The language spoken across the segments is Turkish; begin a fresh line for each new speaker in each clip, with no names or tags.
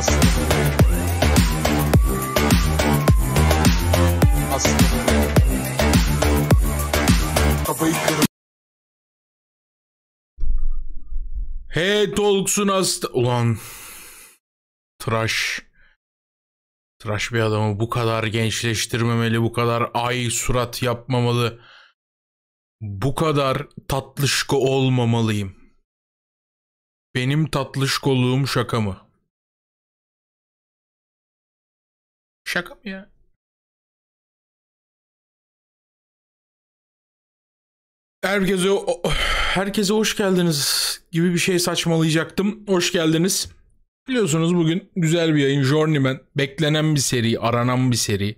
Aslı Aslı Kafayı kırıp Hey Talks'un hasta... Ulan... Tıraş...
Tıraş bir adamı bu kadar gençleştirmemeli, bu kadar ay surat yapmamalı.
Bu kadar tatlışko olmamalıyım. Benim tatlışkoluğum şaka mı? Şaka mı ya? Herkese herkese hoş geldiniz gibi bir şey
saçmalayacaktım. Hoş geldiniz. Biliyorsunuz bugün güzel bir yayın Journeyman. Beklenen bir seri, aranan bir seri.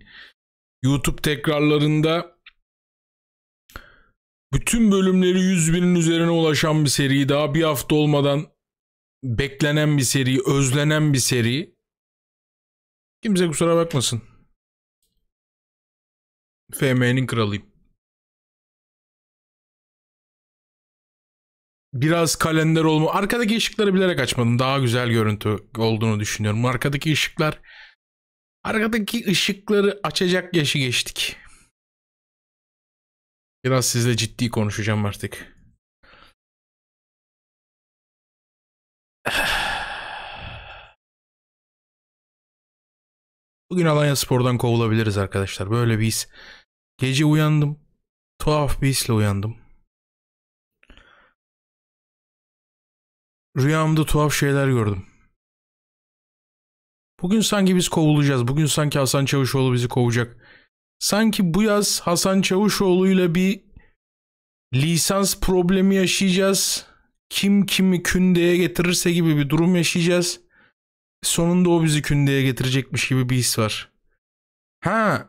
YouTube tekrarlarında bütün bölümleri 100 binin üzerine ulaşan bir seri. Daha bir hafta olmadan
beklenen bir seri, özlenen bir seri. Kimse kusura bakmasın. FM'nin kralıyım. Biraz kalender olma. Arkadaki ışıkları bilerek açmadım. Daha güzel görüntü olduğunu düşünüyorum. Arkadaki ışıklar Arkadaki ışıkları açacak yaşı geçtik. Biraz sizle ciddi konuşacağım artık. Bugün Alanya Spor'dan kovulabiliriz arkadaşlar. Böyle bir his. Gece uyandım. Tuhaf bir hisle uyandım. Rüyamda tuhaf şeyler gördüm. Bugün sanki biz kovulacağız.
Bugün sanki Hasan Çavuşoğlu bizi kovacak. Sanki bu yaz Hasan Çavuşoğlu ile bir lisans problemi yaşayacağız. Kim kimi kündeye getirirse gibi bir durum yaşayacağız sonunda o bizi kündeye getirecekmiş gibi bir his
var. Ha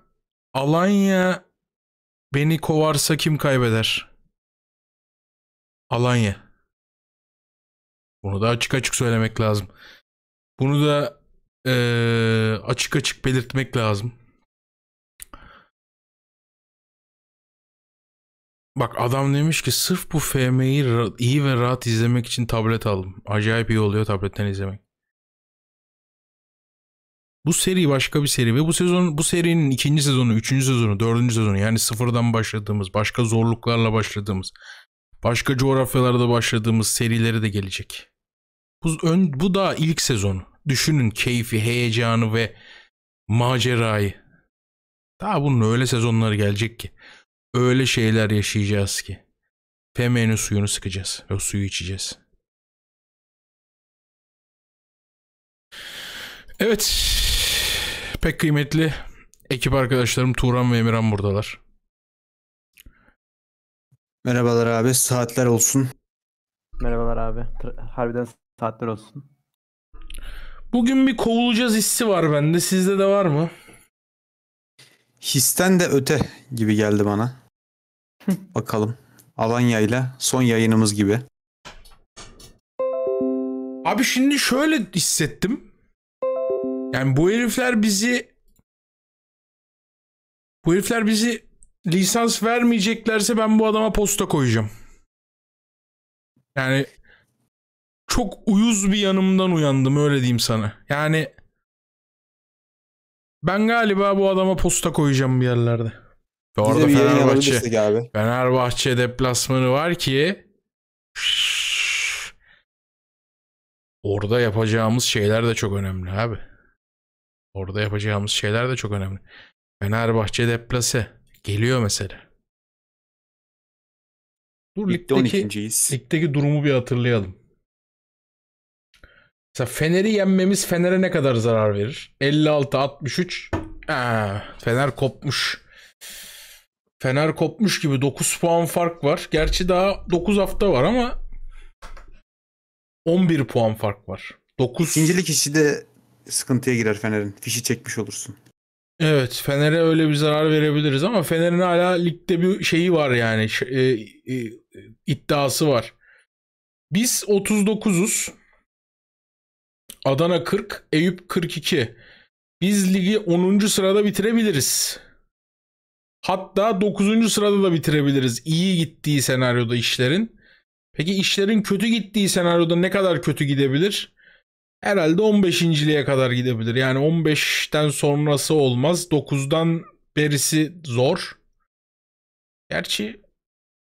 Alanya beni kovarsa kim kaybeder? Alanya. Bunu da açık açık söylemek lazım. Bunu da ee, açık açık belirtmek lazım. Bak adam demiş ki sırf bu FM'yi iyi ve rahat izlemek için tablet aldım.
Acayip iyi oluyor tabletten izlemek. Bu seri başka bir seri ve bu sezon bu serinin ikinci sezonu, üçüncü sezonu, dördüncü sezonu yani sıfırdan başladığımız, başka zorluklarla başladığımız, başka coğrafyalarda başladığımız serileri de gelecek. Bu, ön, bu da ilk sezon. Düşünün keyfi, heyecanı ve macerayı. Daha bunun öyle sezonları gelecek ki. Öyle şeyler yaşayacağız ki. Femen'in suyunu sıkacağız ve suyu içeceğiz. Evet Pek kıymetli ekip arkadaşlarım Turan ve Emirhan buradalar.
Merhabalar abi. Saatler olsun. Merhabalar abi. Harbiden saatler olsun.
Bugün bir kovulacağız hissi var bende. Sizde de var mı?
Histen de öte gibi geldi bana. Bakalım. Alanya ile son yayınımız gibi.
Abi şimdi şöyle hissettim. Yani bu herifler bizi
bu herifler bizi lisans vermeyeceklerse ben bu adama posta koyacağım. Yani çok uyuz bir yanımdan uyandım öyle diyeyim sana. Yani
ben galiba bu adama posta koyacağım bir yerlerde. Ve orada Fenerbahçe, abi. Fenerbahçe deplasmanı var ki orada yapacağımız şeyler de çok önemli abi. Orada yapacağımız şeyler de çok önemli. Fenerbahçe deplase. Geliyor mesela.
Dur ligdeki,
ligdeki durumu bir hatırlayalım. Mesela Fener'i yenmemiz Fener'e ne kadar zarar verir? 56-63. Ee, Fener kopmuş. Fener kopmuş gibi 9 puan fark var. Gerçi daha 9 hafta var ama
11 puan fark var. 9. İkincilik işi de sıkıntıya girer Fener'in. Fişi çekmiş olursun.
Evet Fener'e öyle bir zarar verebiliriz ama Fener'in hala ligde bir şeyi var yani e, e, iddiası var. Biz 39'uz. Adana 40, Eyüp 42. Biz ligi 10. sırada bitirebiliriz. Hatta 9. sırada da bitirebiliriz. İyi gittiği senaryoda işlerin. Peki işlerin kötü gittiği senaryoda ne kadar kötü gidebilir? herhalde 15.liğe kadar gidebilir. Yani 15'ten sonrası olmaz. 9'dan berisi zor. Gerçi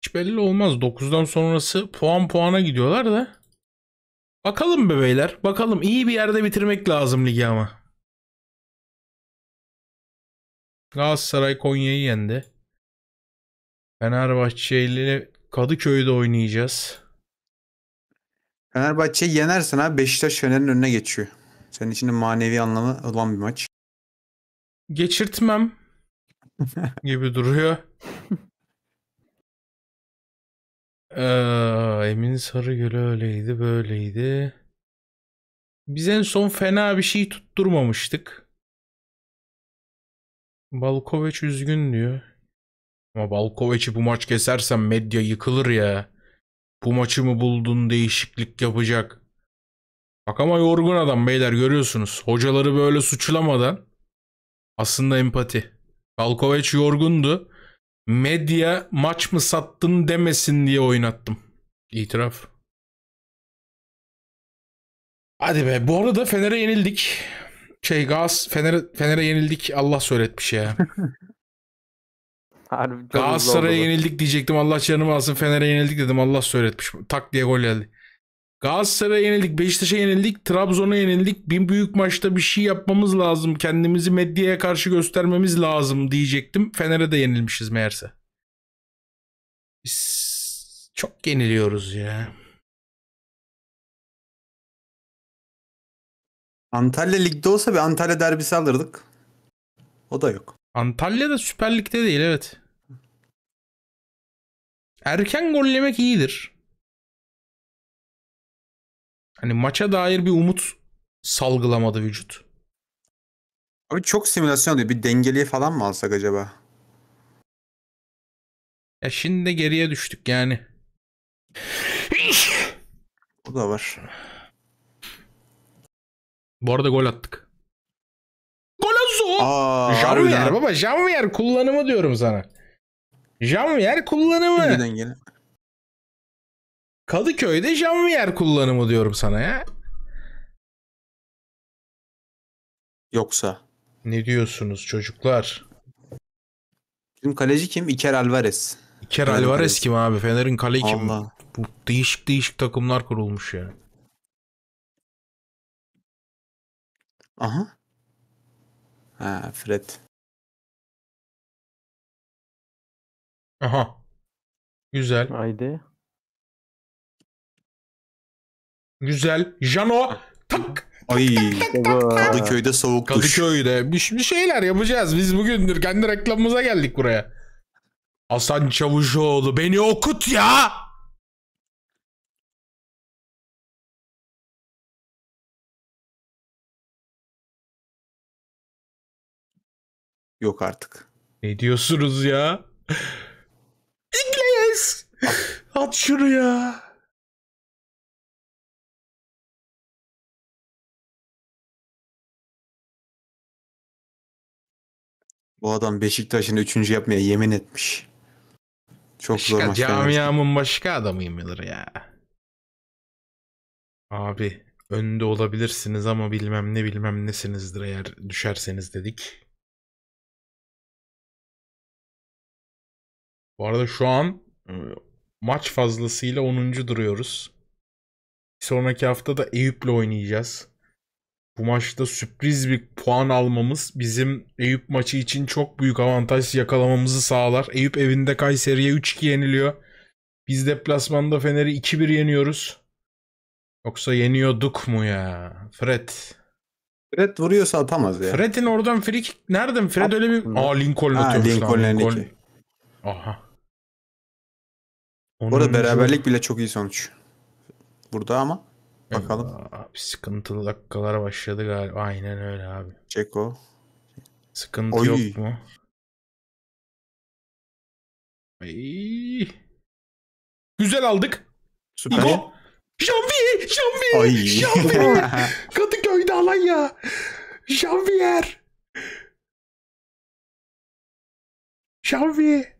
hiç belli olmaz. 9'dan sonrası puan puana gidiyorlar da.
Bakalım bebeyler. Bakalım iyi bir yerde bitirmek lazım ligi ama. Galatasaray Konya'yı yendi.
Fenerbahçe ile Kadıköy'de oynayacağız. Fenerbahçe'yi
yenersen abi Beşiktaş Fener'in önüne geçiyor. Senin için de manevi anlamı olan bir maç.
Geçirtmem gibi duruyor. ee, Emin Sarıgül öyleydi böyleydi. Biz en son fena bir şey tutturmamıştık. Balkoveç üzgün diyor. Ama Balkoveç'i bu maç kesersem medya yıkılır ya. Bu maçı mı buldun değişiklik yapacak? Bak ama yorgun adam beyler görüyorsunuz. Hocaları böyle suçlamadan aslında empati. Kalkoveç yorgundu. Medya maç mı sattın demesin diye oynattım. İtiraf. Hadi be. Bu arada Fener'e yenildik. Şey Gaz Fener'e Fener, e, Fener e yenildik. Allah söyletmiş ya. Harbi çok Galatasaray'a yenildik diyecektim. Allah canımı alsın. Fener'e yenildik dedim. Allah söyletmiş. Tak diye gol geldi. Galatasaray'a yenildik, Beşiktaş'a yenildik, Trabzon'a yenildik. Bin büyük maçta bir şey yapmamız lazım. Kendimizi medyaya karşı göstermemiz lazım diyecektim. Fener'e de yenilmişiz meğerse.
Biz çok yeniliyoruz ya. Antalya ligde olsa bir Antalya derbisi alırdık. O da yok. Antalya'da Süper Lig'de değil evet. Erken gol yemek iyidir. Hani maça dair bir umut salgılamadı vücut. Abi çok
simülasyon oluyor. Bir dengeliği falan mı alsak acaba?
Ya şimdi de geriye düştük yani. O da var. Bu arada gol attık. Aa, Jammer baba Jammer kullanımı diyorum sana. Jammer
kullanımı. Dengeli. Kadıköy'de Jammer kullanımı diyorum sana ya. Yoksa. Ne
diyorsunuz
çocuklar? Bizim kaleci kim? İker Alvarez. İker Alvarez kim
abi? Fener'in kale kim? Bu değişik değişik takımlar kurulmuş ya.
Aha. Ha Fred. Aha. Güzel. Haydi. Güzel. Jano tak. Ay Kadıköy'de soğuk duş. Kadıköy'de bir, bir
şeyler yapacağız. Biz bugündür kendi reklamımıza geldik buraya. Hasan Çavuşoğlu
beni okut ya. Yok artık. Ne diyorsunuz ya? İngiliz! At şunu ya. Bu adam Beşiktaş'ın üçüncü yapmaya yemin etmiş. Çok
başka, zor maç. Camiamın
başka adamıyımdır ya. Abi önde olabilirsiniz ama bilmem ne bilmem nesinizdir eğer düşerseniz dedik.
Bu arada şu an e, maç fazlasıyla 10. duruyoruz. Bir sonraki hafta
da Eyüp'le oynayacağız. Bu maçta sürpriz bir puan almamız bizim Eyüp maçı için çok büyük avantaj yakalamamızı sağlar. Eyüp evinde Kayseri'ye 3-2 yeniliyor. Biz deplasmanda Fener'i 2-1 yeniyoruz. Yoksa yeniyorduk mu ya? Fred. Fred vuruyorsa atamaz ya. Fred'in oradan free kick nereden? Fred At öyle bir... Aa Lincoln atıyormuş Lincoln Lincoln. Aha. Onun Orada beraberlik
bile çok iyi sonuç.
Burada ama bakalım. Abi, sıkıntılı dakikalar başladı galiba. Aynen öyle abi. Ceko.
Sıkıntı Oy. yok mu? Ay. Güzel aldık. Süper. İko. Janvier, Janvier,
Janvier.
Kadıköy'de Alanya. Janvier. Janvier.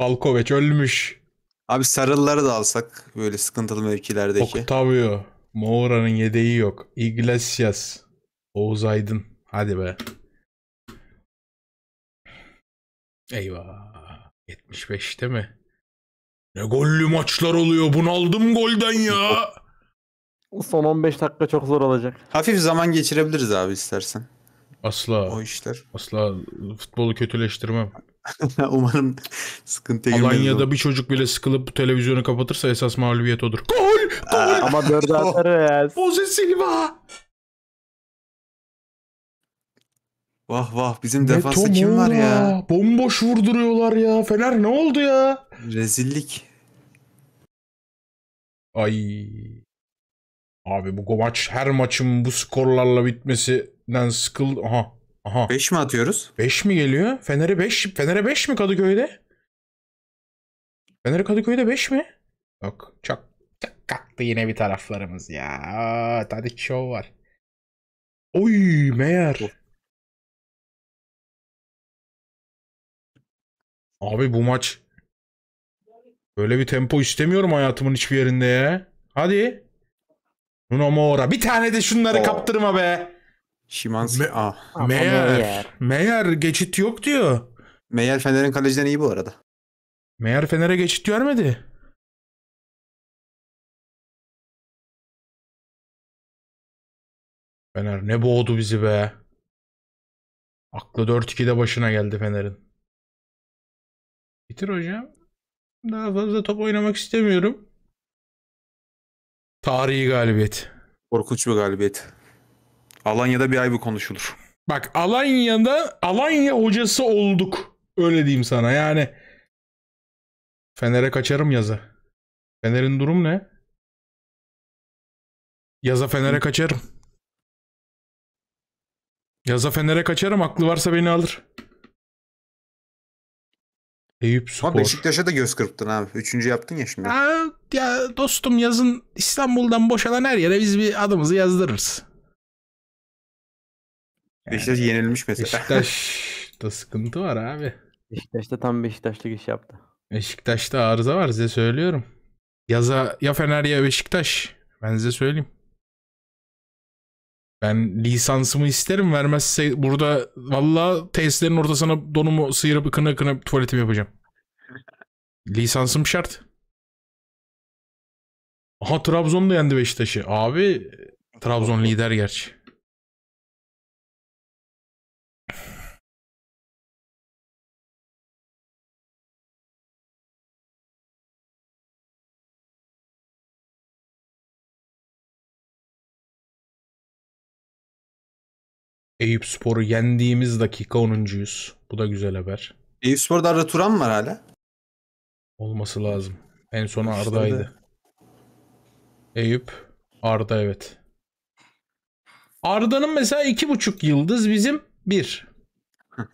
Balkoveç
ölmüş. Abi sarılları da alsak böyle sıkıntılı mevkilerdeki.
Octavio. Moura'nın yedeği yok. Iglesias. Oğuz Aydın. Hadi be.
Eyvah. 75 değil mi? Ne gollü maçlar oluyor. Bunaldım golden ya. Son
15 dakika çok zor olacak. Hafif zaman geçirebiliriz abi istersen.
Asla. O işler. Asla futbolu kötüleştirmem. Umarım sıkıntı girmez. Alanya'da bir çocuk bile sıkılıp televizyonu kapatırsa esas mağlubiyet odur.
Gol! Gol! Ama dördü atarız. Jose Silva!
Vah
vah bizim defansta kim var ya?
Bomboş vurduruyorlar ya. Fener ne oldu ya? Rezillik. Ay. Abi bu maç her maçın bu skorlarla bitmesinden sıkıldı. Aha Aha. 5 mi atıyoruz? 5 mi geliyor? Fener'e 5 Fener'e 5 mi Kadıköy'de? Fener'e Kadıköy'de 5 mi? Yok. Çok kalktı yine bir taraflarımız ya.
Hadi show var. Oy meğer. Abi bu maç böyle bir tempo istemiyorum hayatımın hiçbir yerinde ya. Hadi.
Nuno Moura. Bir tane de şunları oh. kaptırma be. Şimanski. Me- ah. Meyer.
Meyer geçit yok diyor. Meyer Fener'in kaleciden iyi bu arada. Meyer Fener'e geçit görmedi. Fener ne boğdu bizi be. Aklı 4-2'de başına geldi Fener'in. Bitir hocam.
Daha fazla top oynamak istemiyorum. Tarihi galibiyet.
Korkunç bir galibiyet. Alanya'da bir ay bu konuşulur.
Bak Alanya'da
Alanya hocası olduk. Öyle diyeyim sana yani. Fener'e kaçarım yazı. Fener'in durum ne? Yaza Fener'e kaçarım. Yaza Fener'e kaçarım. Aklı
varsa beni alır.
Eyüp Spor. Ama Beşiktaş'a da göz kırptın
abi. Üçüncü yaptın ya şimdi.
Aa, ya dostum yazın İstanbul'dan boşalan her yere biz bir adımızı yazdırırız. Yani, Beşiktaş yenilmiş mesela. Beşiktaş da sıkıntı var abi. Beşiktaş da tam Beşiktaşlık iş yaptı. Beşiktaş'ta arıza var size söylüyorum. Yaza ya Fener ya Beşiktaş. Ben size söyleyeyim. Ben lisansımı isterim vermezse burada valla tesislerin ortasına donumu sıyırıp ıkına ıkına tuvaletimi yapacağım. Lisansım
şart. Aha Trabzon da yendi Beşiktaş'ı. Abi Trabzon lider gerçi. Eyüp Spor'u yendiğimiz dakika 10.yüz. Bu da güzel haber. Eyüp Spor'da Arda Turan var hala?
Olması lazım. En son Arda'ydı. Eyüp, Arda evet. Arda'nın mesela iki buçuk yıldız bizim bir.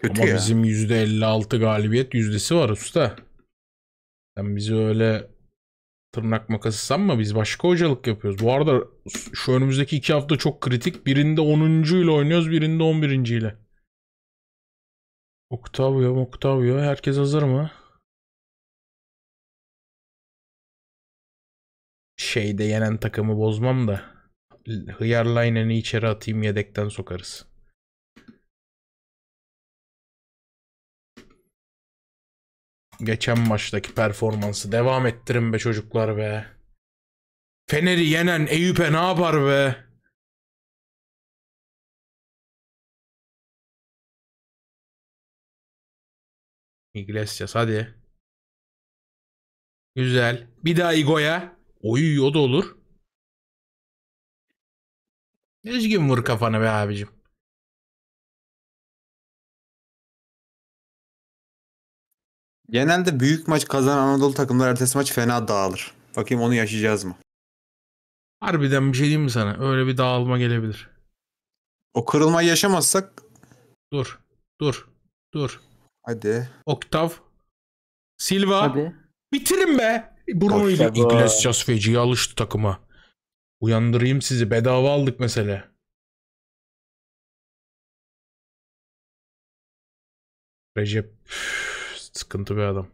Kötü Ama ya. bizim yüzde %56 galibiyet yüzdesi var usta. Sen bizi öyle tırnak makası sanma biz başka hocalık yapıyoruz. Bu arada şu önümüzdeki iki hafta çok kritik. Birinde 10. ile oynuyoruz birinde 11. ile.
Octavio, Octavio. Herkes hazır mı? Şeyde yenen takımı bozmam da. Hıyarlaynen'i içeri atayım yedekten sokarız. Geçen maçtaki performansı devam ettirin be çocuklar be. Fener'i yenen Eyüp'e ne yapar be? Iglesias hadi. Güzel. Bir daha Igo'ya. Oy o da olur. Düzgün vur kafanı be abicim. Genelde büyük maç kazanan Anadolu takımları ertesi maç fena dağılır. Bakayım onu yaşayacağız mı? Harbiden
bir şey diyeyim mi sana? Öyle bir dağılma gelebilir. O kırılma yaşamazsak Dur. Dur. Dur. hadi. Oktav. Silva.
Hadi. Bitirin be. Bruno'yla Oktav. Iglesias
feci alıştı takıma.
Uyandırayım sizi. Bedava aldık mesela. Recep. Üf. Sıkıntı bir adam.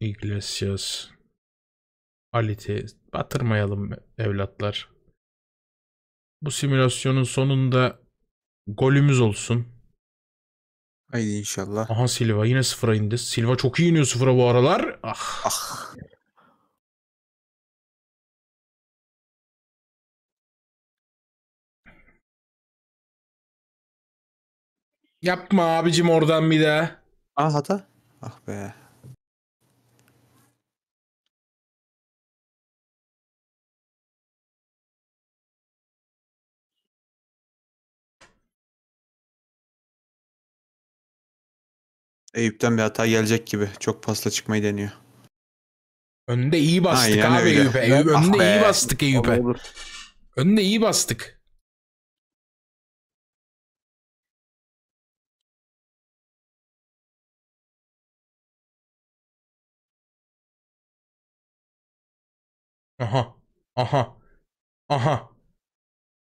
Iglesias. Aliti batırmayalım
evlatlar. Bu simülasyonun sonunda golümüz olsun. Haydi inşallah. Aha Silva yine sıfıra indi. Silva çok iyi iniyor sıfıra bu aralar.
Ah. ah. Yapma abicim oradan bir daha. Ah hata. Ah be. Eyüp'ten bir hata gelecek gibi. Çok pasla çıkmayı deniyor. Önde iyi bastık Aynen abi Eyüp'e. Eyüp, ah önde ah iyi bastık Eyüp'e. Olur. Önde iyi bastık. Aha. Aha. Aha.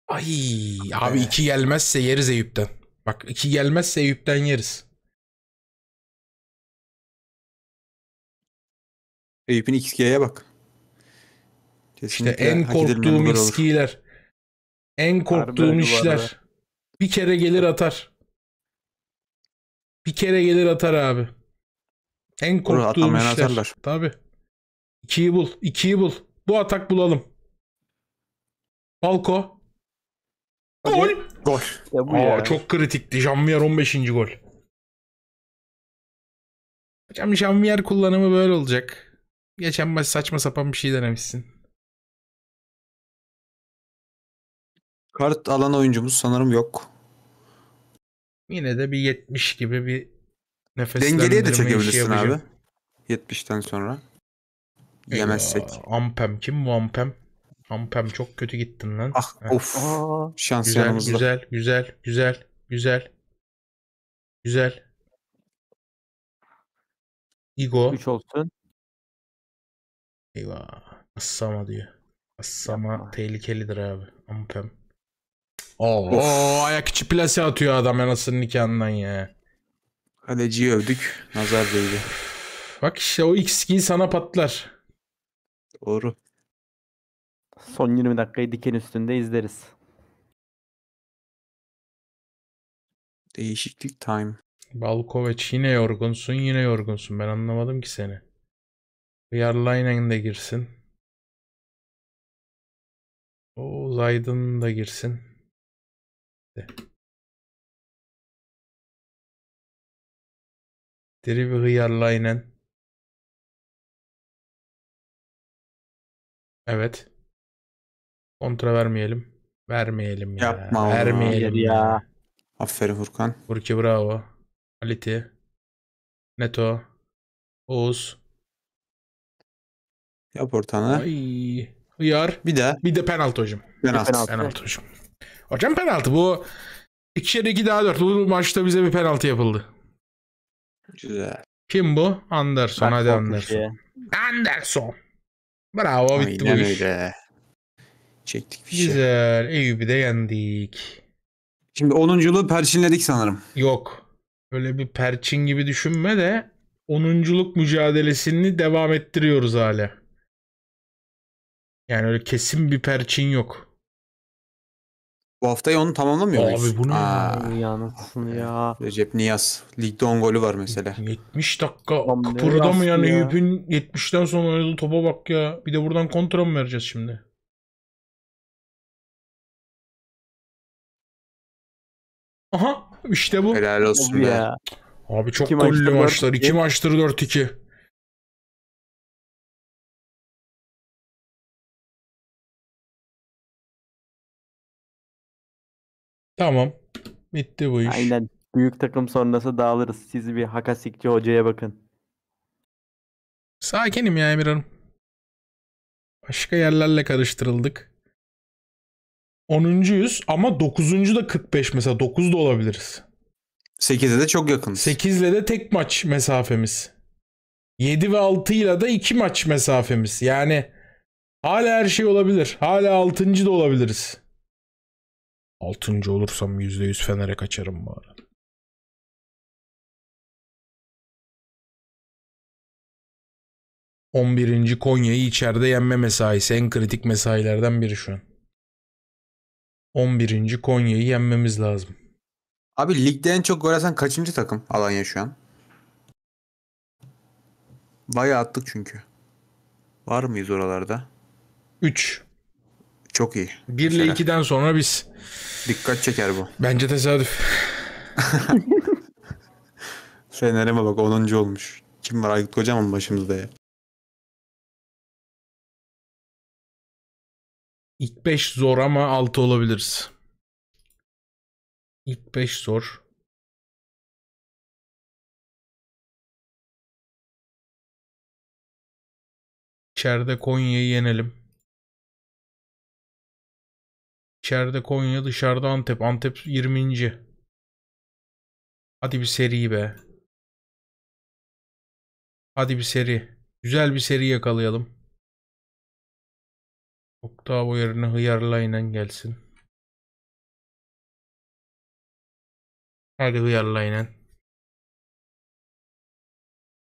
Ay abi iki gelmezse yeriz Eyüp'ten. Bak iki gelmezse Eyüp'ten yeriz. Eyüp'ün XG'ye bak. Kesinlikle işte en
korktuğum
XG'ler. En korktuğum Harbi işler. Bir kere gelir atar. Bir kere gelir atar abi. En korktuğum Burası işler. Atarlar. Tabii. İkiyi bul. ikiyi bul. Bu atak bulalım.
Falco. Gol. Gol. Ya bu Aa, ya. Çok kritikti. Janvier 15. gol. Hocam Janvier kullanımı böyle olacak. Geçen maç saçma sapan bir şey denemişsin.
Kart alan oyuncumuz sanırım yok.
Yine de bir 70 gibi bir nefeslendirme Dengeliye de
çekebilirsin abi.
70'ten sonra yemezsek. Ya, Ampem kim bu Ampem? Ampem çok kötü gittin lan. Ah of. Aa, şans güzel, yanımızda. Güzel, güzel, güzel, güzel.
Güzel. Igo. 3 olsun. Eyvah. Assama diyor. Assama
Yapma. tehlikelidir abi. Ampem. Oo, oo ayak içi plase atıyor adam anasının nikahından ya. Kaleciyi övdük. Nazar değdi. Bak işte o X2 sana patlar. Doğru. Son
20 dakikayı diken üstünde izleriz.
Değişiklik time. Balkoveç yine yorgunsun yine yorgunsun. Ben anlamadım ki
seni. Yarlainen de girsin. O Aydın da girsin. De. Diri bir hıyarlainen. Evet. Kontra vermeyelim. Vermeyelim ya. Yapma Vermeyelim ya. ya.
Aferin
Furkan. Burki bravo. Aliti. Neto. Oğuz.
Yap ortana.
Ay. Hıyar. Bir de. Bir de penaltı hocam. Penaltı. Penaltı, penaltı hocam. Hocam penaltı bu. 2'ye iki daha dört. Bu maçta bize bir penaltı yapıldı. Güzel. Kim bu? Anderson. Bak, Hadi Anderson. Şey. Anderson. Bravo bitti Aynen bu iş. Öyle.
Çektik bir şey. Güzel. Eyüp'ü de yendik. Şimdi 10.'lu perçinledik sanırım.
Yok. Böyle bir perçin gibi düşünme de 10.luk mücadelesini devam ettiriyoruz hala. Yani öyle kesin bir perçin yok. Bu haftayı onu tamamlamıyor
Abi bu ne ya?
ya. Recep Niyaz. Ligde 10 golü var mesela.
70 dakika Lan ne kıpırdamayan yapsın ya? Eyüp'ün
70'ten sonra oynadığı topa bak ya. Bir de buradan kontra mı vereceğiz şimdi? Aha işte bu. Helal olsun be. Ya. Abi çok İki gollü maçlar. 2 4-2. maçtır 4-2. Tamam. Bitti bu iş.
Aynen. Büyük takım sonrası dağılırız. Siz bir Hakasikçi hocaya bakın.
Sakinim ya Emir Hanım. Başka yerlerle karıştırıldık. 10. yüz ama 9. da 45 mesela 9 da olabiliriz. 8'e de çok yakın. 8 ile de tek maç mesafemiz. 7 ve 6 ile de 2 maç mesafemiz. Yani hala her şey olabilir. Hala
6. da olabiliriz. Altıncı olursam yüzde yüz Fener'e kaçarım bari. On birinci Konya'yı içeride yenme mesaisi. En kritik mesailerden biri
şu an. On birinci Konya'yı yenmemiz lazım.
Abi ligde en çok gol atan kaçıncı takım Alanya şu an? Bayağı attık çünkü. Var mıyız oralarda? 3. Çok iyi. 1 ile 2'den sonra biz. Dikkat çeker bu.
Bence tesadüf.
Fener'e bak 10. olmuş. Kim var Aykut Kocaman başımızda ya. İlk 5 zor ama 6 olabiliriz. İlk 5 zor. İçeride Konya'yı yenelim. İçeride Konya, dışarıda Antep. Antep 20. Hadi bir seri be. Hadi bir seri. Güzel bir seri yakalayalım. Oktav Oktavo yerine hıyarla inen gelsin. Hadi hıyarla inen.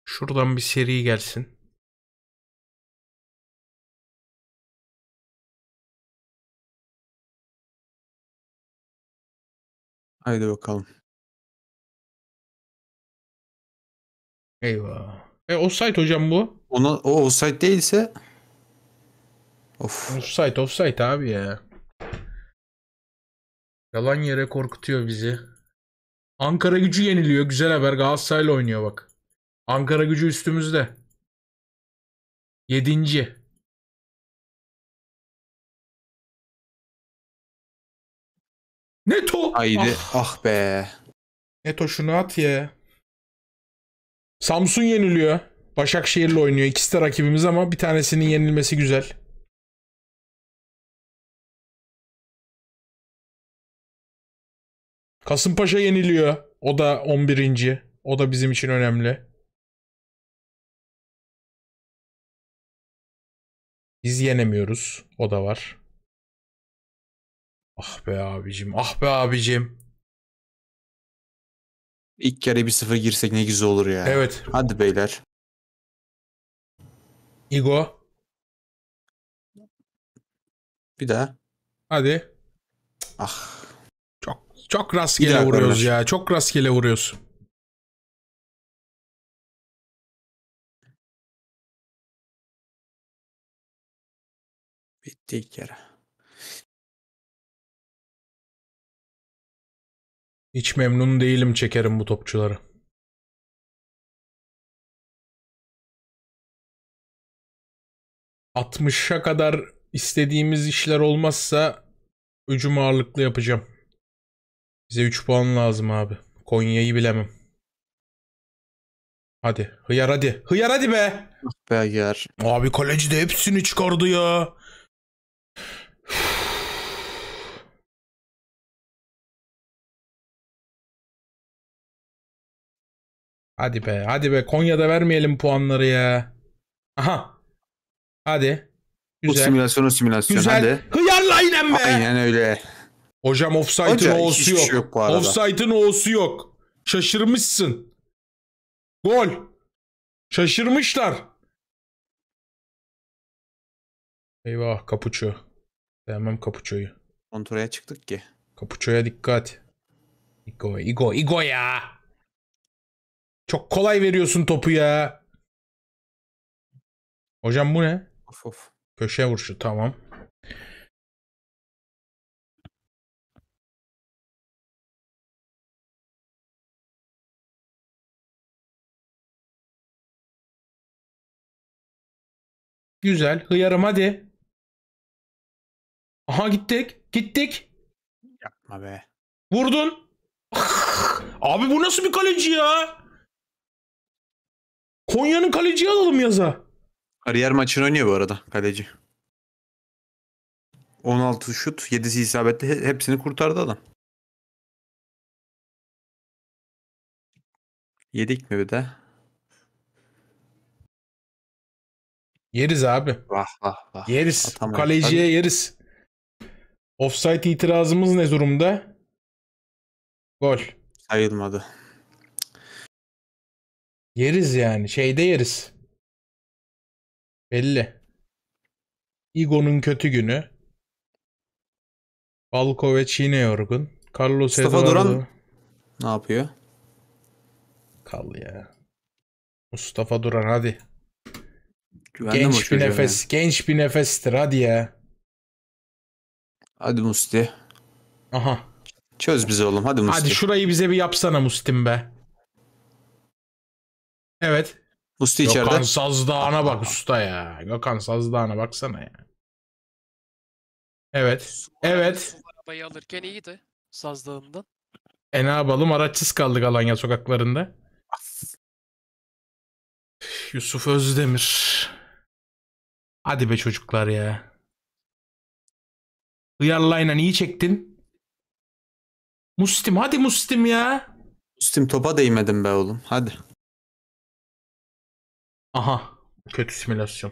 Şuradan bir seri gelsin. Haydi bakalım. Eyvah. E offside hocam bu. Ona, o offside değilse of. Offside offside
abi ya. Yalan yere korkutuyor bizi.
Ankara gücü yeniliyor. Güzel haber. Galatasaray'la oynuyor bak. Ankara gücü üstümüzde. Yedinci. Neto. Haydi. Ah, ah be. Neto şunu at ya. Samsun yeniliyor. Başakşehir'le oynuyor. İkisi de rakibimiz ama bir tanesinin yenilmesi güzel. Kasımpaşa yeniliyor. O da 11. O da bizim için önemli. Biz yenemiyoruz. O da var. Ah be abicim, ah be abicim. İlk kere bir sıfır girsek ne güzel olur ya. Evet. Hadi beyler. Igo. Bir daha. Hadi. Ah. Çok çok rastgele vuruyoruz ya. Çok rastgele vuruyoruz. Bitti ilk kere. Hiç memnun değilim çekerim bu topçuları. Altmışa kadar istediğimiz işler olmazsa hücum ağırlıklı yapacağım. Bize 3 puan lazım
abi. Konya'yı bilemem. Hadi. Hıyar hadi. Hıyar hadi
be. Ah be hıyar. Abi kaleci de hepsini çıkardı ya. Hadi be. Hadi be. Konya'da vermeyelim puanları
ya. Aha. Hadi.
Güzel. Bu simülasyon o simülasyon. Güzel. Hadi.
Hıyarla aynen be. Aynen
öyle. Hocam offside'ın o'su yok. Şey yok Offside'ın o'su
yok. Şaşırmışsın. Gol. Şaşırmışlar. Eyvah Kapuço.
Sevmem Kapuço'yu. Kontraya çıktık ki. Kapuço'ya dikkat. Igo, Igo, Igo ya. Çok kolay veriyorsun topu ya.
Hocam bu ne? Of of. Köşe vuruşu tamam. Güzel. Hıyarım hadi. Aha gittik. Gittik. Yapma be. Vurdun. Abi bu nasıl bir kaleci ya? Konya'nın kaleciyi alalım yaza.
Kariyer maçını oynuyor bu arada kaleci.
16 şut, 7'si isabetli. Hepsini kurtardı adam. Yedik mi bir de? Yeriz abi. Vah vah vah. Yeriz. Atamam. Kaleciye Hadi. yeriz.
Offside itirazımız ne durumda? Gol. Sayılmadı. Yeriz yani. Şeyde yeriz. Belli. Igo'nun kötü günü. Balko ve Çiğne yorgun. Carlos Mustafa Eduardo. Duran ne yapıyor? Kal ya. Mustafa Duran hadi. Güvendim genç bir nefes, yani. genç bir nefestir hadi ya.
Hadi Musti. Aha. Çöz bize oğlum hadi Musti. Hadi
şurayı bize bir yapsana Mustim be. Evet.
Usta Gökhan içeride. Gökhan
Sazdağ'ına bak usta ya. Gökhan Sazdağ'ına baksana ya. Evet. evet. Su
arabayı alırken iyiydi. Sazdağ'ından.
E ne yapalım araçsız kaldık Alanya sokaklarında. Yusuf Özdemir. Hadi be çocuklar ya.
Hıyarlayla iyi çektin. Mustim hadi Mustim ya. Mustim topa değmedim be oğlum hadi. Aha.
Kötü simülasyon.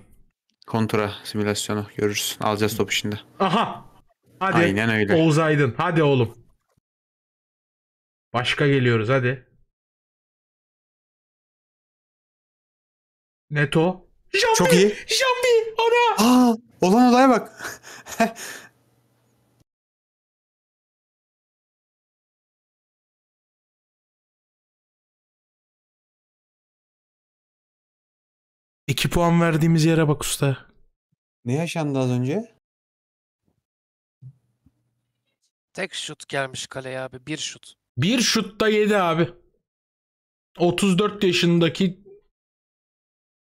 Kontra simülasyonu görürüz. Alacağız topu şimdi.
Aha.
Hadi. Aynen öyle. Oğuz Aydın. Hadi oğlum. Başka geliyoruz hadi. Neto. Jambi. Çok iyi. Jambi. Ona. Aa, olan olaya bak. 2 puan verdiğimiz yere bak usta. Ne yaşandı az önce?
Tek şut gelmiş kaleye abi. Bir şut.
Bir şutta yedi abi. 34 yaşındaki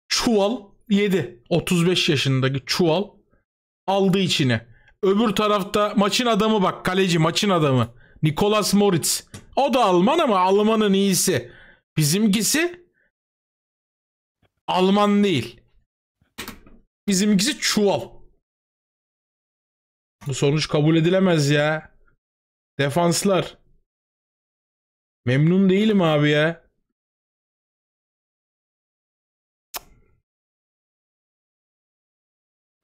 çuval yedi. 35 yaşındaki çuval aldı içine. Öbür tarafta maçın adamı bak kaleci maçın adamı. Nicolas Moritz. O da Alman ama
Alman'ın iyisi. Bizimkisi Alman değil. Bizimkisi çuval. Bu sonuç kabul edilemez ya. Defanslar. Memnun değilim abi ya.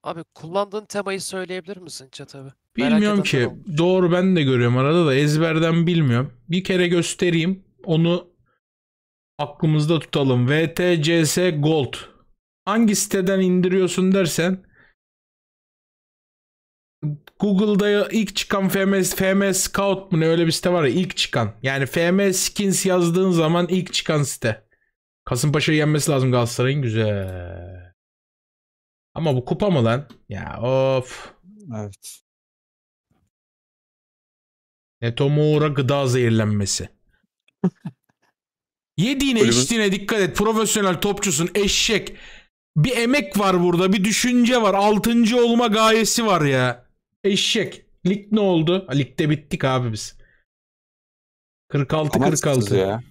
Abi kullandığın temayı söyleyebilir misin chat
abi?
Bilmiyorum ki. Doğru ben de görüyorum arada da ezberden bilmiyorum. Bir kere göstereyim.
Onu aklımızda tutalım. VTCS Gold. Hangi siteden indiriyorsun dersen
Google'da ilk çıkan FMS, FMS Scout mu ne öyle bir site var ya ilk çıkan. Yani FMS Skins yazdığın zaman ilk çıkan site. Kasımpaşa'yı yenmesi lazım Galatasaray'ın güzel.
Ama bu kupa mı lan? Ya of. Evet. Neto Netomura gıda zehirlenmesi. Yediğine Kulübün... içtiğine dikkat et. Profesyonel topçusun eşek.
Bir emek var burada. Bir düşünce var. Altıncı olma gayesi var ya. Eşek. Lig ne oldu? Ligde bittik abi biz. 46 Amaçsız 46. Ya.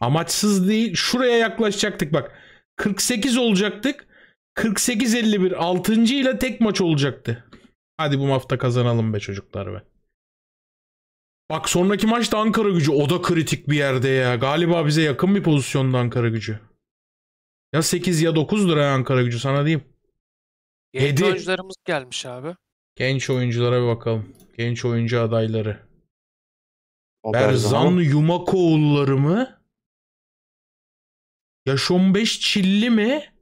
Amaçsız değil. Şuraya yaklaşacaktık bak. 48 olacaktık. 48 51 Altıncı ile tek maç olacaktı. Hadi bu hafta kazanalım be çocuklar be. Bak sonraki maçta Ankara gücü. O da kritik bir yerde ya. Galiba bize yakın bir pozisyonda Ankara gücü. Ya 8 ya 9'dur ya Ankara gücü sana diyeyim.
Genç 7. oyuncularımız gelmiş abi.
Genç oyunculara bir bakalım. Genç oyuncu adayları. O Berzan Yumakoğulları
mı? Yaş 15 Çilli mi?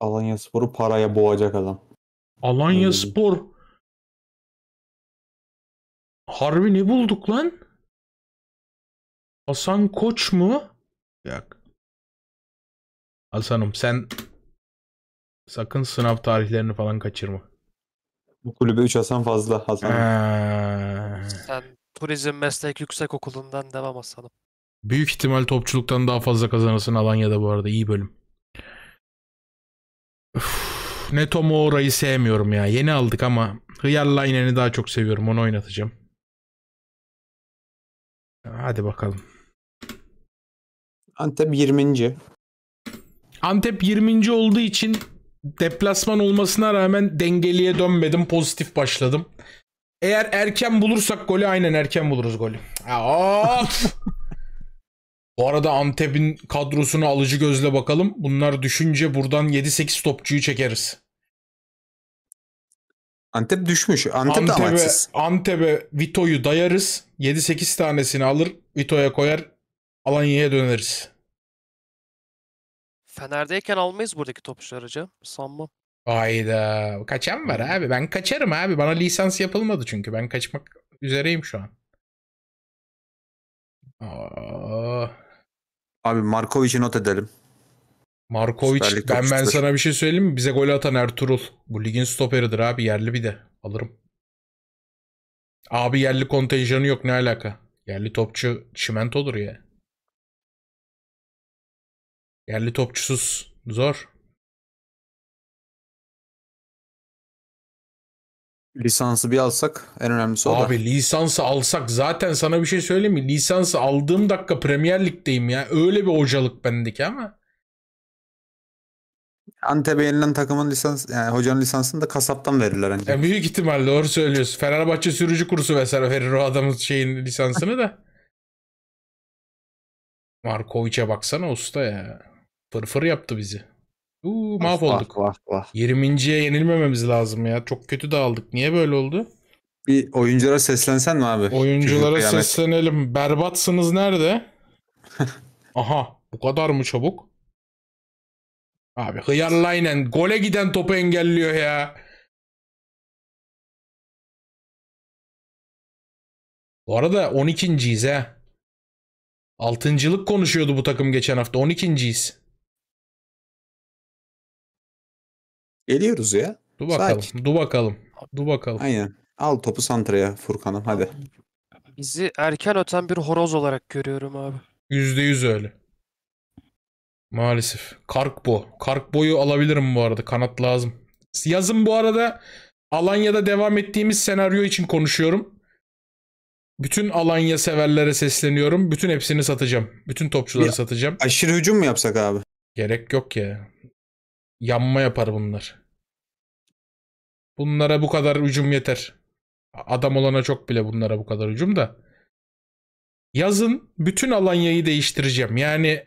Alanya Spor'u paraya boğacak adam. Alanya Spor. Harbi ne bulduk lan? Hasan Koç mu? Yok. Hasan'ım sen
sakın sınav tarihlerini falan kaçırma.
Bu kulübe 3
Hasan fazla Hasan. Sen turizm meslek yüksek okulundan devam Hasan'ım.
Büyük ihtimal topçuluktan daha fazla kazanırsın Alanya'da bu arada. iyi bölüm. Uf, Neto Moura'yı sevmiyorum ya. Yeni aldık ama Hıyar Liner'ı daha çok seviyorum. Onu oynatacağım. Hadi bakalım.
Antep 20. Antep
20. olduğu için deplasman olmasına rağmen dengeliye dönmedim. Pozitif başladım. Eğer erken bulursak golü aynen erken buluruz golü. Of! Bu arada Antep'in kadrosunu alıcı gözle bakalım. Bunlar düşünce buradan 7-8 topçuyu çekeriz. Antep düşmüş. Antep de amaçsız. Antep'e Vito'yu dayarız. 7-8 tanesini alır. Vito'ya koyar. Alanya'ya döneriz.
Fener'deyken almayız buradaki topçuları canım. Sanmam.
Hayda. Kaçan var abi. Ben kaçarım abi. Bana lisans yapılmadı çünkü. Ben kaçmak
üzereyim şu an.
Aa. Abi Markovic'i not edelim. Markovic ben ben sana
bir şey söyleyeyim mi? Bize gol atan Ertuğrul. Bu ligin stoperidir abi yerli bir de. Alırım. Abi yerli kontenjanı yok ne alaka? Yerli topçu
çimentodur ya. Yerli topçusuz zor. Lisansı bir alsak en önemlisi o Abi, da. Abi lisansı alsak zaten sana bir şey söyleyeyim mi? Lisansı
aldığım dakika Premier Lig'deyim ya. Öyle bir hocalık bendeki ama.
Antep'e yenilen takımın lisans yani hocanın lisansını da kasaptan verirler ancak.
Yani büyük ihtimalle doğru söylüyorsun. Fenerbahçe sürücü kursu vesaire verir o adamın şeyin lisansını da. Markovic'e baksana usta ya. Fırfır yaptı bizi. Uuu mahvolduk. Vah, vah, vah. 20.ye yenilmememiz lazım ya. Çok kötü dağıldık. Niye böyle oldu? Bir oyunculara seslensen mi abi? Oyunculara Çocuk seslenelim. Berbatsınız nerede? Aha bu kadar mı çabuk?
Abi hıyarlaynen gole giden topu engelliyor ya. Bu arada 12.yiz he. Altıncılık konuşuyordu bu takım geçen hafta. 12.yiz. Geliyoruz ya. Dur bakalım. Sakin.
Dur bakalım. Dur bakalım.
Aynen. Al topu Santra'ya Furkan'ım hadi.
Bizi erken öten bir horoz olarak görüyorum abi.
Yüzde yüz öyle. Maalesef. Kark bu. Karkbo. Karkbo'yu alabilirim bu arada. Kanat lazım. Yazın bu arada Alanya'da devam ettiğimiz senaryo için konuşuyorum. Bütün Alanya severlere sesleniyorum. Bütün hepsini satacağım. Bütün topçuları ya, satacağım.
Aşırı hücum mu yapsak abi?
Gerek yok ya. Yanma yapar bunlar. Bunlara bu kadar hücum yeter. Adam olana çok bile bunlara bu kadar hücum da. Yazın bütün Alanya'yı değiştireceğim. Yani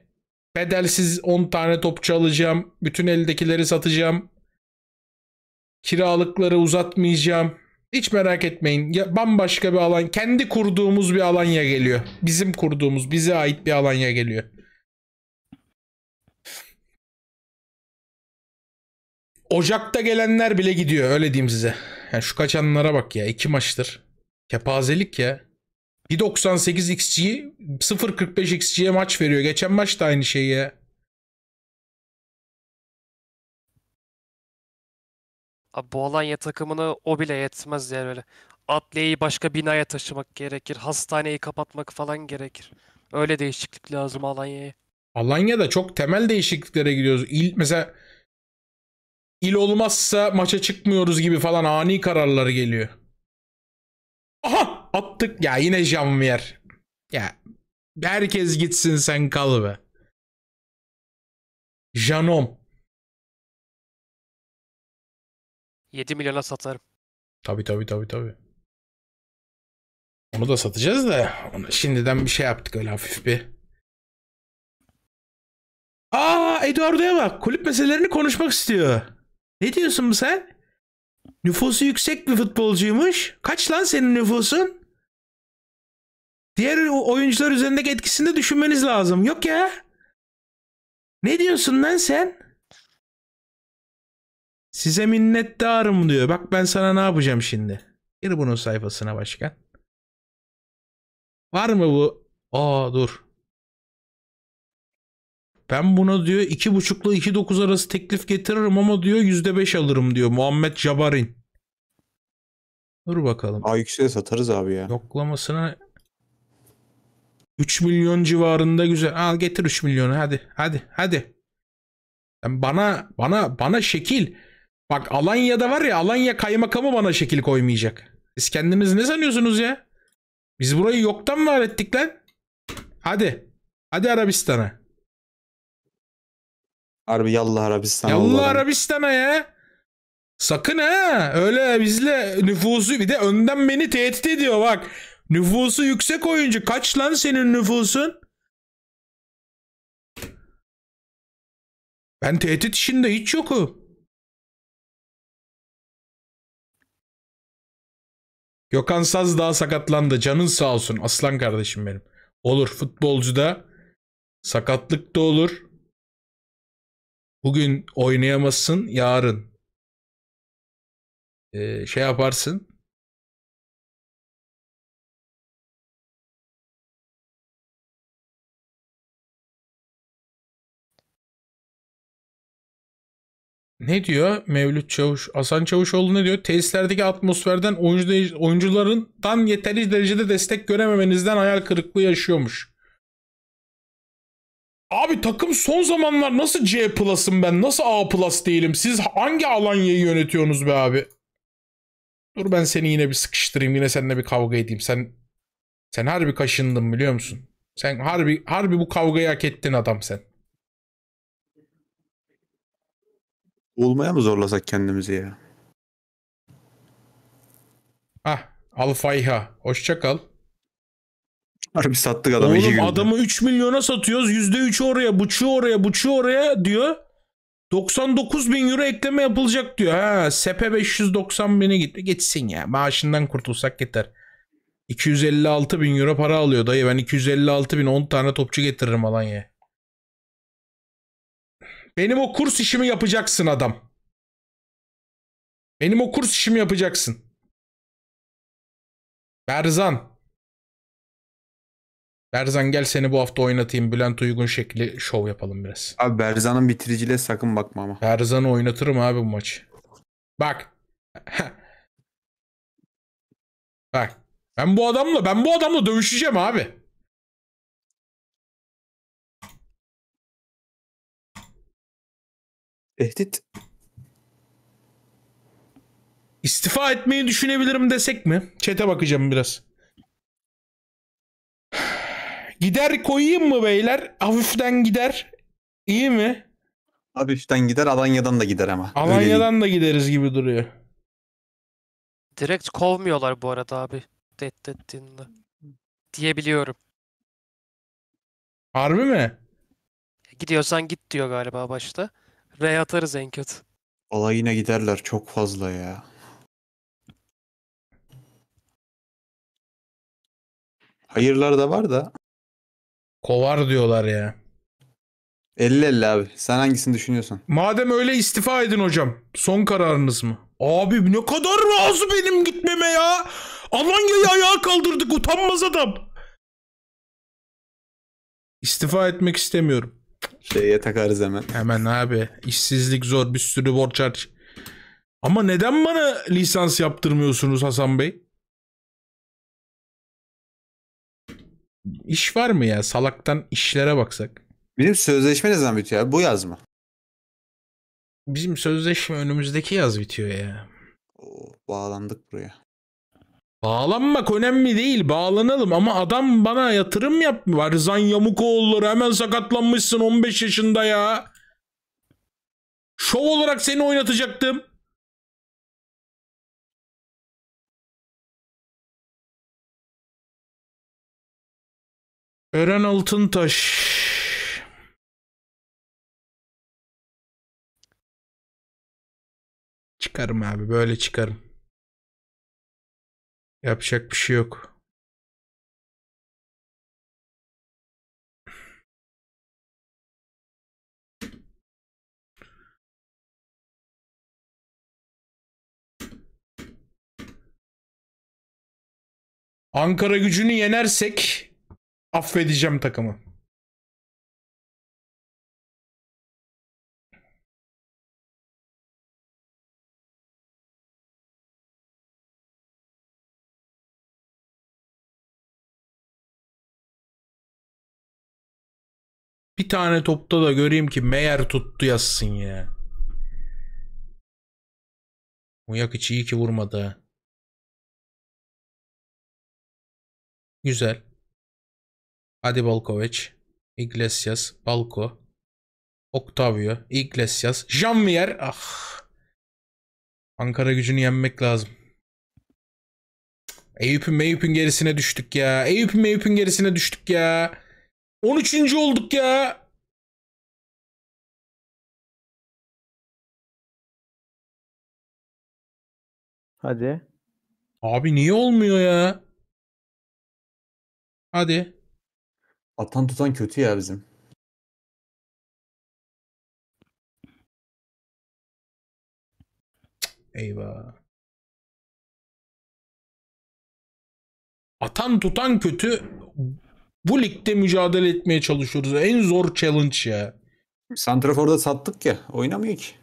bedelsiz 10 tane topçu alacağım. Bütün eldekileri satacağım. Kiralıkları uzatmayacağım. Hiç merak etmeyin. Ya bambaşka bir alan. Kendi kurduğumuz bir Alanya geliyor. Bizim kurduğumuz, bize ait bir Alanya geliyor. Ocak'ta gelenler bile gidiyor öyle diyeyim size. Yani şu kaçanlara bak ya iki maçtır. Kepazelik ya. 1.98 xg 0.45
XG'ye maç veriyor. Geçen maç da aynı şey ya.
Abi bu Alanya takımını o bile yetmez yani öyle. Atleyi başka binaya taşımak gerekir. Hastaneyi kapatmak falan gerekir. Öyle değişiklik lazım Alanya'ya.
Alanya'da çok temel değişikliklere gidiyoruz. İl, mesela il olmazsa maça çıkmıyoruz gibi falan ani kararları geliyor.
Aha attık ya yine Jamvier. Ya herkes gitsin sen kal be. Janom. 7 milyona satarım. Tabi tabi tabi tabi. Onu da satacağız da onu şimdiden bir şey yaptık öyle hafif bir. Aa Eduardo'ya bak kulüp meselelerini konuşmak istiyor. Ne diyorsun sen? Nüfusu yüksek bir futbolcuymuş.
Kaç lan senin nüfusun? Diğer oyuncular üzerindeki etkisini de düşünmeniz lazım. Yok ya. Ne diyorsun lan sen? Size minnettarım diyor. Bak ben sana ne yapacağım şimdi. Gir bunun sayfasına başkan.
Var mı bu?
Aa dur. Ben buna diyor 2.5 ile 2.9 arası teklif getiririm ama diyor %5 alırım diyor Muhammed Jabarin. Dur bakalım. Aa yükseğe satarız abi ya. Yoklamasına 3 milyon civarında güzel. Al getir 3 milyonu hadi hadi hadi. Yani bana bana bana şekil. Bak Alanya'da var ya Alanya kaymakamı bana şekil koymayacak. Siz kendiniz ne sanıyorsunuz ya? Biz burayı yoktan var ettik lan. Hadi. Hadi Arabistan'a.
Harbi yallah Arabistan. Yallah
Arabistan'a ya. Sakın ha. Öyle bizle nüfusu bir de önden beni tehdit ediyor bak. Nüfusu yüksek oyuncu. Kaç lan senin nüfusun?
Ben tehdit işinde hiç yoku. Gökhan Saz daha sakatlandı. Canın sağ olsun aslan kardeşim benim. Olur futbolcuda sakatlık da olur. Bugün oynayamazsın, yarın e, şey yaparsın. Ne diyor Mevlüt Çavuş? Hasan Çavuşoğlu ne diyor? Tesislerdeki atmosferden
oyuncu, oyuncularından yeterli derecede destek görememenizden hayal kırıklığı yaşıyormuş. Abi takım son zamanlar nasıl C plus'ım ben? Nasıl A plus değilim? Siz hangi Alanya'yı yönetiyorsunuz be abi? Dur ben seni yine bir sıkıştırayım. Yine seninle bir kavga edeyim. Sen sen harbi kaşındın biliyor musun? Sen harbi harbi bu kavgayı hak ettin adam sen.
Olmaya mı zorlasak kendimizi ya?
Ah, Alfayha. Hoşça kal. Harbi sattık adamı. Oğlum adamı 3 milyona satıyoruz. %3'ü oraya, buçu oraya, buçu oraya diyor. 99 bin euro ekleme yapılacak diyor. Ha, sepe 590 bine gitti. Geçsin ya. Maaşından kurtulsak yeter. 256 bin euro para alıyor dayı. Ben 256 bin
10 tane topçu getiririm Alanya'ya. Benim o kurs işimi yapacaksın adam. Benim o kurs işimi yapacaksın. Berzan. Berzan gel
seni bu hafta oynatayım. Bülent Uygun şekli şov yapalım biraz.
Abi Berzan'ın bitiriciliğe sakın bakma ama.
Berzan'ı oynatırım abi bu maçı. Bak.
Bak. Ben bu adamla ben bu adamla dövüşeceğim abi. Tehdit. İstifa etmeyi düşünebilirim
desek mi? Çete bakacağım biraz. Gider koyayım mı beyler? Hafiften gider. İyi mi? Hafiften gider
Alanya'dan da gider ama. Alanya'dan
da gideriz gibi duruyor.
Direkt kovmuyorlar bu arada abi. Det Diyebiliyorum. Harbi mi? Gidiyorsan git diyor galiba başta. R atarız en kötü.
Valla yine giderler çok fazla ya. Hayırlar da var da. Kovar diyorlar ya. 50-50 abi. Sen hangisini düşünüyorsun? Madem
öyle istifa edin hocam. Son kararınız mı? Abi ne kadar razı benim gitmeme
ya. Alanya'yı ayağa kaldırdık utanmaz adam.
İstifa etmek istemiyorum. Şeye takarız hemen. Hemen abi. İşsizlik zor bir sürü borç harç. Ama neden bana lisans yaptırmıyorsunuz Hasan
Bey? İş var mı ya? Salaktan işlere baksak. Bizim sözleşme ne zaman bitiyor? Bu yaz mı?
Bizim sözleşme önümüzdeki yaz bitiyor ya. Oo, bağlandık buraya. Bağlanmak önemli değil. Bağlanalım ama adam bana yatırım yapmıyor. Varzan
Yamukoğulları hemen sakatlanmışsın 15 yaşında ya. Şov olarak seni oynatacaktım. Eren Altıntaş. Çıkarım abi böyle çıkarım. Yapacak bir şey yok. Ankara gücünü yenersek affedeceğim takımı. Bir tane topta da göreyim ki Meyer tuttu yazsın ya. Uyak iyi ki vurmadı. Güzel. Adi Balkovic. Iglesias. Balko. Octavio. Iglesias.
Jammier. Ah. Ankara gücünü yenmek lazım.
Eyüp'ün Meyüp'ün gerisine düştük ya. Eyüp'ün Meyüp'ün gerisine düştük ya. 13. olduk ya. Hadi. Abi niye olmuyor ya? Hadi. Atan tutan kötü ya bizim. Eyvah. Atan tutan kötü bu ligde mücadele
etmeye çalışıyoruz. En zor challenge ya. Santrafor'da sattık ya. Oynamıyor ki.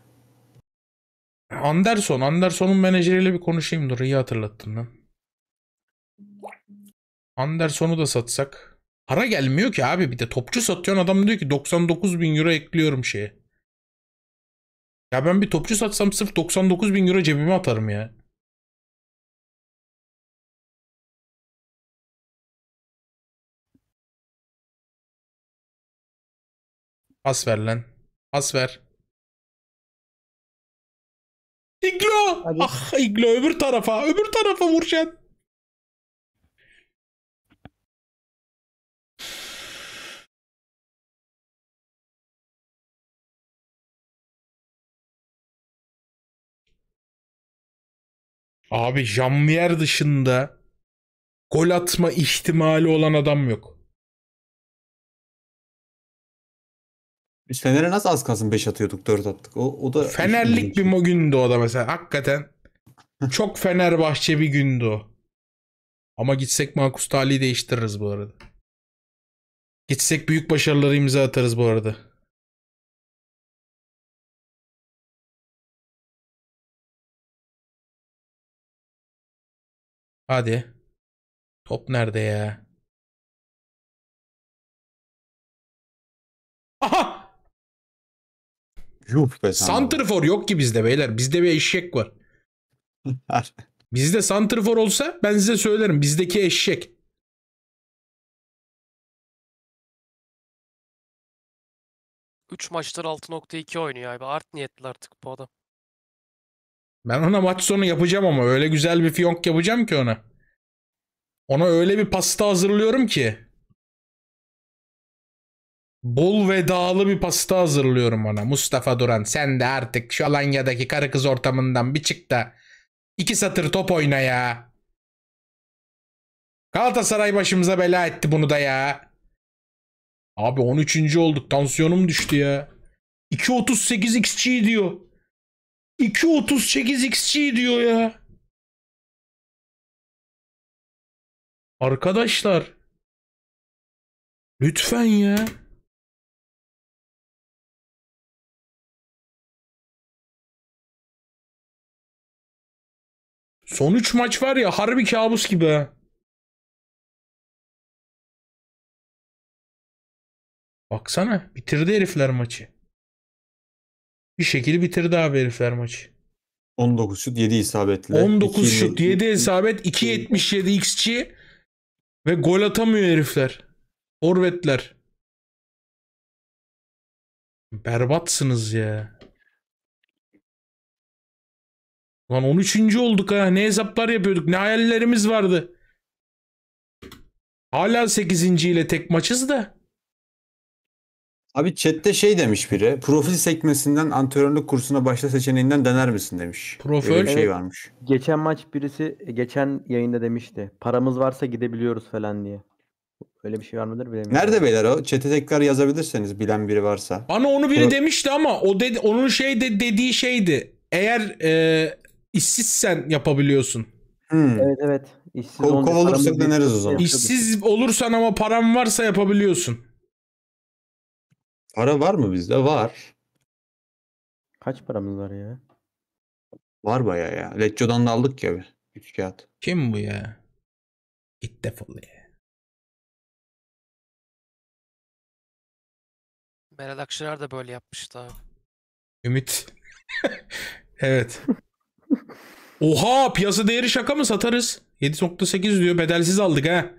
Anderson. Anderson'un menajeriyle bir konuşayım dur. İyi hatırlattın lan. Anderson'u da satsak. Para gelmiyor ki abi bir de topçu satıyorsun adam diyor ki 99 bin euro ekliyorum şeye.
Ya ben bir topçu satsam sırf 99 bin euro cebime atarım ya. Pas ver lan. Pas ver. İglo! Hadi. Ah iglo öbür tarafa. Öbür tarafa vuracaksın. Abi Jammier dışında gol atma ihtimali olan adam yok. Biz Fener'e nasıl az kalsın 5 atıyorduk 4 attık. O,
o
da Fenerlik bir mo şey. gündü o da mesela hakikaten. Çok Fenerbahçe bir gündü
o. Ama gitsek Markus Talih'i değiştiririz bu arada. Gitsek büyük başarıları imza atarız bu arada. Hadi. Top nerede ya? Aha! Yuh be Santrifor
yok ki bizde beyler. Bizde bir eşek var. bizde Santrifor
olsa ben size söylerim. Bizdeki eşek. Üç maçtır 6.2 oynuyor abi. Art niyetli artık bu adam. Ben ona maç sonu yapacağım ama öyle güzel bir fiyonk yapacağım
ki ona. Ona öyle bir pasta hazırlıyorum ki. Bol ve dağlı bir pasta hazırlıyorum ona. Mustafa Duran sen de artık şu Alanya'daki karı kız ortamından bir çık da iki satır top oyna ya. Galatasaray başımıza bela etti bunu da ya. Abi 13. olduk. Tansiyonum düştü ya. 2.38 XG diyor.
2.38 XG diyor ya. Arkadaşlar. Lütfen ya. Son 3 maç var ya harbi kabus gibi Baksana bitirdi herifler maçı. Bir şekilde
bitirdi abi herifler maçı.
19 şut 7 isabetli. 19 2, şut 7
isabet 2.77 xG ve gol atamıyor herifler. Orvetler.
Berbatsınız ya. Lan 13. olduk ha. Ne hesaplar yapıyorduk. Ne
hayallerimiz vardı. Hala 8. ile tek maçız da.
Abi chatte şey demiş biri. Profil sekmesinden antrenörlük kursuna başla seçeneğinden dener misin demiş. Profil? şey varmış. Geçen maç birisi e, geçen yayında demişti. Paramız varsa gidebiliyoruz falan diye. Öyle bir şey var mıdır bilemiyorum. Nerede beyler o? Çete tekrar yazabilirseniz bilen biri varsa. Bana onu biri Pro-
demişti ama o dedi onun şey de dediği şeydi. Eğer e, işsizsen yapabiliyorsun. Hmm. Evet evet. İşsiz Kol- olunca kovulursak deneriz o zaman. yetiyor. İşsiz olursan ama param varsa yapabiliyorsun.
Para var mı bizde? Var. Kaç
paramız var ya? Var baya ya. Lecco'dan da aldık ya Üç kağıt. Kim bu ya? Git defol ya. Meral Akşener de böyle yapmıştı abi. Ümit.
evet. Oha piyasa değeri şaka mı satarız? 7.8 diyor bedelsiz aldık ha.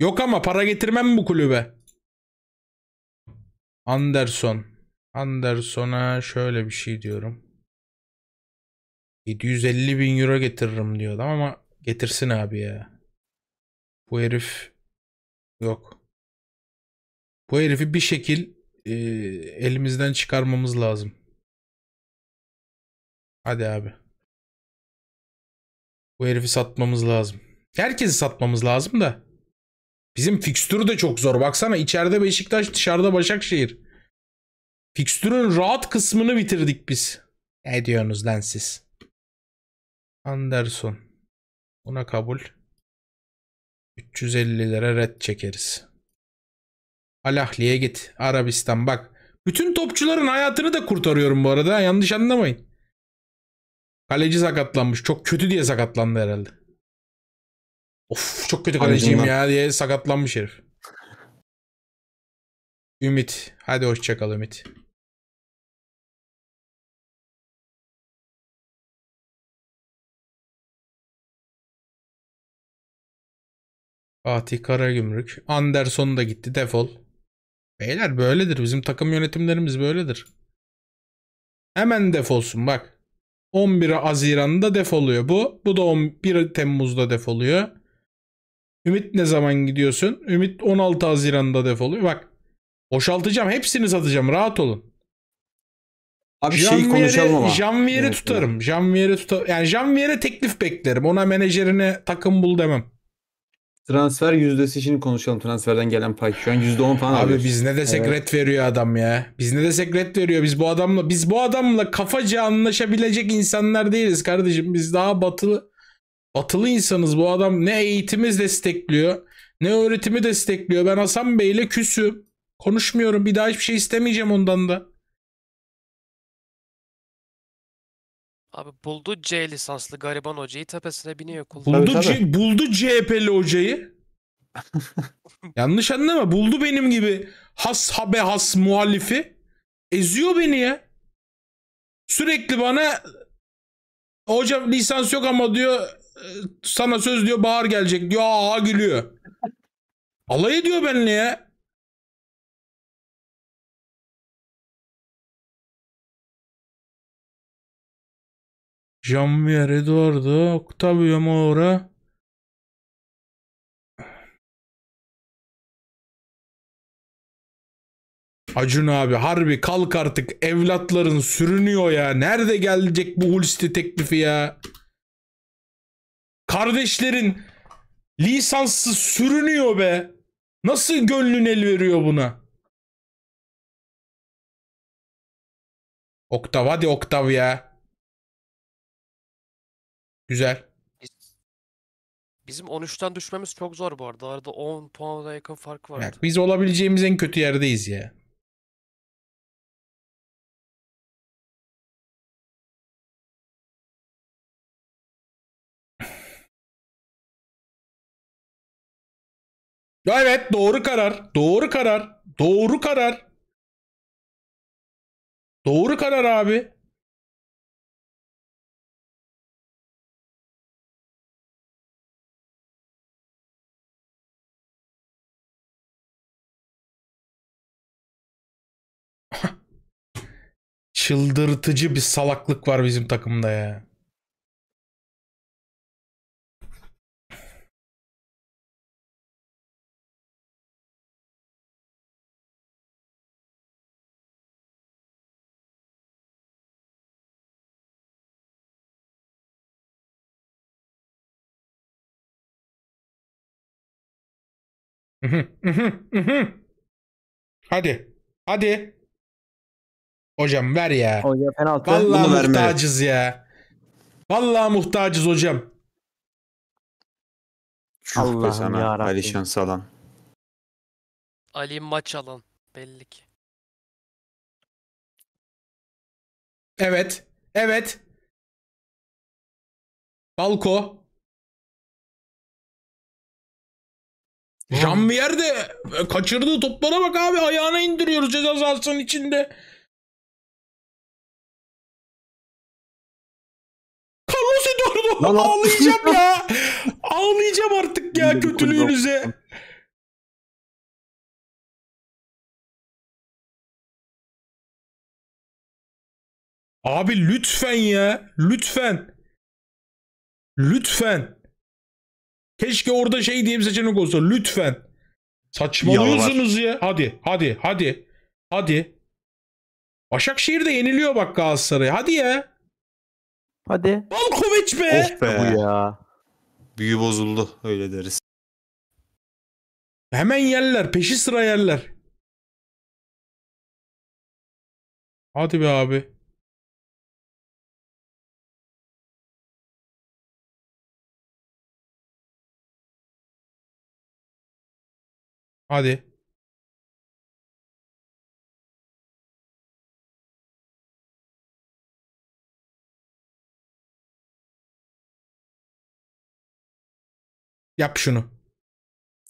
Yok ama para getirmem bu kulübe. Anderson. Anderson'a şöyle bir şey diyorum.
750 bin euro getiririm diyordu ama getirsin abi ya. Bu herif yok. Bu herifi bir şekil e, elimizden çıkarmamız lazım. Hadi abi. Bu herifi satmamız lazım.
Herkesi satmamız lazım da. Bizim fikstürü de çok zor. Baksana içeride Beşiktaş dışarıda Başakşehir. Fikstürün rahat kısmını bitirdik biz.
Ne diyorsunuz lan siz? Anderson. Buna kabul. 350 lira red çekeriz.
Alahli'ye git. Arabistan bak. Bütün topçuların hayatını da kurtarıyorum bu arada. Yanlış anlamayın. Kaleci sakatlanmış. Çok kötü diye sakatlandı herhalde.
Of çok kötü kaleciyim ya diye sakatlanmış herif. Ümit. Hadi hoşçakal Ümit. Fatih Karagümrük. Anderson da gitti. Defol.
Beyler böyledir. Bizim takım yönetimlerimiz böyledir. Hemen defolsun bak. 11 Haziran'da defoluyor bu. Bu da 11 Temmuz'da defoluyor. Ümit ne zaman gidiyorsun? Ümit 16 Haziran'da defoluyor. Bak boşaltacağım. Hepsini satacağım. Rahat olun. Abi Janviere, şey konuşalım ama. Janvier'i evet, tutarım. Evet. Janvier'i tutar. Yani Janvier'e teklif beklerim. Ona menajerine takım bul demem. Transfer yüzdesi için konuşalım. Transferden gelen pay. Şu an yüzde on falan Abi alıyoruz. biz ne desek evet. red veriyor adam ya. Biz ne desek red veriyor. Biz bu adamla biz bu adamla kafaca anlaşabilecek insanlar değiliz kardeşim. Biz daha batılı Batılı insanız bu adam ne eğitimi destekliyor ne öğretimi destekliyor. Ben Hasan Bey ile küsüm.
Konuşmuyorum bir daha hiçbir şey istemeyeceğim ondan da.
Abi buldu C lisanslı gariban hocayı tepesine biniyor kullanıyor. Buldu, Tabii, tabii.
C, buldu CHP'li hocayı. Yanlış anlama buldu benim gibi has habe has muhalifi. Eziyor beni ya. Sürekli bana Hocam lisans yok ama diyor e, sana söz diyor
bahar gelecek diyor. Aa gülüyor. Alay ediyor benimle ya. Jean-Pierre Eduardo, Octavio Moura, Acun abi harbi kalk artık evlatların sürünüyor ya.
Nerede gelecek bu Hulusi teklifi ya? Kardeşlerin
lisanssız sürünüyor be. Nasıl gönlün el veriyor buna? Oktav hadi Oktav ya. Güzel.
Bizim 13'ten düşmemiz çok zor bu arada. Arada 10 puana yakın fark var.
biz olabileceğimiz en kötü yerdeyiz ya. Evet doğru karar. Doğru karar. Doğru karar. Doğru karar abi. Çıldırtıcı bir salaklık var bizim takımda ya. Hadi. Hadi. Hocam ver ya. Hoca penaltı. Vallahi Bunu verme. muhtacız
ya. Vallahi muhtacız hocam.
Allah'ım Allah'ım be sana yarabbim. Ali Şansalan. Ali maç alan belli ki. Evet. Evet. Balko. Janvier de e, kaçırdığı toplara bak abi ayağına indiriyoruz ceza sahasının içinde. Carlos Eduardo ağlayacağım ya. ağlayacağım artık ya kötülüğünüze. Abi lütfen ya. Lütfen. Lütfen.
Keşke orada şey diye bir seçenek olsa. Lütfen. Saçmalıyorsunuz Yalvar. ya. Hadi, hadi, hadi. Hadi. Başakşehir de yeniliyor bak Galatasaray. Hadi ya.
Hadi.
Balkoviç
be. Oh be. Bu ya. Büyü bozuldu
öyle deriz. Hemen yerler. Peşi sıra yerler. Hadi be abi. Hadi. Yap şunu.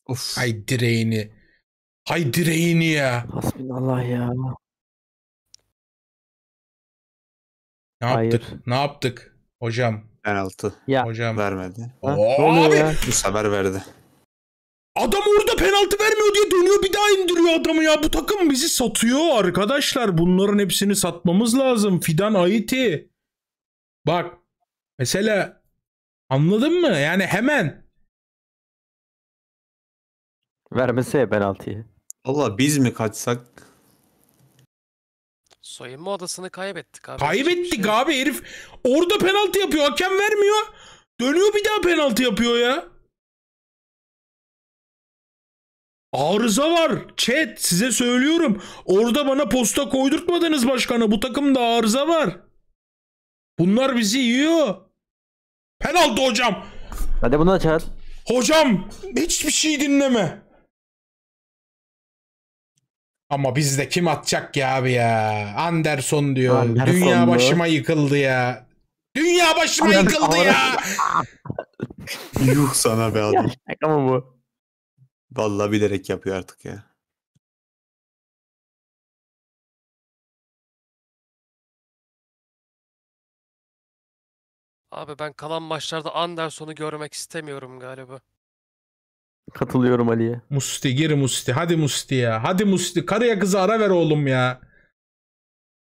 Of. Hay direğini. Hay direğini ya. Hasbinallah ya.
Ne Hayır. yaptık? Ne yaptık? Hocam. Penaltı. Ya. Hocam. Vermedi. Ha? Oo, abi. Bu sefer verdi. Adam orada penaltı vermiyor diye dönüyor bir daha indiriyor adamı ya. Bu takım bizi satıyor arkadaşlar. Bunların hepsini satmamız lazım. Fidan ayiti
Bak mesela anladın mı? Yani hemen. Vermese ya penaltıyı. Allah biz mi
kaçsak?
Soyunma odasını kaybettik abi. Kaybettik
şey.
abi herif. Orada penaltı yapıyor. Hakem vermiyor. Dönüyor bir daha penaltı yapıyor ya. Arıza var. Chat size söylüyorum. Orada bana posta koydurtmadınız başkana. Bu takımda arıza var. Bunlar bizi yiyor. Penaltı hocam. Hadi bunu açar. Hocam hiçbir şey dinleme.
Ama bizde kim atacak ya abi ya? Anderson diyor. Anderson Dünya bu. başıma yıkıldı ya. Dünya başıma Anderson. yıkıldı ya.
Yuh sana
be adam. Şaka bu? Vallahi bilerek yapıyor artık ya. Abi ben kalan maçlarda Anderson'u görmek istemiyorum
galiba.
Katılıyorum Ali'ye. Musti gir Musti. Hadi Musti ya. Hadi Musti.
Karıya kızı ara ver oğlum ya.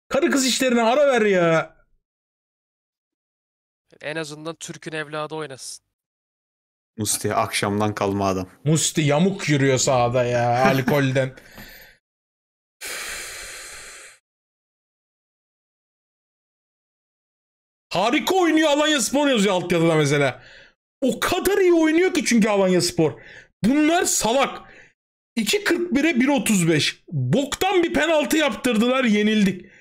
Karı kız işlerine ara ver ya.
En azından Türk'ün evladı oynasın.
Musti akşamdan kalma adam.
Musti yamuk yürüyor sahada ya alkolden. Harika oynuyor Alanya Spor yazıyor alt yazıda mesela. O kadar iyi oynuyor
ki çünkü Alanya Spor. Bunlar salak. 2.41'e 1.35. Boktan bir penaltı yaptırdılar yenildik.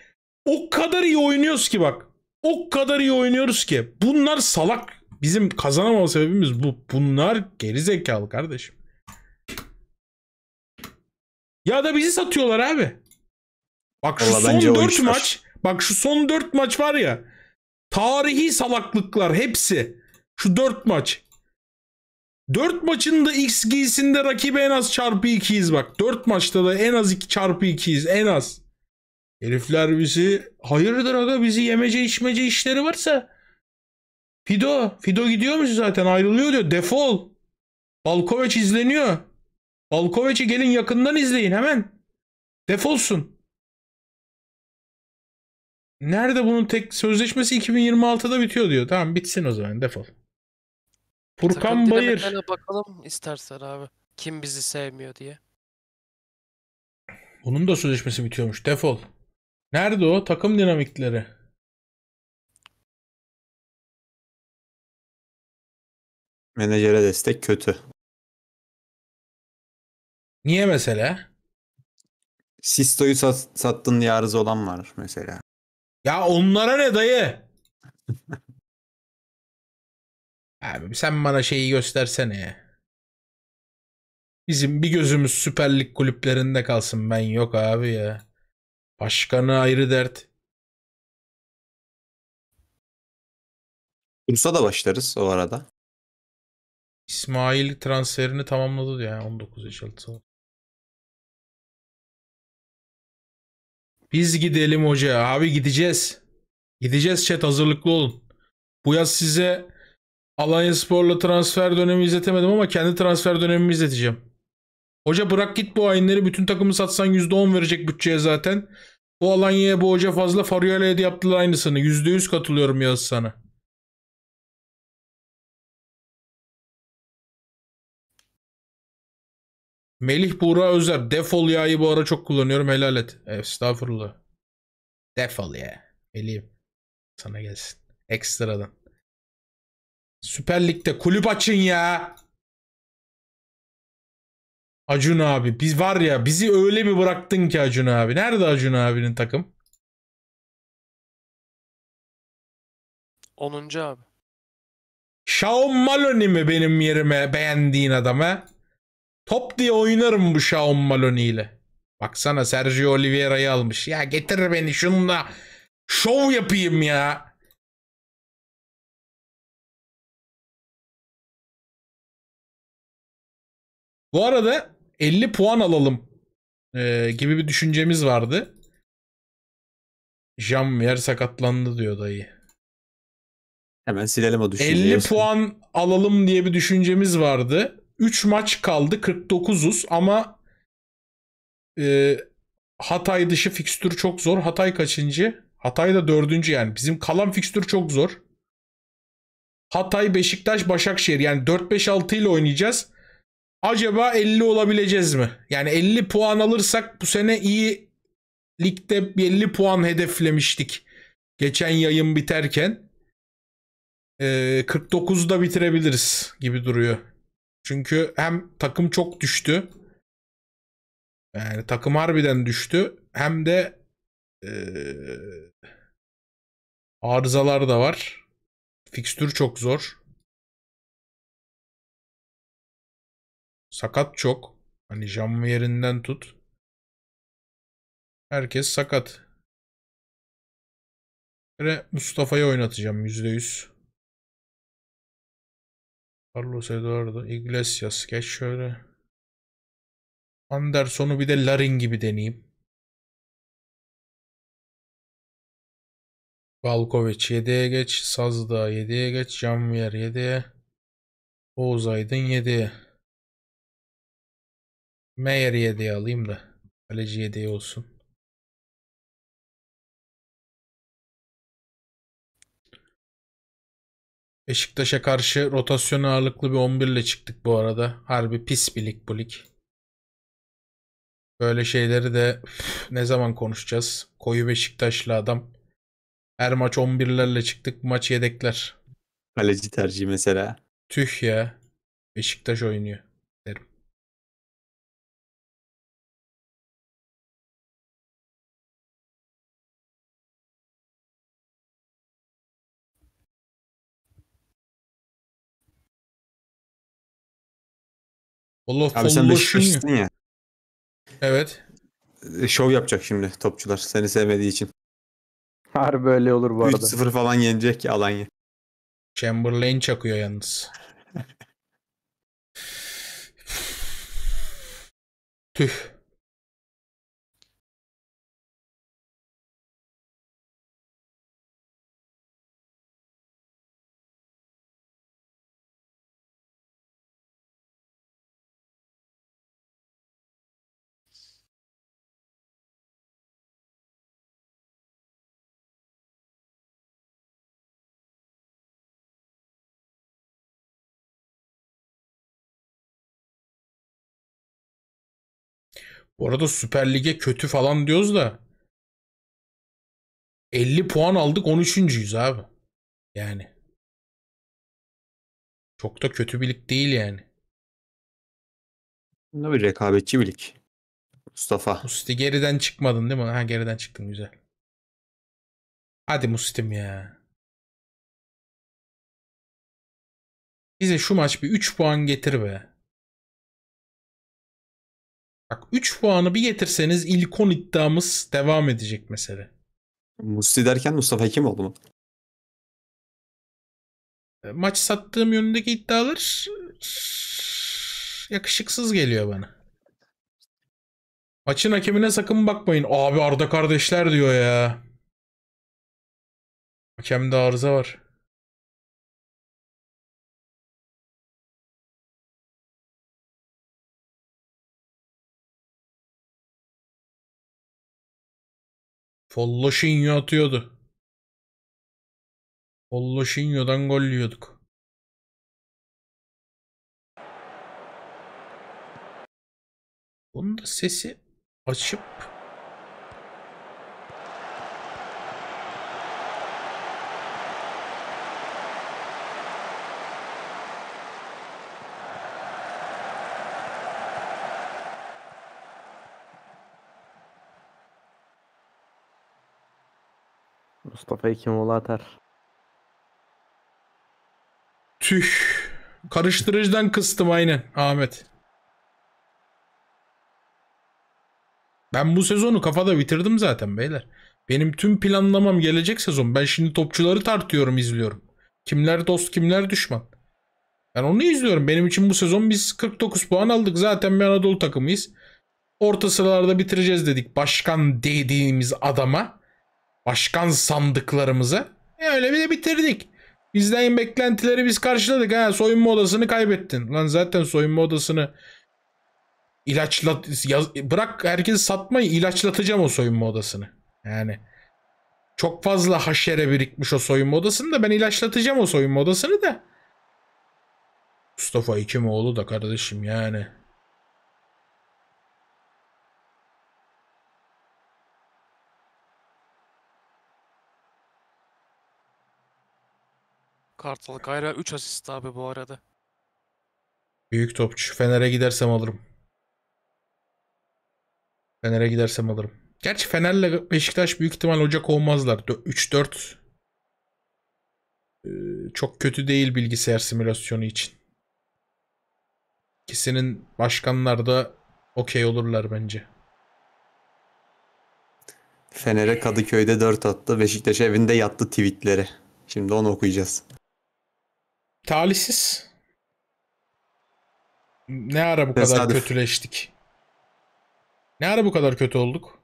O kadar iyi oynuyoruz ki bak. O kadar iyi oynuyoruz ki. Bunlar salak. Bizim kazanamama sebebimiz bu. Bunlar geri zekalı kardeşim. Ya da bizi satıyorlar abi. Bak şu Vallahi son bence 4 maç. Bak şu son 4 maç var ya. Tarihi salaklıklar hepsi. Şu 4 maç. 4 maçın da X giysinde rakibe en az çarpı 2'yiz bak. 4 maçta da en az 2 çarpı 2'yiz en az. Herifler bizi hayırdır aga bizi yemece içmece işleri varsa Fido, Fido gidiyor gidiyormuş zaten ayrılıyor diyor. Defol.
Balkoveç izleniyor. Balkoveç'i gelin yakından izleyin hemen. Defolsun. Nerede bunun tek sözleşmesi 2026'da bitiyor diyor. Tamam bitsin o zaman defol. Furkan Sakın Bayır.
bakalım istersen abi. Kim bizi sevmiyor diye.
Bunun da sözleşmesi bitiyormuş. Defol. Nerede o? Takım dinamikleri. Menajere destek kötü. Niye mesela?
Sisto'yu sat, sattın diye arıza olan var mesela.
Ya onlara ne dayı?
Abi sen bana şeyi göstersene.
Bizim bir gözümüz Süper Lig kulüplerinde kalsın. Ben yok abi ya. Başkanı ayrı dert. Bursa da başlarız o arada. İsmail transferini tamamladı ya yani 19 yaş altı. Biz gidelim hoca. Abi gideceğiz. Gideceğiz
chat hazırlıklı olun. Bu yaz size Alanya Spor'la transfer dönemi izletemedim ama kendi transfer dönemimi izleteceğim. Hoca bırak git bu ayinleri bütün takımı satsan %10 verecek bütçeye zaten. Bu Alanya'ya bu hoca fazla hediye yaptılar aynısını. %100
katılıyorum Yağız sana. Melih Buğra Özer. Defol yağı bu ara çok
kullanıyorum. Helal et. Estağfurullah. Defol ya. Melih'im. Sana
gelsin. Ekstradan. Süper Lig'de kulüp açın ya. Acun abi. Biz var ya bizi öyle mi bıraktın ki Acun abi. Nerede Acun abinin takım?
10. abi.
Shaun Maloney mi benim yerime
beğendiğin adam ha? Top diye oynarım bu Shaun Maloney ile. Baksana
Sergio Oliveira'yı almış. Ya getir beni şununla şov yapayım ya. Bu arada 50 puan alalım e, gibi bir düşüncemiz vardı. Jam yer sakatlandı diyor dayı.
Hemen silelim o düşünceyi. 50
puan alalım diye bir düşüncemiz vardı. 3 maç kaldı 49'uz ama e, Hatay dışı fikstür çok zor. Hatay kaçıncı? Hatay da dördüncü yani. Bizim kalan fikstür çok zor. Hatay, Beşiktaş, Başakşehir. Yani 4-5-6 ile oynayacağız. Acaba 50 olabileceğiz mi? Yani 50 puan alırsak bu sene iyi ligde 50 puan hedeflemiştik. Geçen yayın biterken. Ee, 49'da bitirebiliriz gibi duruyor. Çünkü hem takım çok düştü. Yani takım harbiden
düştü. Hem de e, arızalar da var. Fikstür çok zor. Sakat çok. Hani yerinden tut. Herkes sakat. Ve Mustafa'yı oynatacağım %100. Carlos Eduardo Iglesias geç şöyle. Anderson'u bir de Larin gibi deneyeyim. Balkovic 7'ye geç. Sazda 7'ye geç. Canvier 7'ye. Oğuz Aydın 7'ye. Meyer 7'ye alayım da. Kaleci 7'ye olsun. Beşiktaş'a karşı rotasyon ağırlıklı bir 11 ile
çıktık bu arada. Harbi pis bir lig bu lig. Böyle şeyleri de üf, ne zaman konuşacağız? Koyu Beşiktaşlı adam. Her maç 11'lerle
çıktık. maç yedekler. Kaleci tercihi mesela. Tüh ya. Beşiktaş oynuyor. Allah Abi sen Beşiktaşlısın ya. Evet.
E, Şov yapacak şimdi topçular seni sevmediği için.
Her böyle olur
bu arada. 3-0 falan
yenecek ya Alanya. Chamberlain çakıyor yalnız.
Tüh. Bu arada Süper Lig'e kötü falan diyoruz da 50 puan aldık 13.yüz abi. Yani. Çok da kötü bir lig değil yani. Bunda bir rekabetçi bir lig. Mustafa. Musti geriden çıkmadın değil mi? Ha geriden çıktım güzel. Hadi Mustim ya. Bize şu maç bir 3 puan getir be. Bak 3 puanı bir getirseniz
ilk 10 iddiamız devam edecek mesela.
Musti derken Mustafa oldu mu?
E, maç sattığım yönündeki iddialar yakışıksız geliyor bana. Maçın hakemine sakın
bakmayın. Abi Arda kardeşler diyor ya. Hakemde arıza var. Folloşinho atıyordu. Folloşinho'dan gol yiyorduk. Bunun da sesi açıp
Mustafa Hekimoğlu atar.
Tüh. Karıştırıcıdan kıstım aynen Ahmet. Ben bu sezonu kafada bitirdim zaten beyler. Benim tüm planlamam gelecek sezon. Ben şimdi topçuları tartıyorum, izliyorum. Kimler dost, kimler düşman. Ben onu izliyorum. Benim için bu sezon biz 49 puan aldık. Zaten bir Anadolu takımıyız. Orta sıralarda bitireceğiz dedik. Başkan dediğimiz adama başkan sandıklarımızı. E öyle bir de bitirdik. Bizden beklentileri biz karşıladık. Ha, soyunma odasını kaybettin. Lan zaten soyunma odasını ilaçla yaz, bırak herkes satmayı ilaçlatacağım o soyunma odasını. Yani çok fazla haşere birikmiş o soyunma odasını da ben ilaçlatacağım o soyunma odasını da. Mustafa iki İkimoğlu da kardeşim yani.
Kartal Kayra 3 asist abi bu arada.
Büyük topçu. Fener'e gidersem alırım. Fener'e gidersem alırım. Gerçi Fener'le Beşiktaş büyük ihtimal Ocak olmazlar. 3-4 ee, çok kötü değil bilgisayar simülasyonu için. İkisinin başkanlar da okey olurlar bence.
Fener'e Kadıköy'de 4 attı. Beşiktaş evinde yattı tweetleri. Şimdi onu okuyacağız.
Talihsiz. Ne ara bu Tesadüf. kadar kötüleştik? Ne ara bu kadar kötü olduk?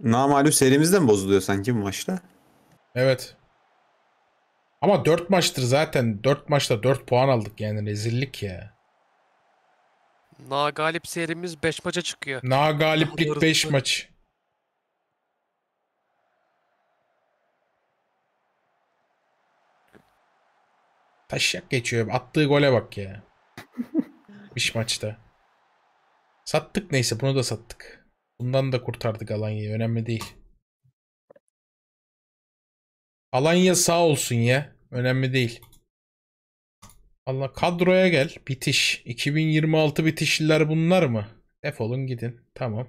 Namalüp serimiz mi bozuluyor sanki bu maçta?
Evet. Ama 4 maçtır zaten. 4 maçta 4 puan aldık yani rezillik ya.
Na galip serimiz 5 maça çıkıyor. Na galiplik 5 maç.
Taşak geçiyor. Attığı gole bak ya. bir maçta. Sattık neyse bunu da sattık. Bundan da kurtardık Alanya'yı. Önemli değil. Alanya sağ olsun ya. Önemli değil. Allah kadroya gel. Bitiş. 2026 bitişliler bunlar mı? Defolun gidin. Tamam.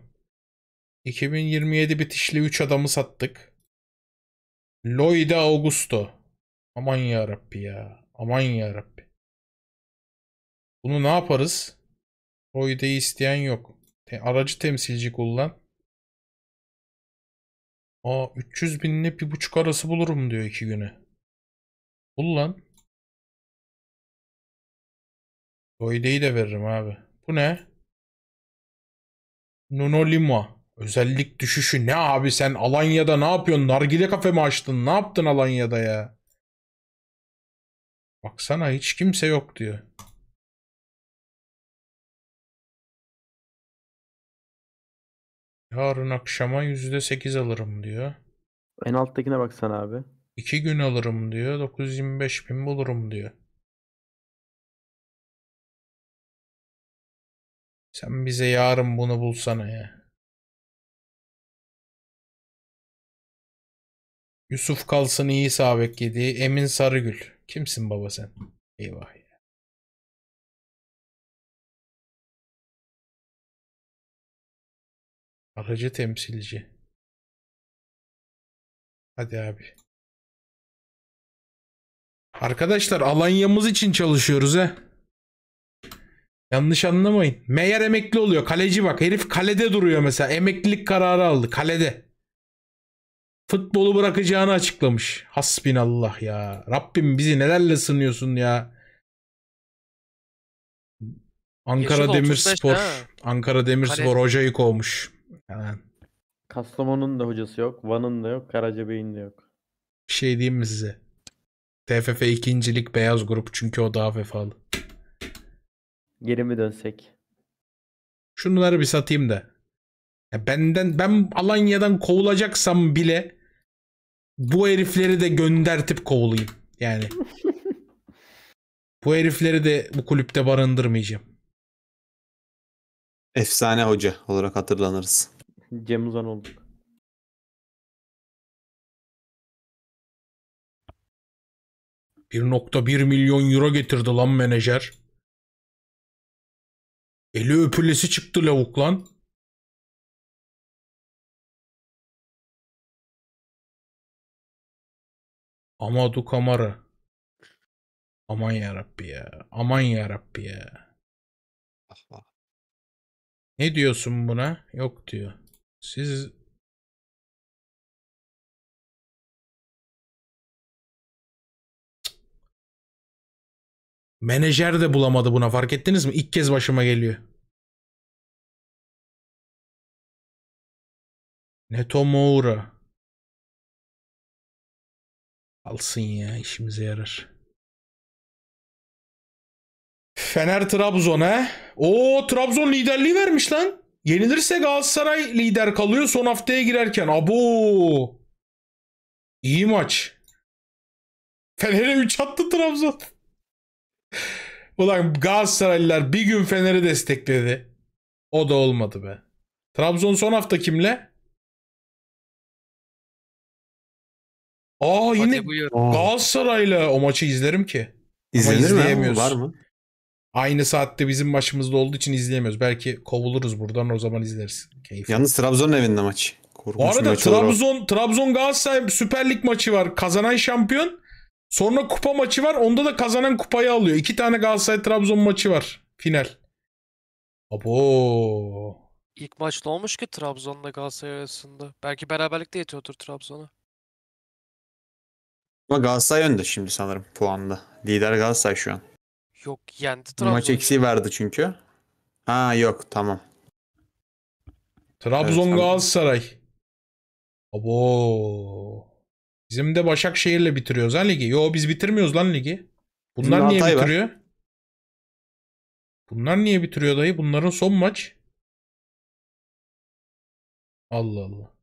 2027 bitişli 3 adamı sattık. Lloyd Augusto. Aman ya Rabbi ya. Aman ya Rabbi. Bunu ne yaparız? Oyda'yı isteyen yok. aracı temsilci kullan.
Aa 300 binle bir buçuk arası bulurum diyor iki güne. Bul lan. Oyda'yı de veririm abi. Bu ne? Nuno Lima. Özellik
düşüşü ne abi sen Alanya'da ne yapıyorsun? Nargile kafe mi açtın? Ne yaptın Alanya'da ya?
Baksana hiç kimse yok diyor. Yarın akşama yüzde sekiz alırım diyor. En alttakine baksana abi. İki gün alırım diyor. 925 bin bulurum diyor. Sen bize yarın bunu bulsana ya. Yusuf Kalsın iyi sabek yedi. Emin Sarıgül. Kimsin baba sen? Eyvah ya. Aracı temsilci. Hadi abi. Arkadaşlar Alanya'mız için çalışıyoruz he.
Yanlış anlamayın. Meyer emekli oluyor. Kaleci bak. Herif kalede duruyor mesela. Emeklilik kararı aldı. Kalede futbolu bırakacağını açıklamış. Hasbinallah ya. Rabbim bizi nelerle sınıyorsun ya. Ankara Demirspor. Ankara Demirspor hocayı kovmuş. Yani.
Kastamonu'nun da hocası yok. Van'ın da yok. Karacabey'in de yok.
Bir şey diyeyim mi size? TFF ikincilik beyaz grup çünkü o daha vefalı. Geri mi dönsek? Şunları bir satayım da. Ya benden ben Alanya'dan kovulacaksam bile bu herifleri de göndertip kovulayım. Yani. bu herifleri de bu kulüpte barındırmayacağım.
Efsane hoca olarak hatırlanırız. Cem Uzan olduk. ...1.1 milyon euro getirdi lan menajer. Eli öpülesi çıktı lavuk lan. Amadu Kamarı. Aman yarabbi ya. Aman yarabbi ya. Ne diyorsun buna? Yok diyor. Siz Menajer de bulamadı buna fark ettiniz mi? İlk kez başıma geliyor. Neto Moura. Alsın ya işimize yarar. Fener Trabzon
he. O Trabzon liderliği vermiş lan. Yenilirse Galatasaray lider kalıyor son haftaya girerken. Abo. İyi maç. Fener'e 3 attı Trabzon. Ulan Galatasaraylılar bir
gün Fener'i destekledi. O da olmadı be. Trabzon son hafta kimle? Aa yine Hadi buyur. Galatasaray'la o maçı izlerim ki. İzlenir mi? Var mı? Aynı saatte
bizim maçımızda olduğu için izleyemiyoruz. Belki kovuluruz buradan o zaman izleriz.
Keyifli. Yalnız Trabzon evinde
maç. Korkunç Bu arada maç Trabzon, Trabzon Galatasaray Süper Lig maçı var. Kazanan şampiyon. Sonra kupa maçı var. Onda da kazanan kupayı alıyor. İki tane Galatasaray Trabzon maçı var. Final.
Abo.
İlk maçta olmuş ki Trabzon'la Galatasaray arasında. Belki beraberlikte yetiyordur Trabzon'a.
Ama Galatasaray
önde şimdi sanırım puanlı. Lider Galatasaray şu an.
Yok yendi Trabzon. Maç
eksiği verdi çünkü. Ha yok tamam. Trabzon Evet,
Galatasaray. Abo. Bizim de Başakşehir'le bitiriyoruz ha ligi.
Yo biz bitirmiyoruz lan ligi. Bunlar Bizim niye Altay var. bitiriyor? Bunlar niye bitiriyor dayı? Bunların son maç. Allah Allah.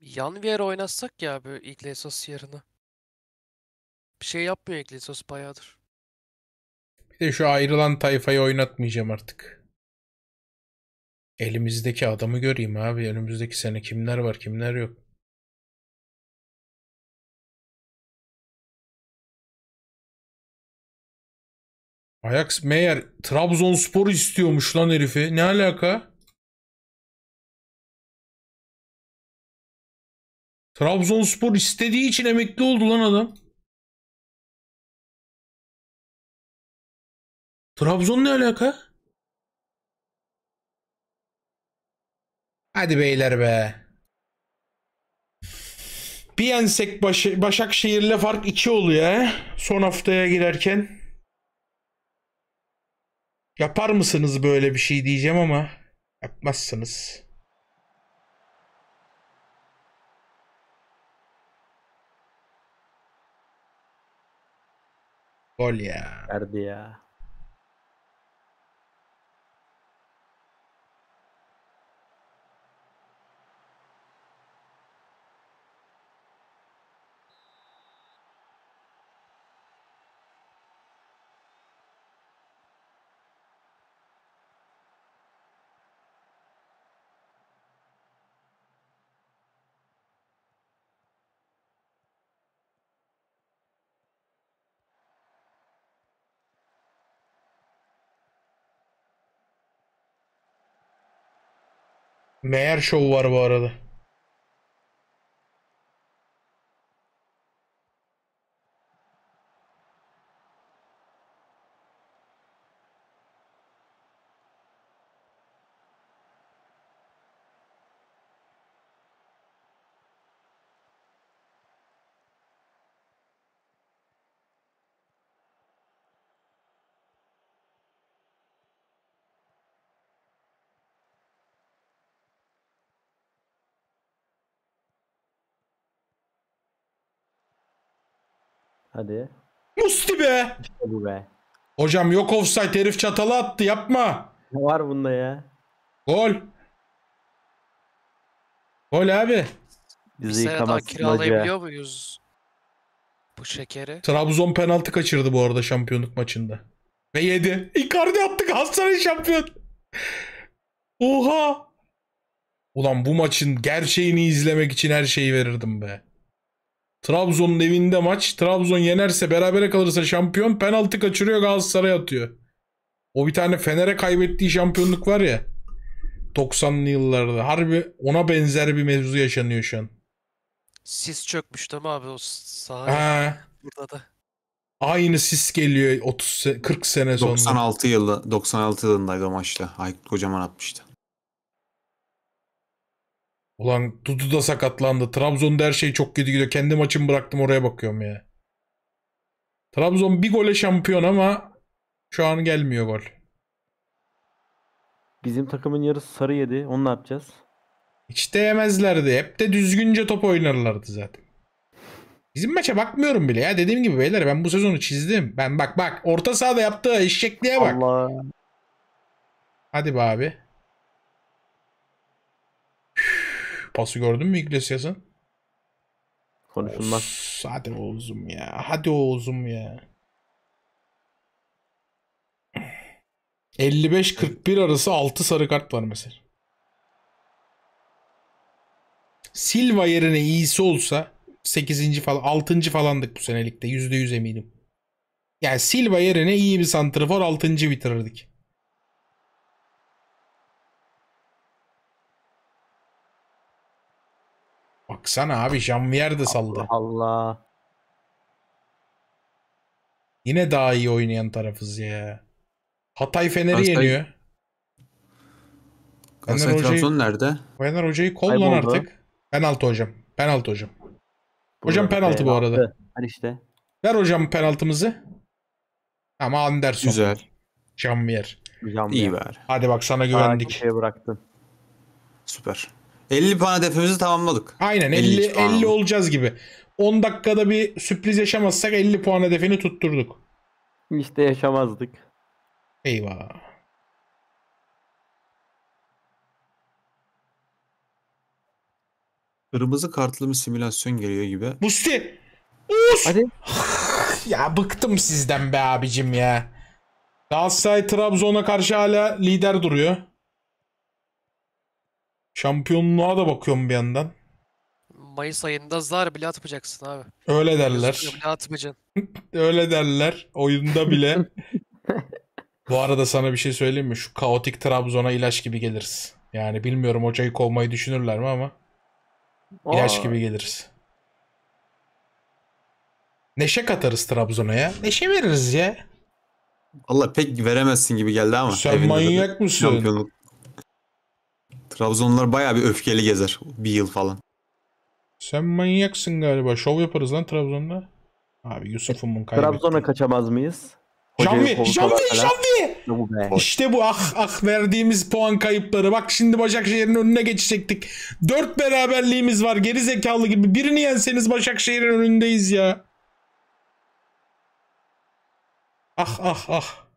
Yan bir yere oynatsak ya böyle Iglesias yerine. Bir
şey yapmıyor Iglesias bayağıdır.
Bir de şu ayrılan tayfayı oynatmayacağım artık.
Elimizdeki adamı göreyim abi. Önümüzdeki sene kimler var kimler yok. Ajax meğer Trabzonspor istiyormuş lan herifi. Ne alaka? Trabzonspor istediği için emekli oldu lan adam. Trabzon ne alaka? Hadi beyler be.
Bir yensek Baş Başakşehir'le fark 2 oluyor he. Son haftaya girerken. Yapar mısınız böyle bir şey diyeceğim ama yapmazsınız. Colia. Ah. Guardia. Meğer şov var bu arada. Hadi. Musti be. İşte bu be. Hocam yok offside herif çatalı attı yapma. Ne var bunda ya? Gol. Gol abi. Bir Bizi sene daha yıkamazsın kiralayabiliyor
muyuz bu şekeri? Trabzon
penaltı kaçırdı bu arada şampiyonluk maçında. Ve yedi. Icardi attık Galatasaray şampiyon. Oha. Ulan bu maçın gerçeğini izlemek için her şeyi verirdim be. Trabzon'un evinde maç. Trabzon yenerse berabere kalırsa şampiyon penaltı kaçırıyor Galatasaray atıyor. O bir tane Fener'e kaybettiği şampiyonluk var ya. 90'lı yıllarda. Harbi ona benzer bir mevzu yaşanıyor şu an.
Sis çökmüş değil mi abi o sahaya? Burada da.
Aynı sis geliyor 30 40 sene sonra. 96 yılı 96 yılındaydı o
maçta. Aykut Kocaman atmıştı.
Ulan Dudu da sakatlandı. Trabzon'da her şey çok kötü gidiyor. Kendi maçımı bıraktım oraya bakıyorum ya. Trabzon bir gole şampiyon ama şu an gelmiyor gol. Bizim takımın yarısı sarı yedi. Onu ne yapacağız? Hiç de Hep de düzgünce top oynarlardı zaten. Bizim maça bakmıyorum bile ya. Dediğim gibi beyler ben bu sezonu çizdim. Ben bak bak orta sahada yaptığı eşekliğe bak. Allah. Hadi be abi. Şu pası gördün mü Iglesias'ın? Konuşulmaz. Of, hadi Oğuz'um ya. Hadi Oğuz'um ya. 55-41 arası 6 sarı kart var mesela. Silva yerine iyisi olsa 8. falan 6. falandık bu senelikte. %100 eminim. Yani Silva yerine iyi bir santrafor 6. bitirirdik. Baksana abi Jamvier de salladı. Allah Allah. Yine daha iyi oynayan tarafız ya. Hatay Fener'i Galatasaray... yeniyor. Galatasaray Fener Trabzon nerede? Fener hocayı kollan artık. Penaltı hocam. Penaltı hocam. Hocam penaltı bu arada. Altı. işte. Ver hocam penaltımızı. Ama Anderson. Güzel. Jamvier. Jamvier. İyi ver. Hadi bak sana güvendik. Aa, bıraktın. Süper. 50 puan hedefimizi tamamladık. Aynen 50 50, 50 olacağız gibi. 10 dakikada bir sürpriz yaşamazsak 50 puan hedefini tutturduk. İşte yaşamazdık. Eyvah. Kırmızı kartlı bir simülasyon geliyor gibi.
Musti! Us! Hadi.
ya bıktım sizden be abicim ya. Galatasaray Trabzon'a karşı hala lider duruyor. Şampiyonluğa da bakıyorum bir yandan.
Mayıs ayında zar bile atmayacaksın abi.
Öyle derler.
Bile atmayacaksın.
Öyle derler. Oyunda bile. Bu arada sana bir şey söyleyeyim mi? Şu kaotik Trabzon'a ilaç gibi geliriz. Yani bilmiyorum hocayı kovmayı düşünürler mi ama ilaç Aa. gibi geliriz. Neşe katarız Trabzon'a ya. Neşe veririz ya.
Allah pek veremezsin gibi geldi ama. Sen evinde de manyak mısın? Şampiyonluk. Trabzonlular bayağı bir öfkeli gezer. Bir yıl falan.
Sen manyaksın galiba. Şov yaparız lan Trabzon'da. Abi Yusuf'umun kaybetti. Trabzon'a
kaçamaz mıyız? Canvi, Canvi,
Canvi. İşte bu ah ah verdiğimiz puan kayıpları. Bak şimdi Başakşehir'in önüne geçecektik. Dört beraberliğimiz var geri zekalı gibi. Birini yenseniz Başakşehir'in önündeyiz ya. Ah ah ah.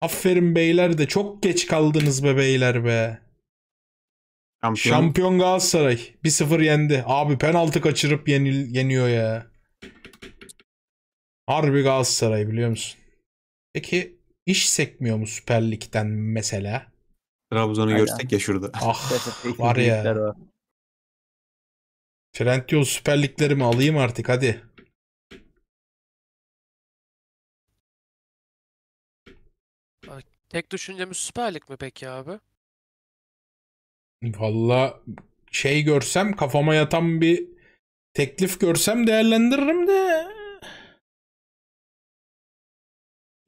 Aferin beyler de çok geç kaldınız be beyler be. Şampiyon, Şampiyon Galatasaray 1-0 yendi. Abi penaltı kaçırıp yenil yeniyor ya. Harbi Galatasaray biliyor musun? Peki iş sekmiyor mu Süper Lig'den mesela? Trabzon'u görsek ya şurada. Ah var ya.
Trend yol Süper Lig'lerimi alayım artık hadi. Tek düşüncemiz Süper Lig mi peki abi? Valla
şey görsem kafama yatan bir teklif görsem değerlendiririm de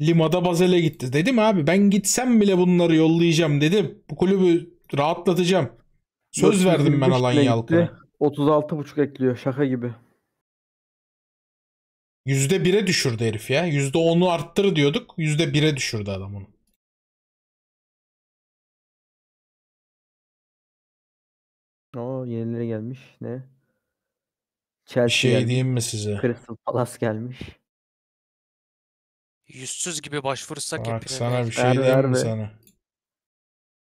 Lima'da Bazel'e gitti. Dedim abi ben gitsem bile bunları yollayacağım dedim. Bu kulübü rahatlatacağım. Söz verdim ben Alanya halkına. 36,5 ekliyor şaka gibi.
%1'e düşürdü herif ya. %10'u arttır diyorduk. %1'e düşürdü adam onu. O yenileri gelmiş. Ne? Chelsea Şey gelmiş. diyeyim mi size? Crystal Palace
gelmiş.
Yüzsüz gibi başvurursak Bak sana bir şey Ver,
diyeyim ver mi sana?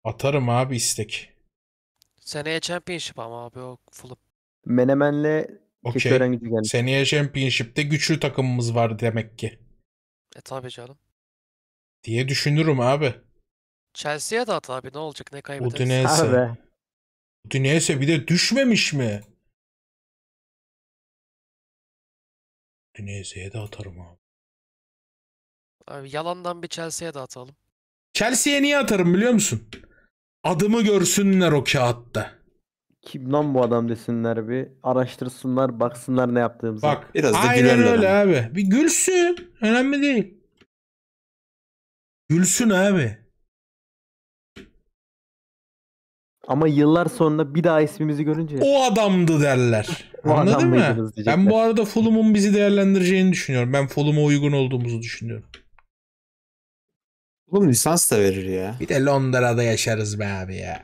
Atarım abi istek.
Seneye Championship ama abi o Fulham.
Menemen'le Okey. Seneye Championship'te güçlü takımımız var demek ki.
E tabi canım.
Diye düşünürüm abi.
Chelsea'ye de at abi ne olacak ne kaybederiz. Udinese. Abi. Neyse bir de düşmemiş mi? Neyse'ye de atarım abi. Abi yalandan bir Chelsea'ye de atalım.
Chelsea'ye niye atarım biliyor musun? Adımı görsünler o kağıtta. Kim lan bu adam desinler bir araştırsınlar baksınlar ne yaptığımızı. Bak biraz da aynen öyle
abi. abi. Bir gülsün. Önemli değil. Gülsün abi. Ama yıllar sonra bir daha
ismimizi görünce o
adamdı derler.
o Anladın mı? Ben bu
arada Fulham'ın bizi değerlendireceğini düşünüyorum. Ben Fulham'a uygun olduğumuzu düşünüyorum. Fulham lisans
da verir ya.
Bir de Londra'da yaşarız be abi ya.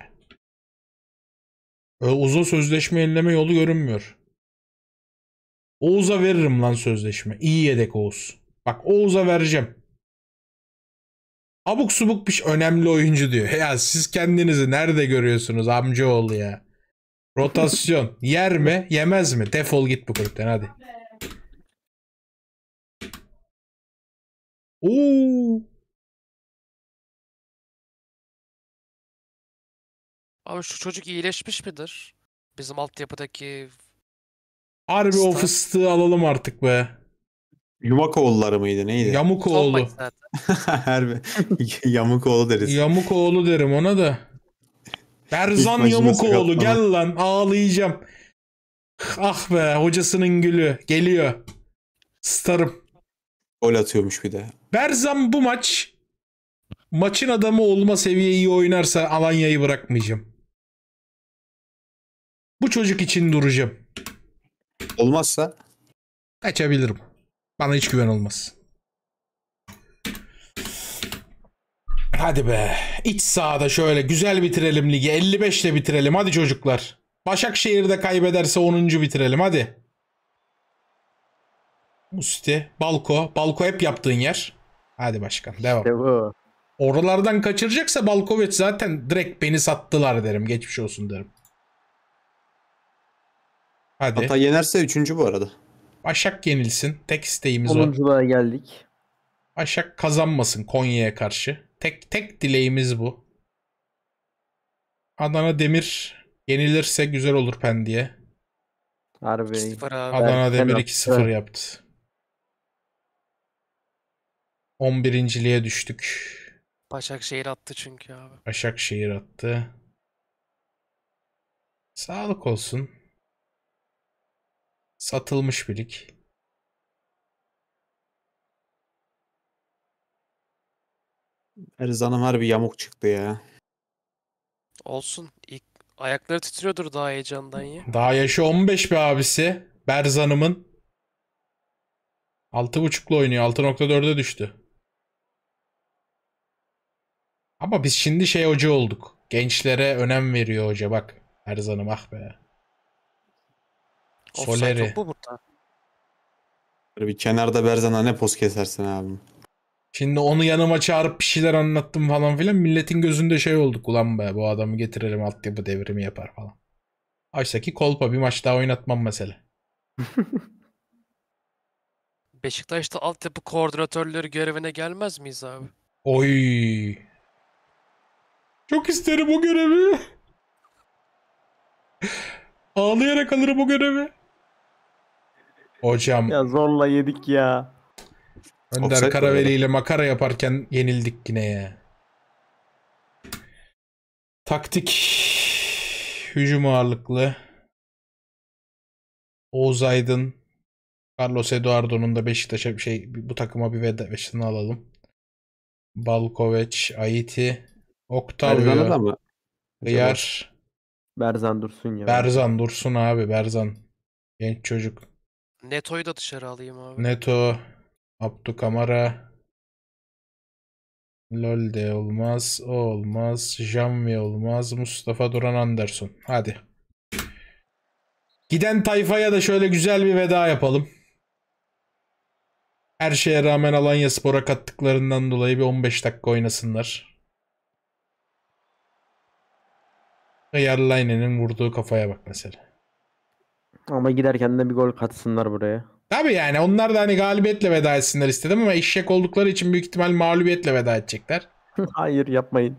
Öyle uzun sözleşme elleme yolu görünmüyor. Oğuz'a veririm lan sözleşme. İyi yedek Oğuz. Bak Oğuz'a vereceğim abuk subuk bir şey, önemli oyuncu diyor. Ya siz kendinizi nerede görüyorsunuz amcaoğlu ya?
Rotasyon. Yer mi? Yemez mi? Defol git bu kulüpten hadi. Oo. Abi şu çocuk iyileşmiş midir?
Bizim altyapıdaki
Harbi o fıstığı alalım artık be
oğulları mıydı neydi? Yamuk oğlu. Her Yamuk
oğlu deriz. Yamuk oğlu derim ona da. Berzan Yamuk oğlu, gel lan ağlayacağım. Ah be hocasının gülü geliyor. Starım.
Gol atıyormuş bir de.
Berzan bu maç maçın adamı olma seviyeyi oynarsa Alanya'yı bırakmayacağım. Bu çocuk için duracağım. Olmazsa? Kaçabilirim. Bana hiç güven olmaz. Hadi be. İç sahada şöyle güzel bitirelim ligi. 55 ile bitirelim. Hadi çocuklar. Başakşehir'de kaybederse 10. bitirelim. Hadi. Musti. Balko. Balko hep yaptığın yer. Hadi başkan. Devam. İşte bu. Oralardan kaçıracaksa Balkovic zaten direkt beni sattılar derim. Geçmiş olsun derim.
Hadi. Hatta yenerse 3. bu arada.
Aşak yenilsin. Tek isteğimiz 10. o. geldik. Aşak kazanmasın Konya'ya karşı. Tek tek dileğimiz bu. Adana Demir yenilirse güzel olur Pendik'e.
Harbi. Adana Demir 2-0
yaptı. 11.liğe düştük.
Başakşehir attı çünkü abi.
Başakşehir attı. Sağlık olsun. Satılmış bir lig. Erzan'ım bir yamuk çıktı ya.
Olsun. İlk ayakları titriyordur daha heyecandan ya.
Daha yaşı 15 be abisi. Berzan'ımın. 6.5'la oynuyor. 6.4'e düştü. Ama biz şimdi şey hoca olduk. Gençlere önem veriyor hoca bak. Erzan'ım ah be.
Offside Soleri. yok mu burada?
Böyle
bir kenarda Berzan'a ne poz kesersin abim.
Şimdi onu yanıma çağırıp bir şeyler anlattım falan filan. Milletin gözünde şey olduk. Ulan be bu adamı getirelim altyapı devrimi yapar falan. Oysa ki kolpa bir maç daha oynatmam mesele.
Beşiktaş'ta altyapı koordinatörleri görevine gelmez miyiz abi?
Oy. Çok isterim o görevi. Ağlayarak alırım o görevi. Hocam. Ya zorla yedik ya.
Önder Offside Karaveli ile
makara yaparken yenildik yine ya. Taktik hücum ağırlıklı. Oğuz Aydın, Carlos Eduardo'nun da Beşiktaş'a bir şey bu takıma bir veda vedaşını alalım. Balkoveç, Aiti, mı? Riyar. Berzan Dursun ya. Berzan Dursun abi Berzan. Genç çocuk.
Neto'yu da dışarı alayım abi.
Neto, Abdu Kamara, Lol de olmaz, o olmaz, Jamvi olmaz, Mustafa Duran Anderson. Hadi. Giden tayfaya da şöyle güzel bir veda yapalım. Her şeye rağmen Alanya Spor'a kattıklarından dolayı bir 15 dakika oynasınlar. Yarlainen'in vurduğu kafaya bak mesela.
Ama giderken de bir gol katsınlar buraya.
Tabi yani onlar da hani galibiyetle veda etsinler istedim ama eşek oldukları için büyük ihtimal mağlubiyetle veda edecekler. Hayır yapmayın.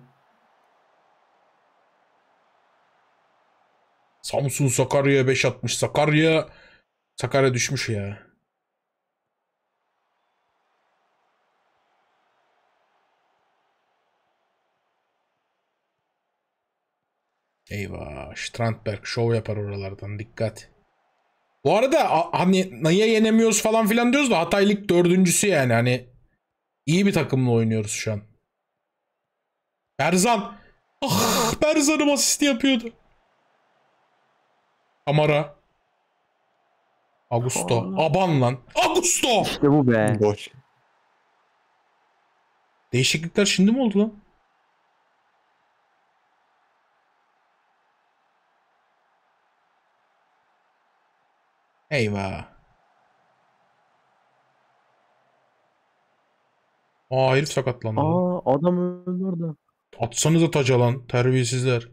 Samsun Sakarya 5 atmış. Sakarya Sakarya düşmüş ya. Eyvah. Strandberg şov yapar oralardan. Dikkat. Bu arada hani Naya yenemiyoruz falan filan diyoruz da Hatay Lig dördüncüsü yani hani iyi bir takımla oynuyoruz şu an. Berzan. Ah Berzan'ım asisti yapıyordu. Amara. Augusto. Allah. Aban lan. Augusto. İşte bu be. Boş. Değişiklikler şimdi mi oldu lan? Eyvah. Aa herif sakatlandı. Aa adam öldü orada. Atsanıza taca lan terbiyesizler.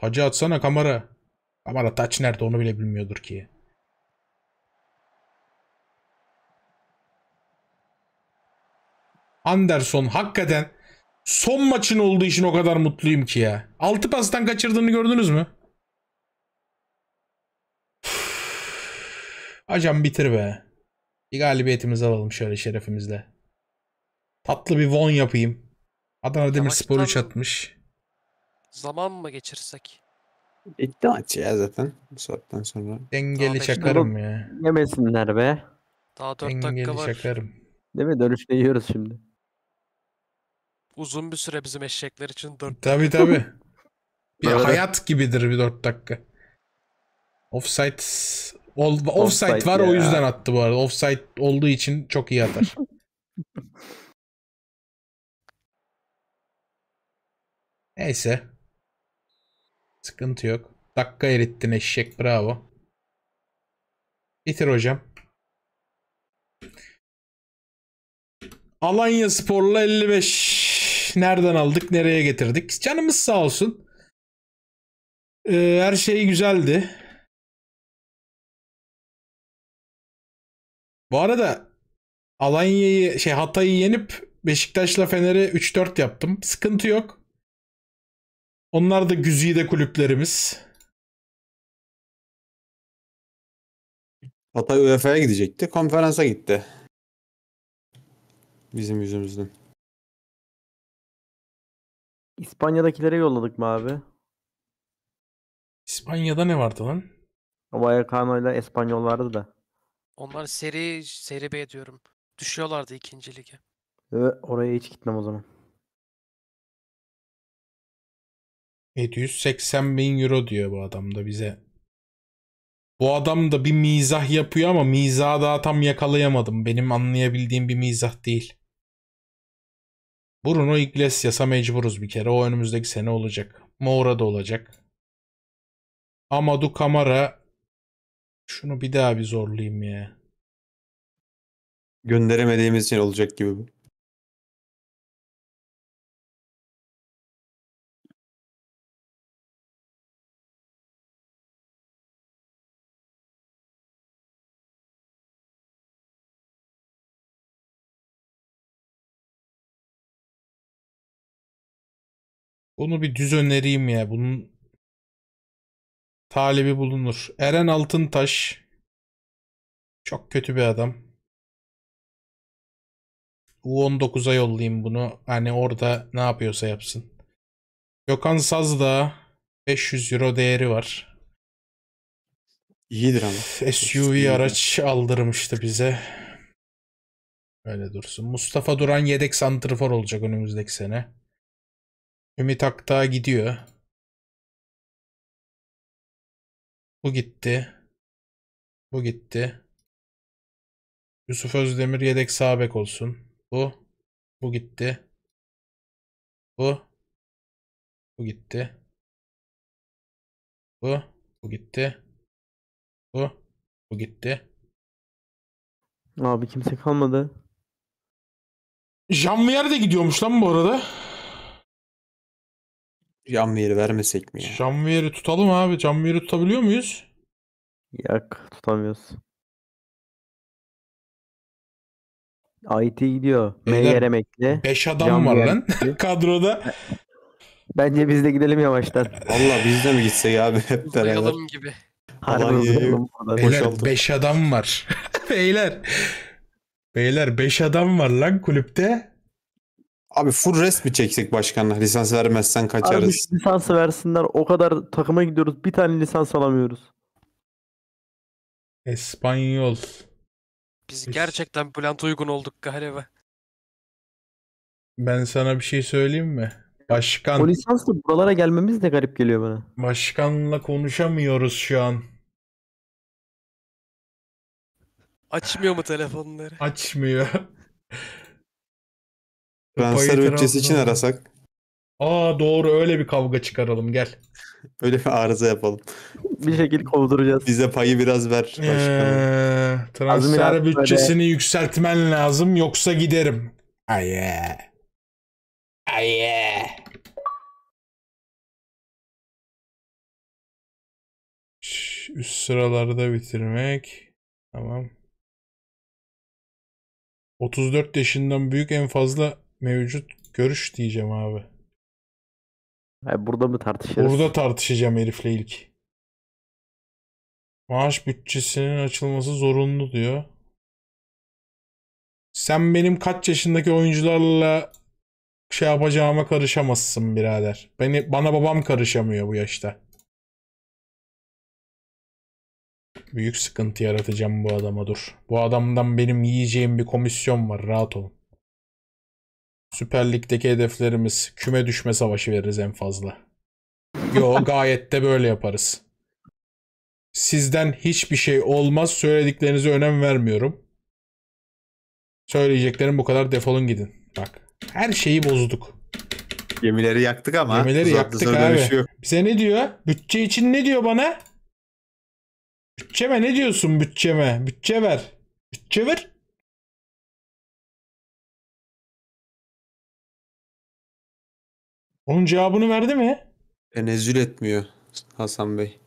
Tacı atsana kamera. Kamera taç nerede onu bile bilmiyordur ki. Anderson hakikaten son maçın olduğu için o kadar mutluyum ki ya. 6 pastan kaçırdığını gördünüz mü? Hocam bitir be. Bir galibiyetimizi alalım şöyle şerefimizle. Tatlı bir von yapayım. Adana Demirspor 3 atmış.
Zaman mı geçirsek?
Bitti maç ya zaten. Bu saatten sonra. Dengeli Daha çakarım ya. Yemesinler be.
Daha 4 dakika var. çakarım.
Değil mi? Dönüşte yiyoruz şimdi.
Uzun bir süre bizim eşekler için 4 Tabi tabi.
Bir hayat gibidir bir 4 dakika. Offside offside, offside var ya. o yüzden attı bu arada. Offside olduğu için çok iyi atar. Neyse. Sıkıntı yok. Dakika erittin eşek bravo. Bitir hocam. Alanya Spor'la 55
nereden aldık nereye getirdik? Canımız sağ olsun. Ee, her şey güzeldi. Bu arada Alanya'yı şey Hatay'ı yenip Beşiktaş'la Feneri 3-4 yaptım. Sıkıntı yok. Onlar da güzide kulüplerimiz. Hatay UEFA'ya gidecekti. Konferansa gitti. Bizim yüzümüzden. İspanya'dakilere yolladık mı abi?
İspanya'da
ne vardı lan?
Vallecano ile Espanyol da.
Onlar seri seri B diyorum. Düşüyorlardı ikinci lige.
Ve oraya hiç gitmem o zaman. 780 bin euro diyor bu adam da bize. Bu adam da bir mizah yapıyor ama mizahı daha tam yakalayamadım. Benim anlayabildiğim bir mizah değil. Bruno Iglesias'a mecburuz bir kere. O önümüzdeki sene olacak. Moura da olacak.
Amadou Kamara şunu bir daha bir zorlayayım ya. Gönderemediğimiz için olacak gibi bu. Onu bir düz önereyim ya. Bunun talebi bulunur. Eren Altıntaş çok kötü bir adam.
U19'a yollayayım bunu. Hani orada ne yapıyorsa yapsın. Gökhan Sazda 500 euro değeri var.
İyidir ama. SUV İyidir. araç
aldırmıştı bize. Öyle dursun. Mustafa Duran yedek santrfor olacak önümüzdeki
sene. Ümit Aktağ gidiyor. Bu gitti. Bu gitti. Yusuf Özdemir yedek sağ bek olsun. Bu. Bu gitti. Bu. Bu gitti. Bu. Bu gitti. Bu. Bu gitti. Abi kimse kalmadı. Janvier de gidiyormuş lan bu arada.
Janvier'i vermesek mi ya? Janvier'i tutalım abi.
Janvier'i tutabiliyor muyuz? Yok tutamıyoruz. IT gidiyor. Meyer emekli. 5 adam Can var lan
kadroda.
Bence biz de gidelim yavaştan. Valla biz de mi gitsek abi hep
beraber? gibi.
Harbi Beyler 5 adam var. Beyler. Beyler 5 adam var lan kulüpte. Abi full rest
mi çeksek başkanla? Lisans vermezsen kaçarız.
Abi lisans versinler. O kadar takıma gidiyoruz. Bir
tane
lisans alamıyoruz. Espanyol.
Biz gerçekten plant uygun olduk galiba.
Ben sana bir şey
söyleyeyim mi?
Başkan. O
lisansla buralara gelmemiz de garip geliyor bana. Başkanla
konuşamıyoruz şu an. Açmıyor mu
telefonları?
Açmıyor. Transfer bütçesi için
arasak.
Aa
doğru öyle bir kavga çıkaralım gel.
Öyle bir arıza yapalım. Bir şekilde kovduracağız. Bize payı biraz ver Ee,
transfer Azmirat
bütçesini
böyle. yükseltmen lazım yoksa giderim. Aye. Aye. Üst sıralarda bitirmek. Tamam.
34 yaşından büyük en fazla mevcut görüş diyeceğim abi.
Ha, burada mı tartışacağız? Burada
tartışacağım herifle ilk.
Maaş bütçesinin açılması zorunlu diyor. Sen benim kaç yaşındaki oyuncularla şey
yapacağıma karışamazsın birader. Beni bana babam karışamıyor bu yaşta. Büyük sıkıntı yaratacağım bu adama dur. Bu adamdan benim yiyeceğim bir komisyon var rahat olun. Süper Lig'deki hedeflerimiz küme düşme savaşı veririz en fazla. Yo gayet de böyle yaparız. Sizden hiçbir şey olmaz. Söylediklerinize önem vermiyorum. Söyleyeceklerim bu kadar defolun gidin. Bak her şeyi bozduk. Gemileri yaktık ama. Gemileri yaktık abi. Bize ne diyor? Bütçe için ne diyor
bana? Bütçeme ne diyorsun bütçeme? Bütçe ver. Bütçe ver. Onun cevabını verdi mi? Tenezzül etmiyor Hasan Bey.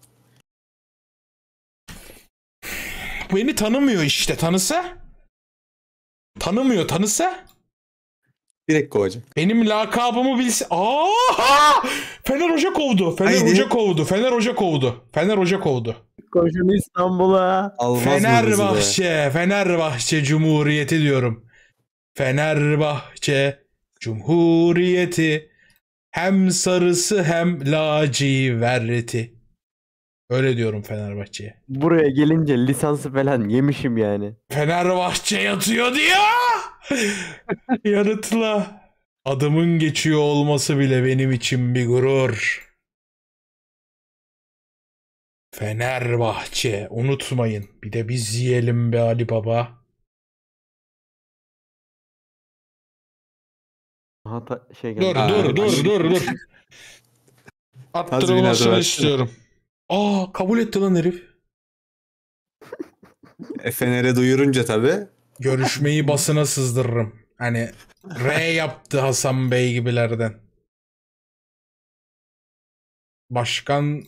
Beni tanımıyor işte. Tanısa? Tanımıyor. Tanısa? Direkt kovacak. Benim
lakabımı bilse... Aa! Fener Hoca kovdu. Fener Hoca kovdu. Fener Hoca kovdu. Fener Hoca kovdu. Koşun İstanbul'a. Almaz Fenerbahçe. Fenerbahçe Cumhuriyeti diyorum. Fenerbahçe Cumhuriyeti. Hem sarısı hem laciverti. Öyle diyorum Fenerbahçe'ye. Buraya gelince lisansı falan yemişim yani. Fenerbahçe yatıyor diyor. Yanıtla. Adımın geçiyor olması bile benim için bir gurur.
Fenerbahçe unutmayın. Bir de biz yiyelim be Ali Baba. Hata şey geldi. Dur Aa, dur dur dur dur. Attırılmasını istiyorum.
Aa kabul etti lan herif.
Efener'e duyurunca tabi.
Görüşmeyi basına sızdırırım. Hani R yaptı Hasan Bey
gibilerden. Başkan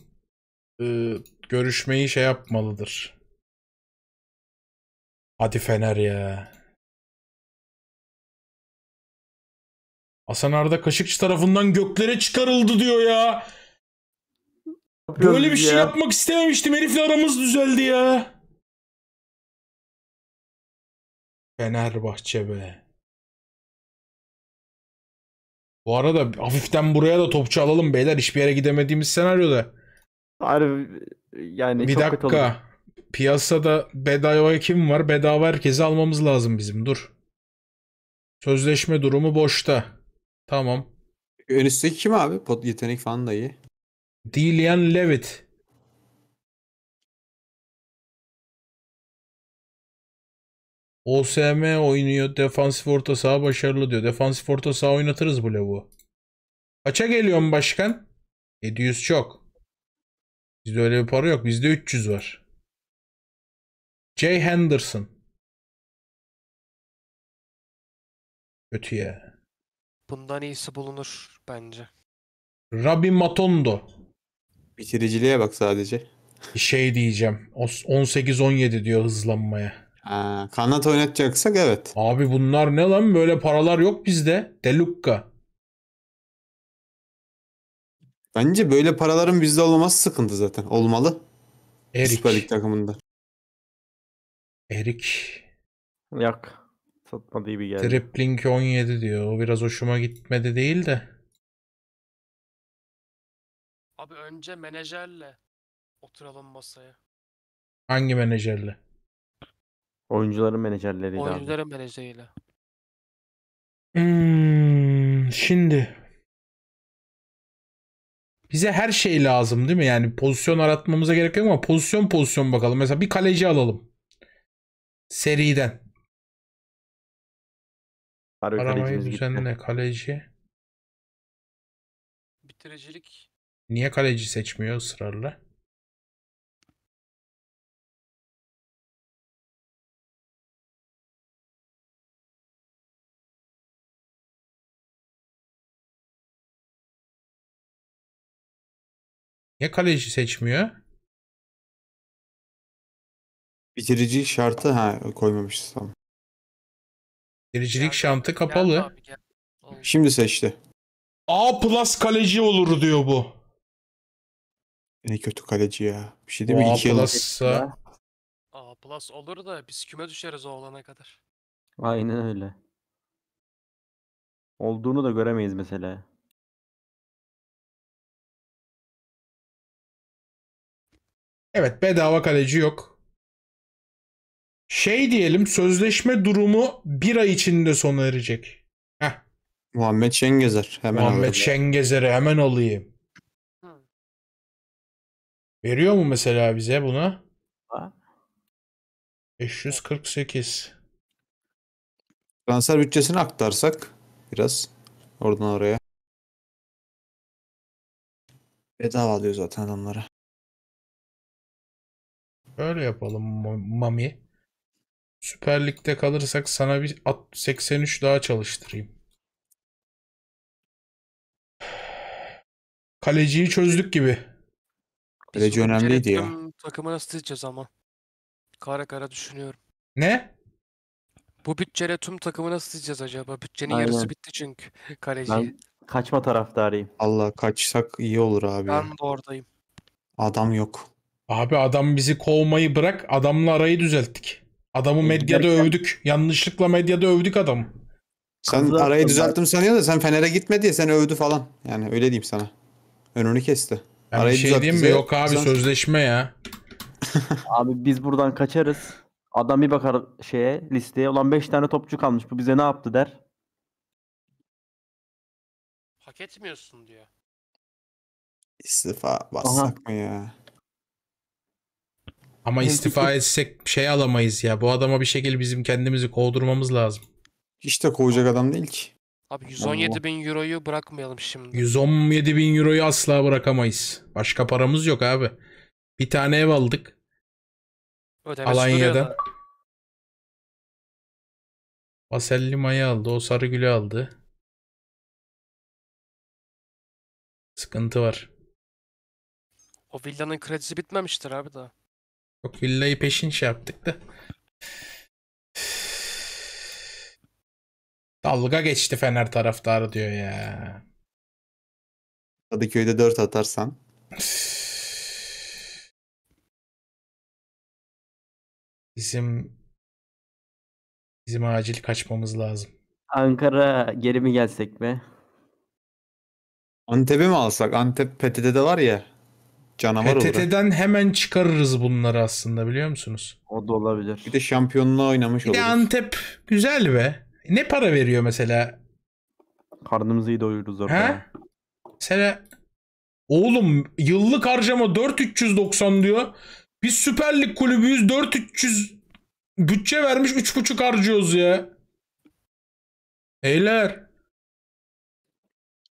e, görüşmeyi şey yapmalıdır. Hadi Fener ya. Hasan Arda Kaşıkçı tarafından göklere çıkarıldı diyor ya.
Böyle bir şey yapmak
istememiştim. Herifle aramız düzeldi ya. Fenerbahçe be.
Bu arada hafiften buraya da topçu alalım beyler. Hiçbir yere gidemediğimiz senaryoda. Harbi yani bir çok dakika. Katalım. Piyasada bedava kim var? Bedava herkesi almamız lazım bizim. Dur. Sözleşme durumu boşta. Tamam.
Önüsteki kim abi? Pot yetenek falan da iyi. Dillian Levitt. OSM oynuyor. Defansif orta saha başarılı diyor. Defansif orta saha oynatırız bu Levu.
Kaça geliyorum başkan? 700 çok. Bizde öyle
bir para yok. Bizde 300 var. Jay Henderson. Kötü ya. Bundan iyisi
bulunur bence.
Rabbi Matondo. Bitiriciliğe bak sadece.
Şey diyeceğim. 18-17 diyor hızlanmaya. Ha, kanat oynatacaksak evet. Abi bunlar ne lan? Böyle paralar yok bizde. Delukka.
Bence böyle paraların bizde olmaması sıkıntı zaten. Olmalı. Erik. Süper Lig takımında. Erik.
Yok satmadı gibi geldi.
Tripling 17 diyor. O biraz hoşuma gitmedi değil de.
Abi önce menajerle oturalım masaya.
Hangi menajerle? Oyuncuların
menajerleriyle abi. Oyuncuların menajeriyle.
Hmm, şimdi
bize her şey lazım değil mi? Yani pozisyon aratmamıza gerek yok ama pozisyon pozisyon bakalım. Mesela bir kaleci alalım. Seriden.
Harbi kalecimiz Aramayı kaleci. Bitiricilik Niye kaleci seçmiyor ısrarla? Niye kaleci seçmiyor? Bitirici şartı ha koymamışız tamam. Kalecilik şantı kapalı. Şimdi seçti. A plus kaleci olur diyor bu. Ne kötü kaleci
ya. Bir şey değil mi? O A
A plus olur da biz küme düşeriz oğlana
kadar. Aynen öyle. Olduğunu da göremeyiz mesela. Evet bedava kaleci yok. Şey diyelim sözleşme
durumu bir ay içinde sona erecek. Heh.
Muhammed Şengezer. Hemen Muhammed
Şengezer'i hemen alayım. Veriyor mu mesela bize bunu? 548.
Transfer bütçesini aktarsak biraz oradan oraya. Bedava alıyor zaten onlara. Öyle yapalım Mami. Süper Lig'de
kalırsak sana bir 83 daha çalıştırayım. Kaleciyi çözdük gibi.
Kaleci Biz önemliydi
ya.
Takımı nasıl diyeceğiz ama? Kara kara düşünüyorum. Ne? Bu bütçeyle tüm takımı nasıl diyeceğiz acaba? Bütçenin Aynen. yarısı bitti çünkü kaleci. Ben
kaçma taraftarıyım. Allah kaçsak iyi olur abi. Ben de oradayım. Adam yok.
Abi adam bizi kovmayı bırak adamla arayı düzelttik. Adamı ee, medyada övdük. Yanlışlıkla medyada övdük adamı.
Sen Kızlar- arayı düzelttim sanıyor da sen Fener'e gitme diye seni övdü falan. Yani öyle diyeyim sana. Önünü kesti. Ben bir şey diyeyim mi? Yok abi Sen- sözleşme ya. Abi biz buradan kaçarız. Adam bir bakar şeye listeye. Ulan 5 tane topçu kalmış. Bu bize ne yaptı der.
Hak etmiyorsun diyor.
İstifa bassak mı ya? Ama istifa etsek şey alamayız ya. Bu adama bir şekilde bizim kendimizi kovdurmamız lazım. Hiç de kovacak adam değil ki. Abi 117
bin euroyu bırakmayalım şimdi.
117 bin euroyu asla bırakamayız. Başka paramız yok abi.
Bir tane ev aldık. Ödemesi Alanya'da. Vaselli Maya aldı. O sarı gülü aldı. Sıkıntı var. O villanın kredisi
bitmemiştir abi daha.
Yok villayı peşin şey yaptık da.
Dalga geçti Fener taraftarı diyor ya.
Kadıköy'de 4 atarsan. Bizim bizim acil kaçmamız lazım. Ankara geri mi gelsek be?
Antep'i mi alsak? Antep PTT'de var ya. Canavar olarak. PTT'den
hemen çıkarırız bunları aslında biliyor musunuz? O da olabilir. Bir de şampiyonluğa oynamış Bir olur. de Antep güzel be. Ne para veriyor mesela? Karnımızı iyi doyururuz orada. He? Mesela oğlum yıllık harcama 4390 diyor. Biz Süper Lig kulübüyüz 4300 bütçe vermiş 3.5
harcıyoruz ya. Heyler.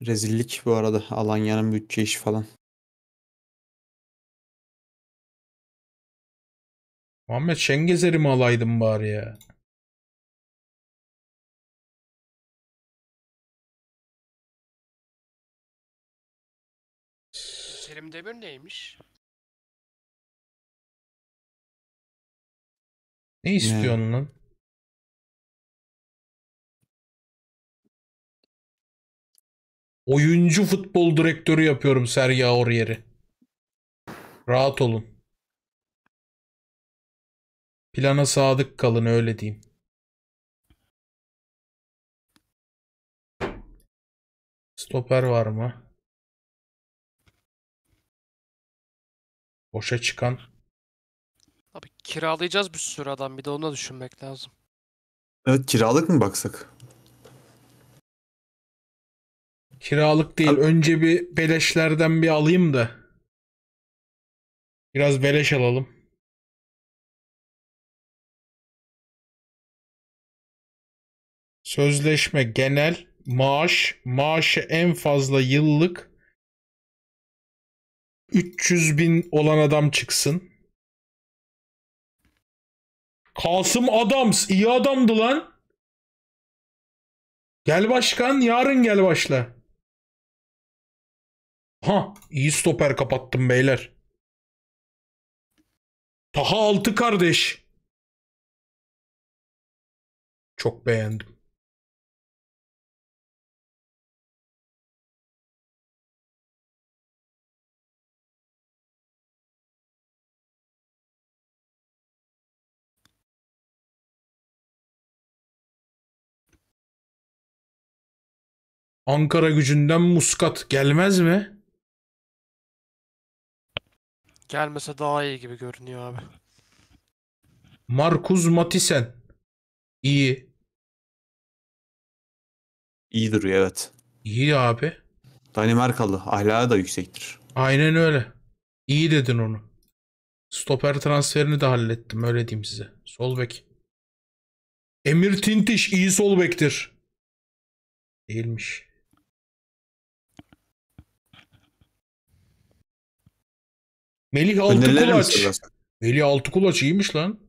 Rezillik bu arada Alanya'nın bütçe işi falan. Muhammed Şengezer'i mi alaydın bari ya? Selim Demir neymiş? Ne istiyorsun yani. lan? Oyuncu futbol direktörü yapıyorum Serya Oryer'i. Rahat olun. Plana sadık kalın öyle diyeyim. Stoper var mı? Boşa çıkan.
Abi kiralayacağız bir sürü adam bir de onu düşünmek lazım.
Evet kiralık mı baksak? Kiralık değil. Abi... Önce bir beleşlerden bir alayım da. Biraz beleş alalım. Sözleşme genel maaş maaşı en fazla yıllık 300 bin olan adam çıksın. Kasım Adams iyi adamdı lan. Gel başkan yarın gel başla. Ha iyi stoper kapattım beyler. Taha altı kardeş. Çok beğendim. Ankara gücünden Muskat gelmez mi? Gelmese
daha iyi gibi görünüyor abi.
Markus Matisen. İyi. İyi duruyor evet. İyi abi.
Danimarkalı. Ahlakı da yüksektir.
Aynen öyle. İyi dedin onu. Stoper transferini de hallettim öyle diyeyim size. Sol bek.
Emir Tintiş iyi sol bektir. Değilmiş. Melih altı kulaç. Melih altı kulaç iyiymiş lan.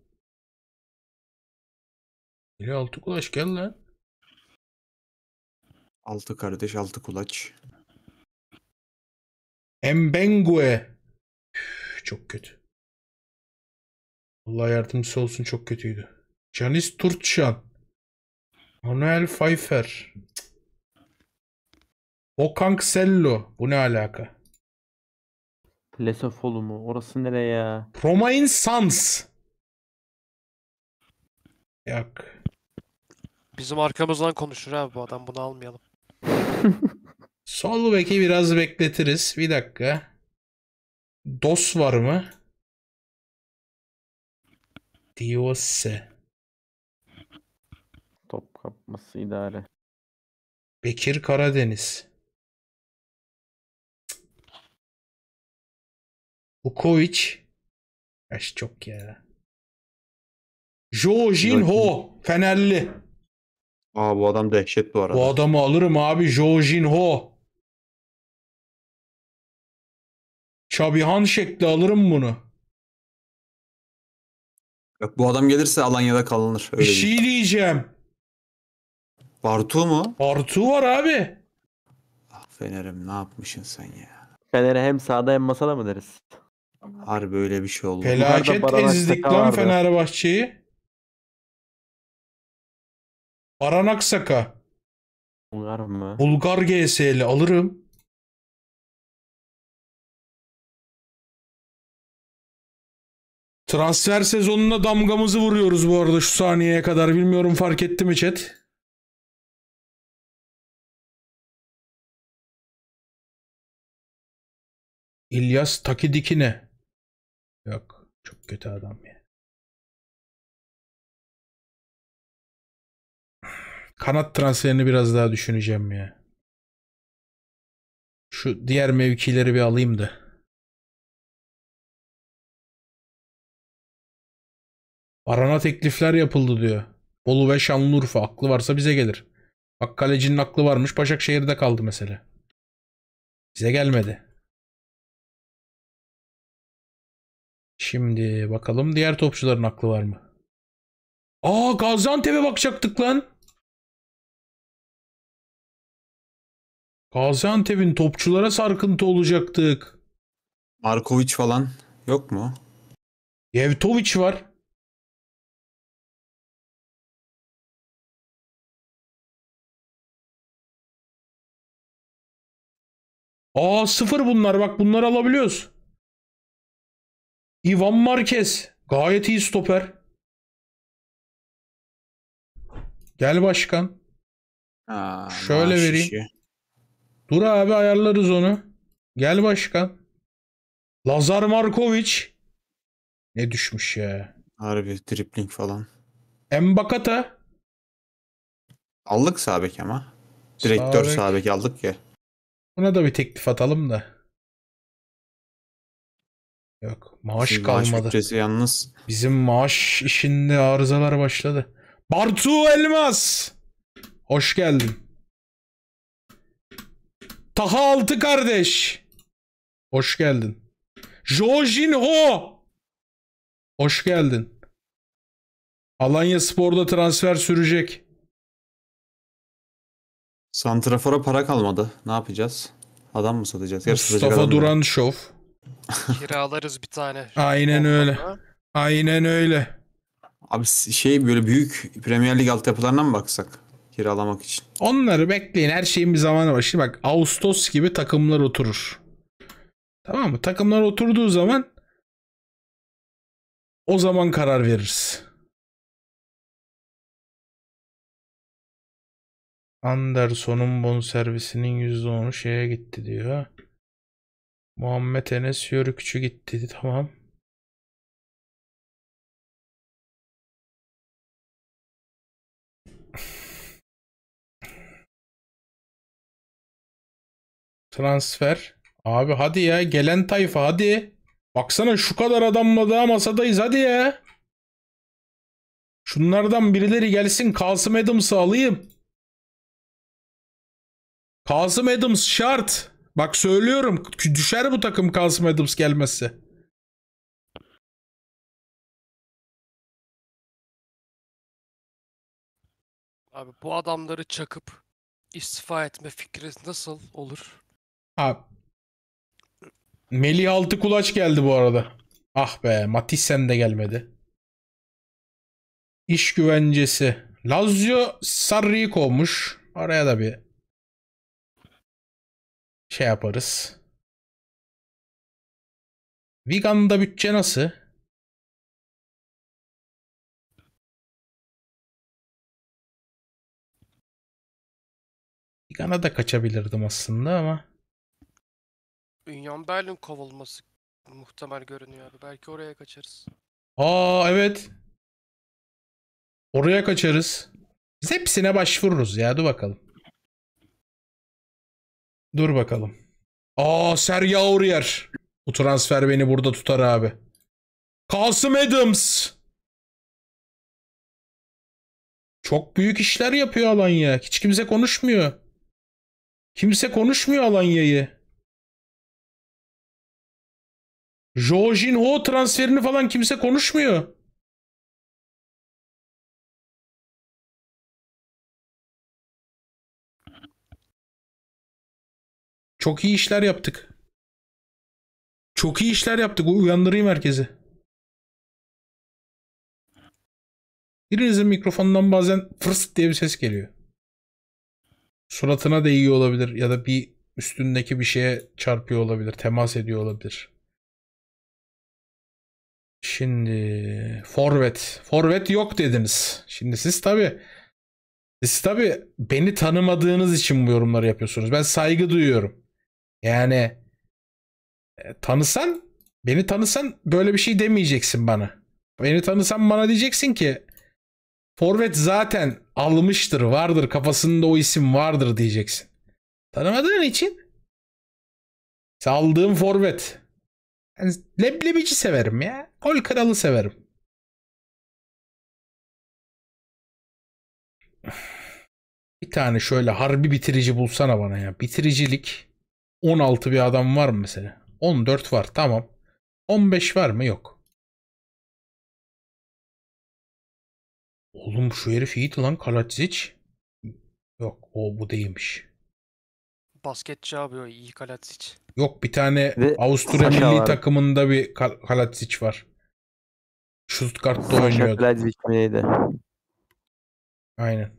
Melih altı Altıkulaç gel lan. Altı kardeş altı kulaç. Embengue. çok kötü. Allah yardımcısı olsun çok kötüydü. Janis Turtşan. Manuel Pfeiffer.
Okan Sello. Bu ne alaka? Lesofolu mu? Orası nereye
ya? Promain
Sans.
Yok.
Bizim arkamızdan konuşur abi bu adam. Bunu almayalım.
Sol beki biraz bekletiriz. Bir dakika. Dos var mı?
Diose. Top kapması idare. Bekir Karadeniz. Vukovic. Yaş çok ya. Ho, Fenerli.
Aa bu adam dehşet bu
arada. Bu
adamı alırım abi. Jorginho. Çabihan şekli alırım bunu. Yok bu adam gelirse Alanya'da kalınır. Öyle Bir şey diyeceğim. Bartu mu? Bartu var abi.
Ah Fener'im ne yapmışsın sen ya. Fener'e hem sağda hem masada mı deriz? Harbi öyle bir şey oldu. Felaket ezdik lan
Fenerbahçe'yi.
Baran Aksaka. Bulgar mı? Bulgar GSL alırım. Transfer sezonuna damgamızı vuruyoruz bu arada şu saniyeye kadar. Bilmiyorum fark etti mi chat? İlyas Takidikine. Yok. Çok kötü adam ya. Kanat transferini biraz daha düşüneceğim ya. Şu diğer mevkileri bir alayım da. Arana teklifler yapıldı diyor. Bolu ve Şanlıurfa aklı varsa bize gelir. Bak kalecinin aklı varmış Başakşehir'de kaldı mesela. Bize gelmedi. Şimdi bakalım diğer topçuların aklı var mı? Aa Gaziantep'e bakacaktık lan. Gaziantep'in topçulara sarkıntı olacaktık. Markovic falan yok mu? Yevtovic var. Aa sıfır bunlar bak bunları alabiliyoruz. Ivan Marquez. Gayet iyi stoper.
Gel başkan. Aa, Şöyle maaş vereyim. Işi. Dur abi ayarlarız onu. Gel başkan. Lazar Markovic. Ne düşmüş ya.
Harbi dripling falan.
Embakata.
Aldık Sabek ama. Direktör Sabek. Sabek aldık ya. Buna da bir teklif atalım da. Yok maaş
Sizin kalmadı.
Maaş yalnız. Bizim maaş işinde arızalar başladı. Bartu Elmas. Hoş geldin. Taha Altı kardeş. Hoş geldin. Jojin Ho.
Hoş geldin. Alanya Spor'da transfer sürecek.
Santrafor'a para kalmadı. Ne yapacağız? Adam mı satacağız? Mustafa Duran
Şov. Kiralarız bir tane.
Aynen öyle. Aynen öyle.
Abi şey böyle büyük Premier Lig
altyapılarına mı baksak? Kiralamak için. Onları bekleyin. Her şeyin bir zamanı var. Şimdi bak Ağustos
gibi takımlar oturur. Tamam mı? Takımlar oturduğu zaman o zaman karar veririz. Anderson'un bonservisinin %10'u şeye gitti diyor. Muhammed Enes Yörükçü gitti. Tamam. Transfer. Abi hadi ya gelen tayfa hadi. Baksana şu kadar adamla daha masadayız hadi ya. Şunlardan birileri gelsin Kasım Adams'ı alayım. Kasım Adams şart. Bak söylüyorum düşer bu takım Carson Adams gelmesi. Abi bu adamları çakıp istifa etme fikri nasıl olur?
Abi. Melih altı kulaç geldi bu arada. Ah be sen de gelmedi. İş güvencesi.
Lazio Sarri'yi kovmuş. Araya da bir şey yaparız. Vegan'da bütçe nasıl? Vegan'a da kaçabilirdim aslında ama.
Ünyan Berlin kovulması muhtemel görünüyor abi. Belki oraya kaçarız.
Aa evet. Oraya kaçarız. Biz hepsine başvururuz ya. Dur bakalım. Dur bakalım. Aa Serya Aurier. Bu transfer beni burada tutar abi. Kasım Adams. Çok büyük işler yapıyor Alanya. Hiç kimse konuşmuyor. Kimse konuşmuyor Alanya'yı. Jorginho transferini falan kimse konuşmuyor. Çok iyi işler yaptık. Çok iyi işler yaptık. Uyandırayım herkesi. Birinizin mikrofondan bazen fırs diye bir ses geliyor. Suratına değiyor olabilir ya da bir
üstündeki bir şeye çarpıyor olabilir, temas ediyor olabilir. Şimdi forvet. Forvet yok dediniz. Şimdi siz tabi siz tabi beni tanımadığınız için bu yorumları yapıyorsunuz. Ben saygı duyuyorum. Yani e, tanısan beni tanısan böyle bir şey demeyeceksin bana. Beni tanısan bana diyeceksin ki Forvet zaten almıştır, vardır kafasında o isim vardır diyeceksin. Tanımadığın için
saldığım forvet. Yani leblebici severim ya. Gol kralı severim. Bir tane şöyle harbi bitirici bulsana bana ya. Bitiricilik. 16 bir adam var mı mesela? 14 var tamam. 15 var mı? Yok. Oğlum şu herif iyiydi lan Kalatsic. Yok o bu değilmiş. Basketçi
abi o iyi Kalatsic.
Yok bir tane Ve Avusturya milli var. takımında bir Kal- Kalatsic
var. Stuttgart'ta Saşa oynuyordu. Kalacic miydi? Aynen.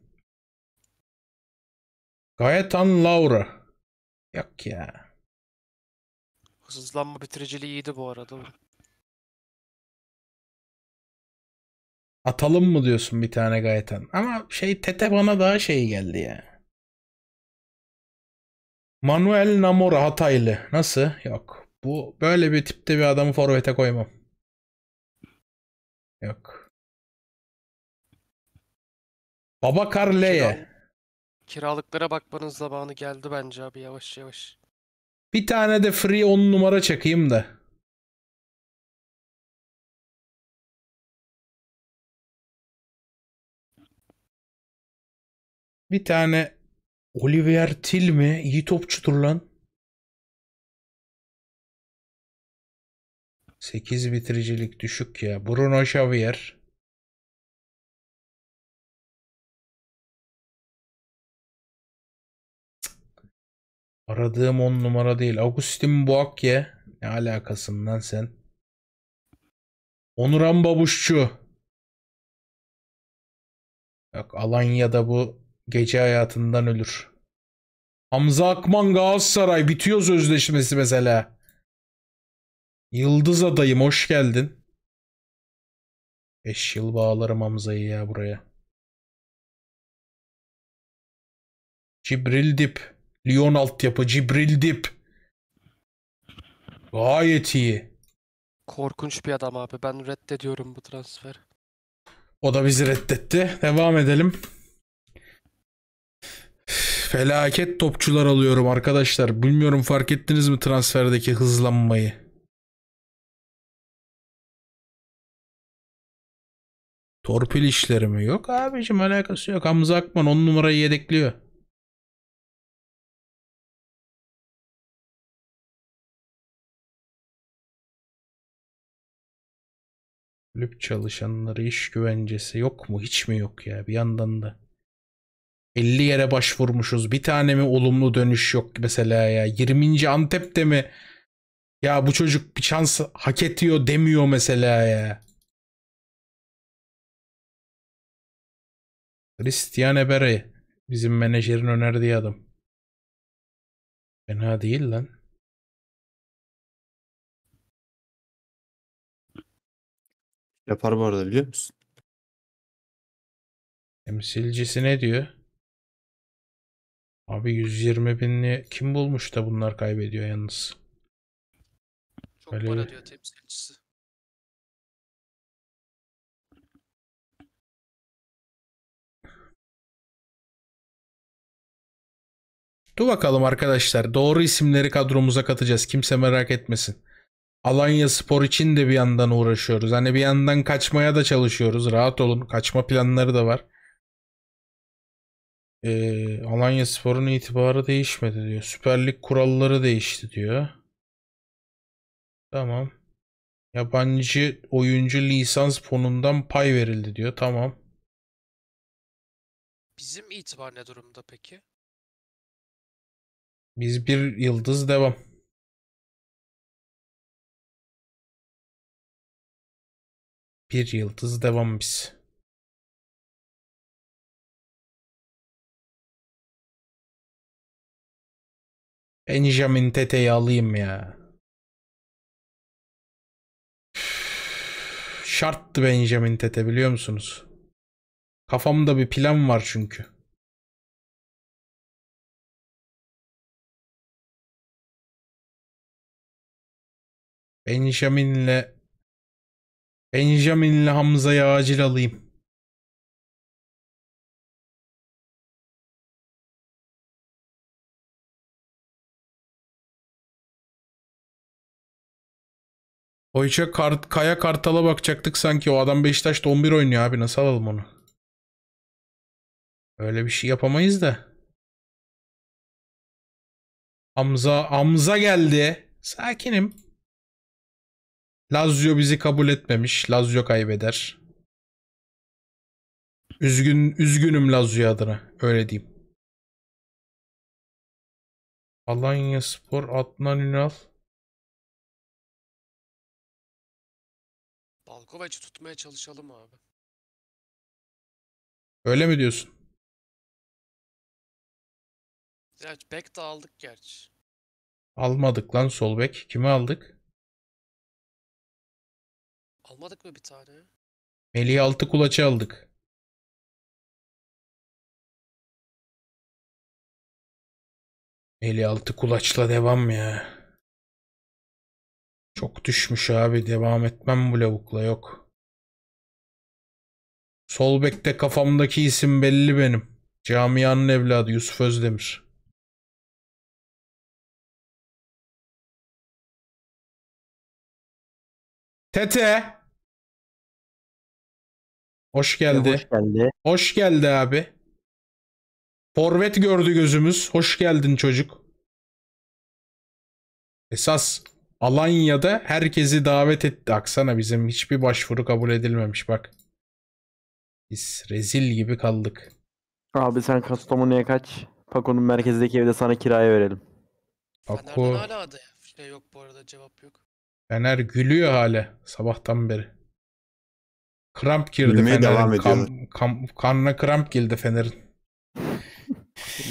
Gayetan Laura. Yok ya.
Hızlanma bitiriciliği iyiydi bu arada.
Atalım mı diyorsun bir tane Gaetan? Ama şey Tete bana daha şey geldi ya. Manuel
Namora Hataylı. Nasıl? Yok. Bu böyle bir tipte bir adamı forvete koymam.
Yok. Babakar Leye.
Kiralıklara bakmanın zamanı geldi bence abi yavaş yavaş.
Bir tane de free 10 numara çakayım da. Bir tane Oliver Till mi? İyi topçudur lan. 8 bitiricilik düşük ya. Bruno Xavier. Aradığım on numara değil. Agustin Boakye. Ne alakasından sen? Onuran Babuşçu. Yok Alanya'da bu gece hayatından ölür. Hamza Akman Galatasaray
bitiyor sözleşmesi mesela. Yıldız adayım hoş geldin.
5 yıl bağlarım Hamza'yı ya buraya. Cibril Dip. Lyon altyapı Cibril Dip. Gayet iyi. Korkunç bir adam
abi. Ben reddediyorum bu transfer.
O da bizi reddetti. Devam edelim. Felaket topçular alıyorum arkadaşlar.
Bilmiyorum fark ettiniz mi transferdeki hızlanmayı? Torpil işleri mi? Yok abicim alakası yok. Hamza Akman 10 numarayı yedekliyor. Lüp çalışanları iş güvencesi yok mu? Hiç mi yok ya bir yandan
da? 50 yere başvurmuşuz. Bir tane mi olumlu dönüş yok mesela ya?
20. Antep'te mi? Ya bu çocuk bir şans hak ediyor demiyor mesela ya. Christian Ebere bizim menajerin önerdiği adam. Fena değil lan. Yapar bu arada biliyor musun? Temsilcisi ne diyor? Abi 120 binli kim bulmuş da bunlar kaybediyor yalnız. Çok Böyle para diyor temsilcisi. Dur bakalım arkadaşlar. Doğru
isimleri kadromuza katacağız. Kimse merak etmesin. Alanya Spor için de bir yandan uğraşıyoruz. Hani bir yandan kaçmaya da çalışıyoruz. Rahat olun. Kaçma planları da var. Ee, Alanya Spor'un itibarı değişmedi diyor. Süper Lig kuralları değişti diyor. Tamam. Yabancı
oyuncu lisans fonundan pay verildi diyor. Tamam. Bizim itibar ne durumda peki? Biz bir yıldız devam. Bir yıldız devam biz. Benjamin Tete'yi alayım ya. Üf, şarttı Benjamin Tete biliyor musunuz? Kafamda bir plan var çünkü. Benjamin'le Benjamin ile Hamza'yı acil alayım. Koyça kart, Kaya Kartal'a bakacaktık sanki. O adam Beşiktaş'ta 11 oynuyor abi. Nasıl alalım onu? Öyle bir şey yapamayız da. Hamza, Hamza geldi. Sakinim. Lazio bizi kabul etmemiş. Lazio kaybeder. Üzgün üzgünüm Lazio adına öyle diyeyim. Alanya Spor Adnan Ünal. Balkovac'ı tutmaya çalışalım abi. Öyle mi diyorsun? Gerçi bek de aldık gerçi. Almadık lan sol bek. Kimi aldık? Almadık mı bir tane? Melih'i altı kulaça aldık. Melih altı kulaçla devam ya. Çok düşmüş abi. Devam etmem bu lavukla yok. Sol bekte kafamdaki isim belli benim. Camianın evladı Yusuf Özdemir. Tete. Hoş geldi. Hoş geldi. Hoş geldi abi. Forvet gördü gözümüz. Hoş geldin çocuk.
Esas Alanya'da herkesi davet etti. Aksana bizim hiçbir başvuru kabul edilmemiş bak. Biz rezil gibi kaldık.
Abi sen Kastamonu'ya kaç. Pako'nun merkezdeki evde sana kiraya verelim. Pako... Fener'den
hala adı. Şey yok bu arada cevap
yok. Fener gülüyor hala sabahtan beri. Kramp girdi Fener'in. devam ediyorlar. Kan, kanına kramp girdi
Fener'in.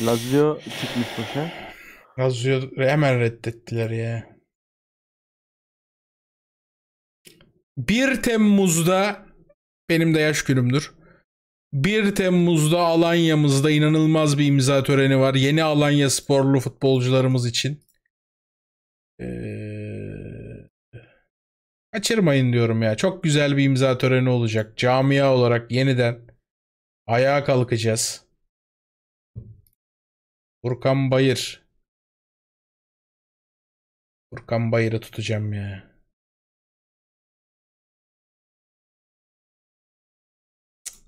Lazio çıkmış başa. Lazio hemen reddettiler ya. 1 Temmuz'da benim de yaş günümdür. 1 Temmuz'da
Alanya'mızda inanılmaz bir imza töreni var. Yeni Alanya sporlu futbolcularımız için. Ee, Kaçırmayın diyorum ya. Çok güzel bir imza töreni olacak. Camia olarak yeniden ayağa kalkacağız.
Furkan Bayır. Furkan Bayır'ı tutacağım ya.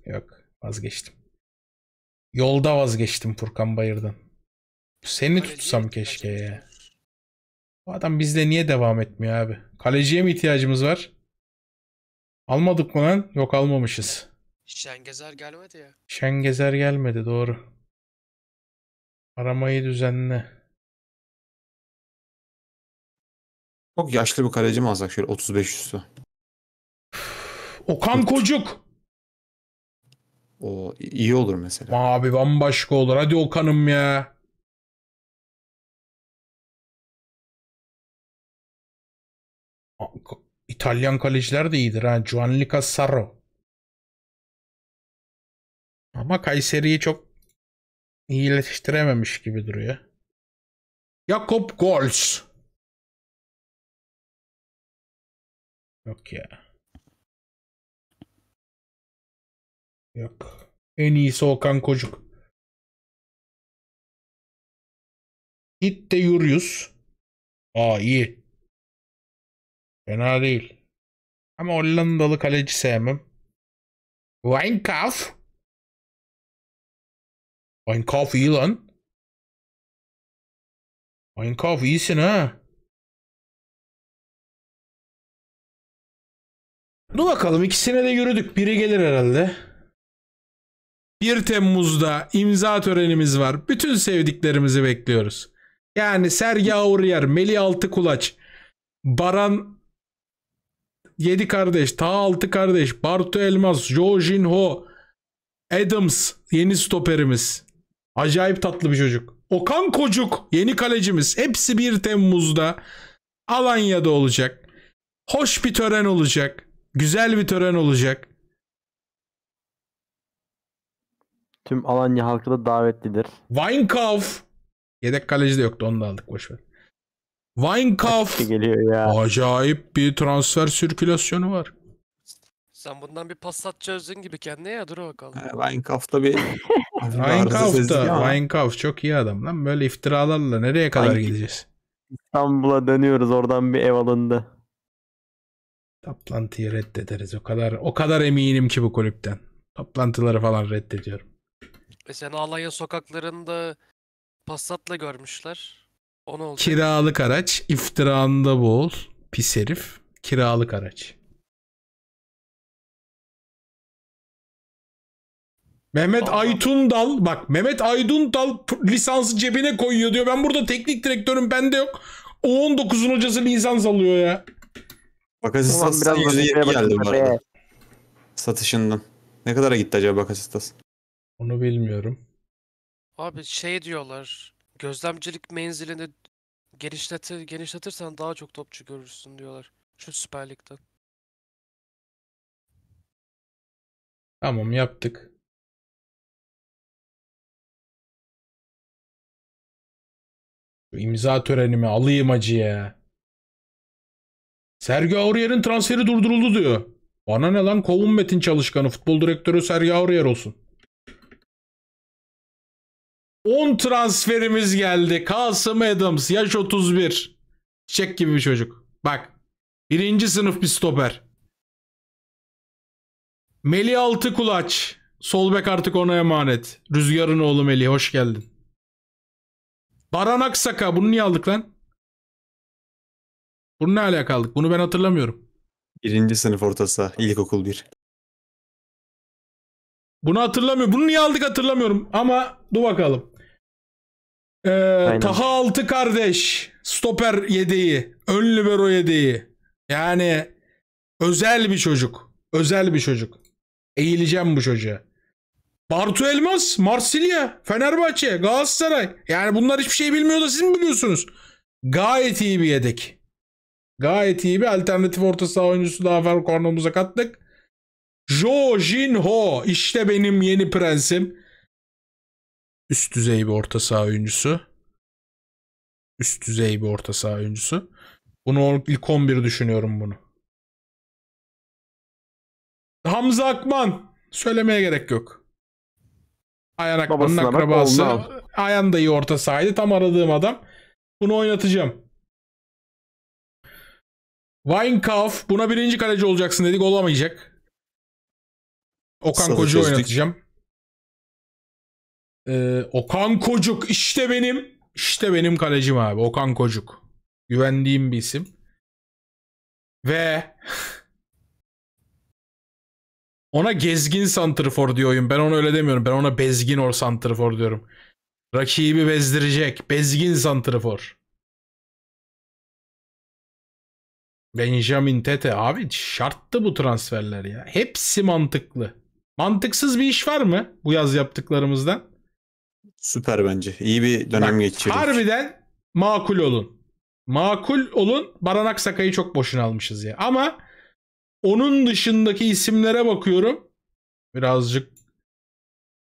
Yok vazgeçtim. Yolda vazgeçtim Furkan Bayır'dan. Seni tutsam keşke ya.
Bu adam bizde niye devam etmiyor abi? Kaleciye mi ihtiyacımız var? Almadık mı lan? Yok almamışız. Şengezer gelmedi ya. Şengezer
gelmedi doğru. Aramayı düzenle. Çok yaşlı bir kaleci mi alsak şöyle 35 üstü? Okan Kocuk. O iyi olur mesela. Abi bambaşka olur. Hadi Okan'ım ya. İtalyan kaleciler de iyidir ha. Gianluca Sarro. Ama Kayseri'yi çok iyileştirememiş gibi duruyor. Jakob Gols. Yok ya. Yok. En iyisi Okan Kocuk. Hit de Yurius. Aa iyi. Fena değil. Ama Hollandalı kaleci sevmem. Wijnkauf. Wijnkauf iyi lan. Wijnkauf iyisin ha. Dur bakalım ikisine de yürüdük. Biri gelir herhalde. 1 Temmuz'da
imza törenimiz var. Bütün sevdiklerimizi bekliyoruz. Yani Sergi Aurier, Meli Altıkulaç, Baran 7 kardeş, ta 6 kardeş, Bartu Elmas, Jojin Ho, Adams yeni stoperimiz. Acayip tatlı bir çocuk. Okan Kocuk yeni kalecimiz. Hepsi 1 Temmuz'da Alanya'da olacak. Hoş bir tören olacak. Güzel bir tören olacak. Tüm Alanya halkı da davetlidir. Weinkauf. Yedek kaleci de yoktu onu da aldık boşver. Weinkauf. Geliyor ya. Acayip bir transfer sirkülasyonu var.
Sen bundan bir pas atacaksın gibi kendine ya dur bakalım. He,
Weinkauf'ta bir...
Weinkauf da
Weinkauf çok iyi adam lan. Böyle iftiralarla nereye kadar Hangi... gideceğiz?
İstanbul'a dönüyoruz oradan bir ev alındı.
Toplantıyı reddederiz. O kadar o kadar eminim ki bu kulüpten. Toplantıları falan reddediyorum.
E seni Alanya sokaklarında Passat'la görmüşler. O Kiralık
araç. iftiranda bol. Pis herif. Kiralık araç. Mehmet Allah. Aytun Dal bak Mehmet Aydun Dal lisansı cebine koyuyor diyor. Ben burada teknik direktörüm bende
yok. O19'un hocası lisans alıyor ya.
Bakasistas tamam, biraz %20 geldi bu arada. Satışından. Ne kadara gitti acaba bak Bakasistas?
Onu bilmiyorum.
Abi şey diyorlar gözlemcilik menzilini
genişletir, genişletirsen daha çok topçu görürsün diyorlar. Şu Süper Lig'den. Tamam yaptık. Şu imza törenimi alayım acıya. Sergio Aurier'in transferi durduruldu diyor.
Bana ne lan kovun Metin Çalışkan'ı futbol direktörü Sergio Aurier olsun. 10 transferimiz geldi. Kasım Adams yaş 31. çek gibi bir çocuk. Bak. Birinci sınıf bir stoper. Meli altı kulaç. Sol bek artık ona emanet. Rüzgar'ın oğlu Meli, hoş geldin. Baran Aksaka bunu niye aldık lan?
Bunu ne alakalı? Bunu ben hatırlamıyorum. Birinci sınıf ortası ilkokul bir. Bunu hatırlamıyorum. Bunu niye aldık hatırlamıyorum
ama dur bakalım. Ee, Taha altı kardeş. Stoper yedeği. Ön libero yedeği. Yani özel bir çocuk. Özel bir çocuk. Eğileceğim bu çocuğa. Bartu Elmas, Marsilya, Fenerbahçe, Galatasaray. Yani bunlar hiçbir şey bilmiyor da siz mi biliyorsunuz? Gayet iyi bir yedek. Gayet iyi bir alternatif orta saha oyuncusu daha fazla kornumuza kattık. Jo Jin Ho işte benim yeni prensim üst düzey bir orta saha oyuncusu. Üst düzey bir
orta saha oyuncusu. Bunu ilk 11 düşünüyorum bunu. Hamza Akman. Söylemeye gerek yok.
Ayan Akman'ın Babasına akrabası. Ayan da iyi orta sahaydı. Tam aradığım adam. Bunu oynatacağım.
Weinkauf buna birinci kaleci olacaksın dedik olamayacak. Okan Koca oynatacağım.
Ee, Okan Kocuk işte benim. İşte benim kalecim abi Okan Kocuk. Güvendiğim bir isim. Ve ona gezgin santrfor diyorum. Ben ona öyle demiyorum. Ben ona bezgin or santrfor diyorum. Rakibi bezdirecek. Bezgin santrfor. Benjamin Tete abi şarttı bu transferler ya. Hepsi mantıklı. Mantıksız bir iş var mı bu yaz yaptıklarımızdan?
Süper bence. İyi bir dönem geçirdik.
Harbiden makul olun. Makul olun. Baranak Sakay'ı çok boşuna almışız ya. Ama onun dışındaki isimlere bakıyorum. Birazcık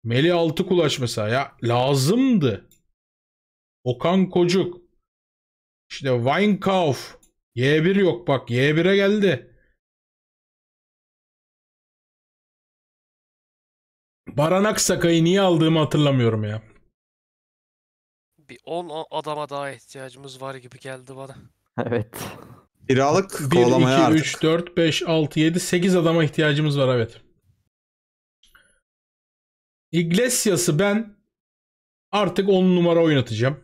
Meli Altıkulaç mesela ya lazımdı. Okan Kocuk.
İşte Weinkauf. Y1 yok bak. Y1'e geldi. Baranak Sakay'ı niye aldığımı hatırlamıyorum ya bir 10 adama daha ihtiyacımız var gibi
geldi bana.
Evet. Kiralık 1, 2, kovalamaya artık. 3, 4, 5, 6, 7, 8
adama ihtiyacımız var evet. Iglesias'ı ben artık 10 numara oynatacağım.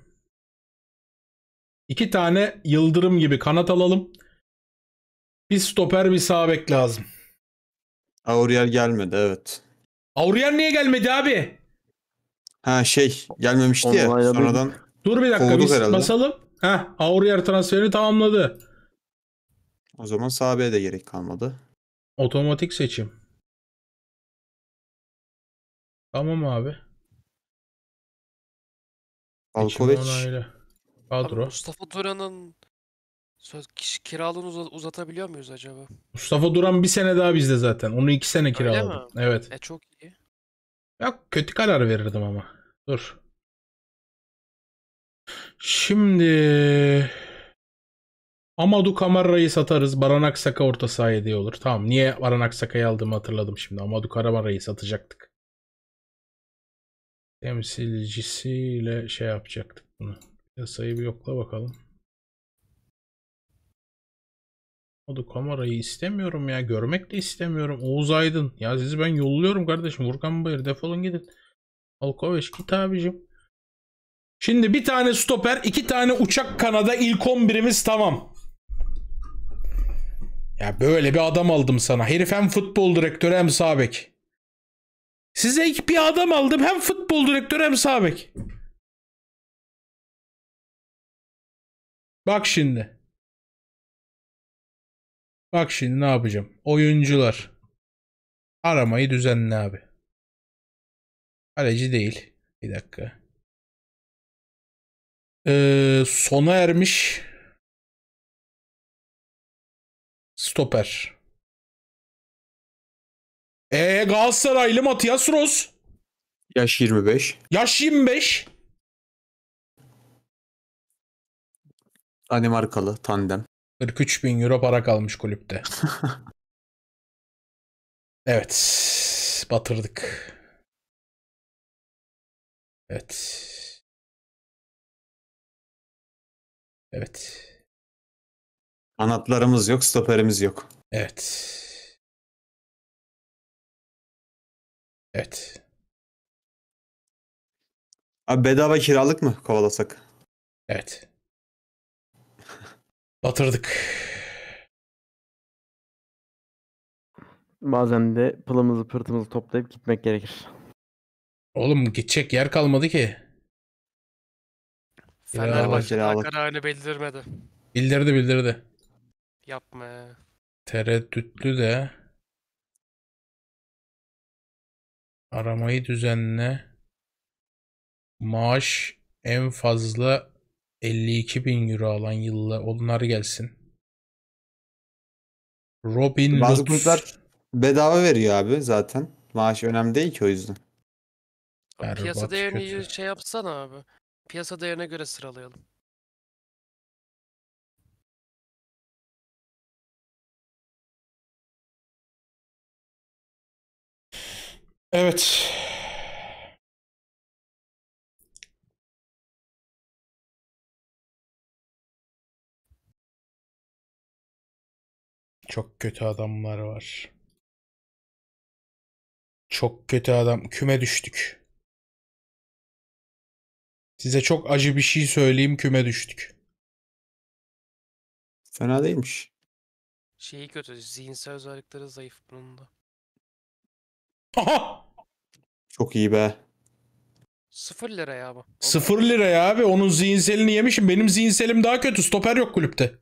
İki
tane yıldırım gibi kanat alalım. Bir stoper bir sağ bek lazım. Aurier gelmedi evet. Aurier niye gelmedi abi?
Ha şey gelmemişti Onu ya sonradan. Dur bir dakika biz herhalde. basalım.
Heh Aurier transferini tamamladı.
O zaman sağ de gerek kalmadı.
Otomatik seçim. Tamam abi. Seçim Valkovic Kadro. Mustafa
Duran'ın söz kişi kiralığını uza- uzatabiliyor muyuz acaba?
Mustafa Duran bir sene daha bizde zaten. Onu iki sene kiraladım. Evet.
E çok iyi.
Ya kötü karar verirdim ama. Dur. Şimdi Amadu Kamara'yı satarız. Baran Aksaka orta saha hediye olur. Tamam. Niye Baran Aksaka'yı aldığımı hatırladım şimdi. Amadu Karamara'yı satacaktık. Temsilcisiyle şey yapacaktık bunu. Piyasayı bir yokla bakalım. Amadu Kamara'yı istemiyorum ya. Görmek de istemiyorum. Oğuz Aydın. Ya sizi ben yolluyorum kardeşim. Furkan Bayır defolun gidin. Alkoveç git abicim. Şimdi bir tane stoper, iki tane uçak kanada ilk 11'imiz tamam. Ya böyle bir adam aldım sana.
Herif hem futbol direktörü hem sabek. Size ilk bir adam aldım. Hem futbol direktörü hem sabek. Bak şimdi. Bak şimdi ne yapacağım. Oyuncular. Aramayı düzenle abi. Kaleci değil. Bir dakika. Ee, sona ermiş. Stoper. Ee Galatasaraylı Matias Ros. Yaş 25. Yaş 25.
Danimarkalı tandem.
43 bin euro para kalmış kulüpte.
evet. Batırdık. Evet. Evet. Kanatlarımız yok, stoperimiz yok. Evet. Evet. Abi bedava kiralık mı kovalasak? Evet. Batırdık. Bazen de pılımızı pırtımızı toplayıp gitmek gerekir. Oğlum gidecek
yer kalmadı ki.
Fenerbahçe Kiralık. daha
kararını bildirmedi.
Bildirdi bildirdi.
Yapma ya.
Tereddütlü de. Aramayı düzenle.
Maaş en fazla 52 bin euro alan yılla onlar gelsin. Robin Bazı Lutz. gruplar
bedava veriyor abi zaten. Maaş önemli değil ki o yüzden piyasa
değerini kötü. şey
yapsana abi. Piyasa değerine göre sıralayalım. Evet. Çok kötü adamlar var. Çok kötü adam. Küme düştük. Size çok acı bir şey söyleyeyim küme düştük. Fena değilmiş.
Şeyi kötü. Zihinsel özellikleri zayıf bunun da.
Aha! Çok iyi be.
Sıfır lira ya bu.
Sıfır lira ya abi. Onun zihinselini yemişim. Benim zihinselim daha kötü.
Stoper yok kulüpte.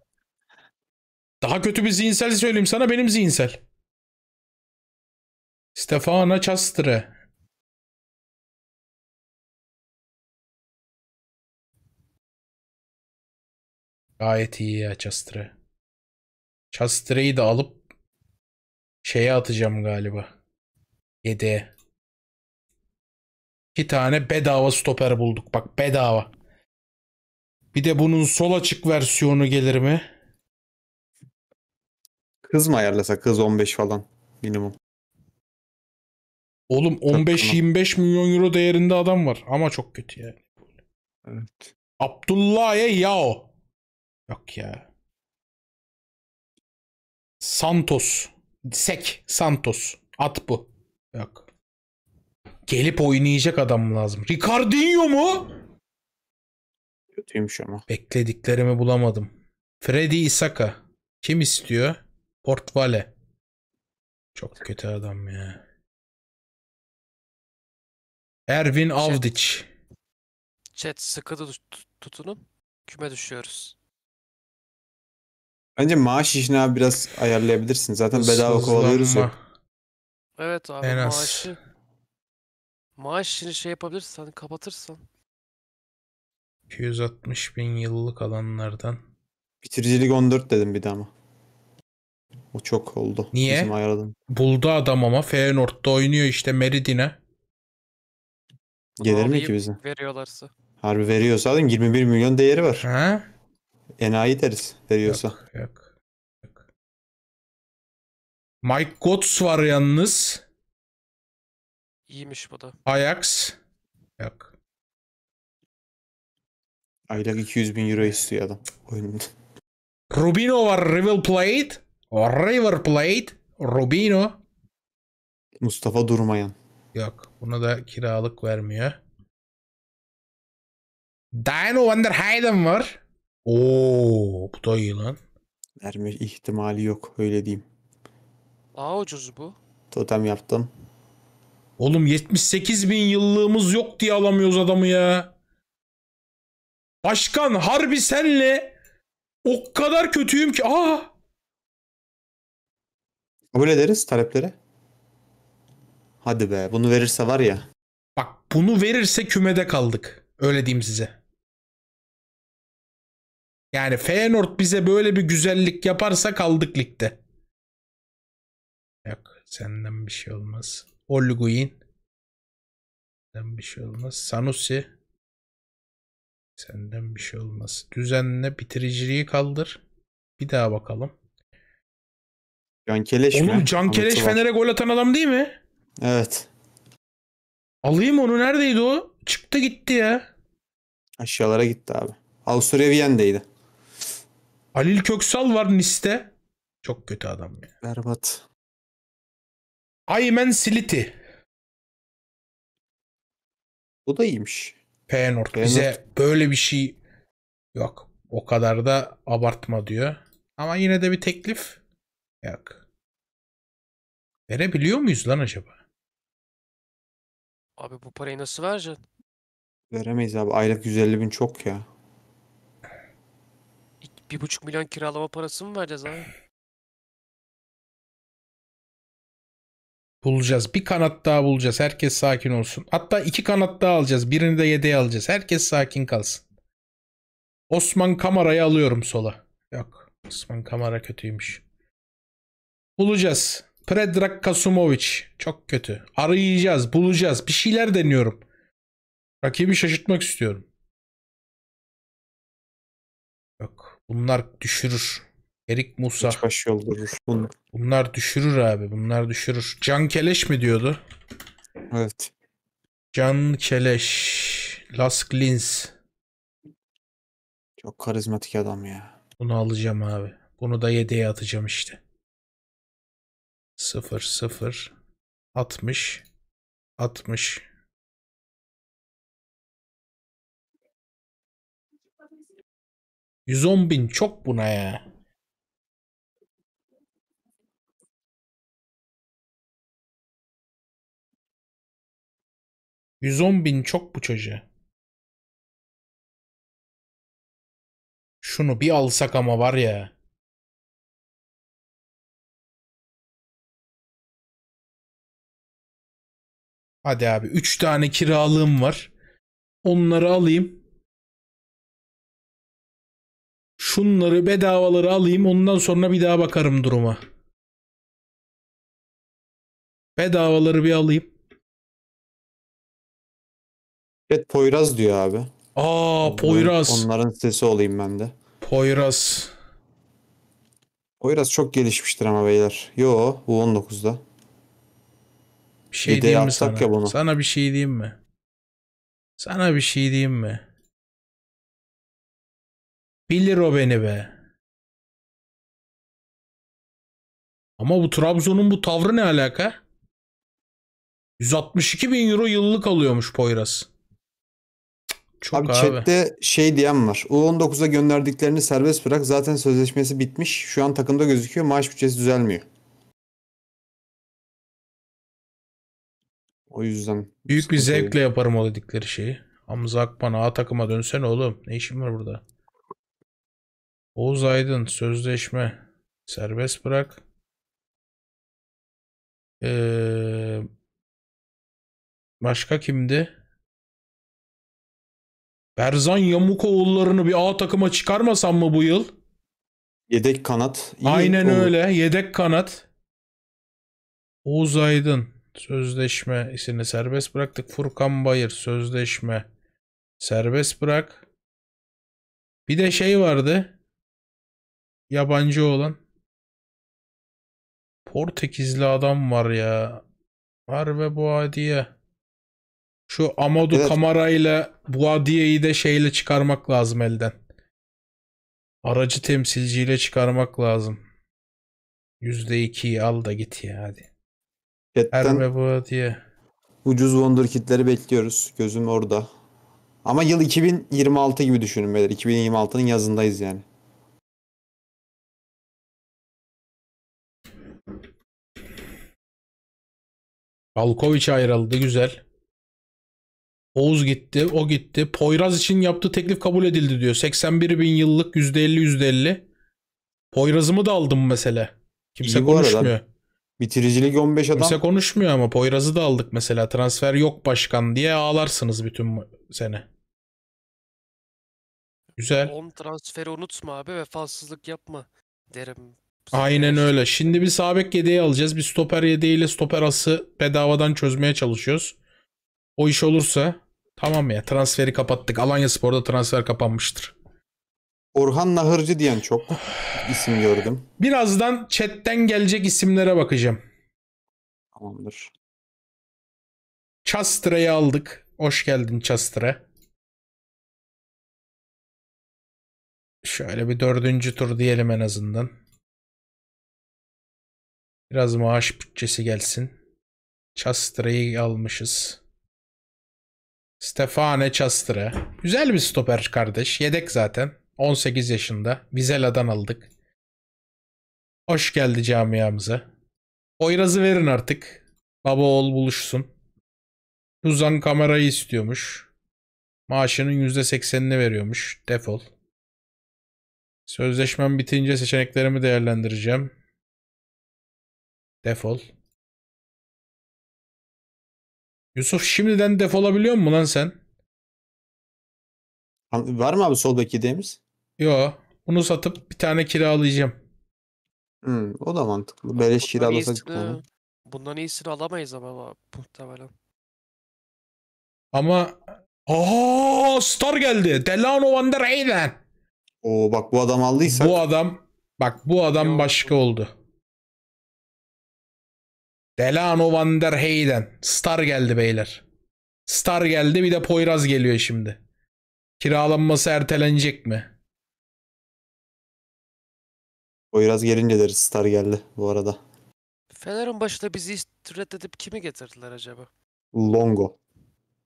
Daha kötü bir zihinsel söyleyeyim sana. Benim zihinsel. Stefana Chastre. Gayet iyi ya Chastre. Chastre'yi de alıp
şeye atacağım galiba. Yedeğe. İki tane bedava stoper bulduk. Bak bedava. Bir de bunun sol açık versiyonu gelir mi?
Kız mı ayarlasak? Kız 15 falan
minimum. Oğlum 15-25 milyon euro değerinde adam
var. Ama çok kötü yani. Evet. Abdullah Yao. Yok ya. Santos. Sek.
Santos. At bu. Yok. Gelip oynayacak adam lazım. Ricardinho mu? Kötüymüş ama. Beklediklerimi bulamadım.
Freddy Isaka. Kim istiyor? Port Vale. Çok kötü adam ya. Ervin şey- Avdic.
Chat sıkı tut tutunun. Küme düşüyoruz.
Bence maaş işini abi biraz ayarlayabilirsin. Zaten bedava kovalıyoruz
ya. Evet abi en az. maaşı. Maaş işini şey yapabilirsin hani kapatırsan.
260 bin yıllık alanlardan.
Bitiricilik 14 dedim bir de ama. O çok oldu. Niye? Bizim ayarladım.
Buldu adam ama Feyenoord'da oynuyor işte Meridin'e.
Gelir mi ki bize?
Veriyorlarsa.
Harbi veriyor zaten 21 milyon değeri var. Ha?
Enayi deriz veriyorsa. Yok, yok, yok. Mike Gotts var yalnız. İyiymiş bu da. Ajax. Yok. Aylık 200 bin euro istiyor adam oyununda.
Rubino var River Plate. River Plate. Rubino. Mustafa Durmayan. Yok. Buna da kiralık vermiyor. Dino Van der Heijden var.
Oo, bu da iyi lan. Verme ihtimali yok öyle diyeyim.
Aa ucuz bu.
Totem yaptım. Oğlum 78 bin yıllığımız yok diye alamıyoruz adamı ya. Başkan harbi senle o kadar kötüyüm ki. Aa!
Kabul ederiz
talepleri. Hadi be bunu verirse var ya.
Bak bunu verirse
kümede kaldık. Öyle diyeyim size. Yani Feyenoord bize böyle bir güzellik yaparsa kaldık ligde.
Yok senden bir şey olmaz. Olguin. Senden bir şey olmaz. Sanusi. Senden bir şey olmaz. Düzenle bitiriciliği kaldır. Bir daha bakalım.
Cankeleş Oğlum, mi? Oğlum Cankeleş Fener'e
gol atan adam değil mi? Evet. Alayım onu neredeydi o? Çıktı gitti ya.
Aşağılara gitti abi. Avusturya Viyen'deydi.
Halil Köksal var Nis'te. Çok kötü adam ya. Berbat. Ayman Siliti. Bu da iyiymiş. Feyenoord. Feyenoord. Bize böyle bir şey yok. O kadar da
abartma diyor. Ama yine de bir teklif yok.
Verebiliyor muyuz lan acaba? Abi bu parayı nasıl vereceksin?
Veremeyiz abi. Aylık 150 bin çok ya.
Bir buçuk milyon kiralama parası mı vereceğiz abi?
Bulacağız. Bir kanat daha bulacağız. Herkes sakin olsun. Hatta iki kanat daha alacağız. Birini de yedeğe alacağız. Herkes sakin kalsın. Osman Kamara'yı alıyorum sola. Yok. Osman Kamara kötüymüş. Bulacağız. Predrag Kasumovic. Çok kötü. Arayacağız. Bulacağız. Bir şeyler deniyorum. Rakibi şaşırtmak istiyorum. Bunlar düşürür. Erik Musa. Üç
baş yoldurur bunu.
Bunlar düşürür abi. Bunlar düşürür. Can Keleş mi diyordu? Evet. Can Keleş. Lask Lins. Çok karizmatik adam ya. Bunu alacağım abi. Bunu da yedeğe atacağım işte. 0
0 60 60 110 bin çok buna ya. Yüz bin çok bu çocuğa. Şunu bir alsak ama var ya. Hadi abi 3 tane kiralığım var. Onları alayım. şunları bedavaları alayım ondan sonra bir daha bakarım duruma. Bedavaları bir alayım. Evet Poyraz
diyor abi. Aa Poyraz. Onların sesi olayım ben de.
Poyraz.
Poyraz çok gelişmiştir ama beyler. Yo bu 19'da. Bir
şey Gide diyeyim mi sana? Ya bunu. Sana
bir şey diyeyim mi?
Sana bir şey diyeyim mi? Bilir o beni be. Ama bu Trabzon'un bu tavrı ne alaka? 162 bin euro yıllık alıyormuş Poyraz.
Çok abi, abi. chatte
şey diyen var. U19'a gönderdiklerini serbest bırak. Zaten sözleşmesi bitmiş. Şu an takımda gözüküyor. Maaş bütçesi düzelmiyor. O
yüzden. Büyük bir zevkle yaparım o dedikleri şeyi. Hamza Akman A takıma dönsene oğlum. Ne işin var burada?
Oğuz Aydın sözleşme serbest bırak. Ee, başka kimdi? Berzan Yamukoğulları'nı bir A takıma çıkarmasan mı bu yıl?
Yedek kanat. İyi Aynen olur. öyle. Yedek kanat. Oğuz Aydın sözleşme isini serbest bıraktık. Furkan Bayır sözleşme
serbest bırak. Bir de şey vardı. Yabancı olan. Portekizli adam var ya. Var ve Boadiye. Şu Amadu evet. Kamara
ile Boadiye'yi de şeyle çıkarmak lazım elden. Aracı temsilciyle çıkarmak lazım. %2'yi al da git ya hadi. Chatten ve Boadiye.
Ucuz wonderkitleri bekliyoruz. Gözüm orada. Ama yıl 2026 gibi düşünün beyler. 2026'nın yazındayız yani.
Valkovic ayrıldı güzel. Oğuz
gitti, o gitti. Poyraz için yaptığı teklif kabul edildi diyor. 81 bin yıllık %50 %50. Poyraz'ımı da aldım mesela. Kimse İyi konuşmuyor. Bitiricilik 15 adam. Kimse konuşmuyor ama Poyraz'ı da aldık mesela. Transfer yok başkan diye ağlarsınız bütün sene. Güzel.
10 transferi unutma abi vefasızlık yapma derim
Aynen öyle. Şimdi bir sabek yedeği alacağız. Bir stoper yedeğiyle stoper ası bedavadan çözmeye çalışıyoruz. O iş olursa tamam ya transferi kapattık. Alanya Spor'da transfer kapanmıştır. Orhan Nahırcı diyen çok isim gördüm. Birazdan chatten gelecek isimlere bakacağım.
Tamamdır. Çastıra'yı aldık. Hoş geldin Çastıra. Şöyle bir dördüncü tur diyelim en azından. Biraz maaş bütçesi gelsin. Çastıra'yı almışız.
Stefane Çastıra. Güzel bir stoper kardeş. Yedek zaten. 18 yaşında. Vizela'dan aldık. Hoş geldi camiamıza. Oyraz'ı verin artık. Baba oğul buluşsun. Tuzan kamerayı istiyormuş. Maaşının %80'ini veriyormuş. Defol.
Sözleşmem bitince seçeneklerimi değerlendireceğim. Defol. Yusuf şimdiden defolabiliyor mu lan sen? Var mı abi sol bek yedeğimiz? Yo. Bunu satıp
bir tane kiralayacağım. Hmm, o da mantıklı. Beleş bundan kiralasak. Iyisini,
bundan iyisini alamayız ama muhtemelen.
Ama Aha star geldi. Delano Van der Eyden. Oo bak bu adam aldıysa. Bu adam bak bu adam Yo, başka bu... oldu. Delano Van der Heyden. Star geldi beyler. Star geldi bir de Poyraz geliyor şimdi. Kiralanması ertelenecek mi?
Poyraz gelince deriz Star geldi bu arada.
Fener'in başında bizi reddedip kimi getirdiler acaba?
Longo.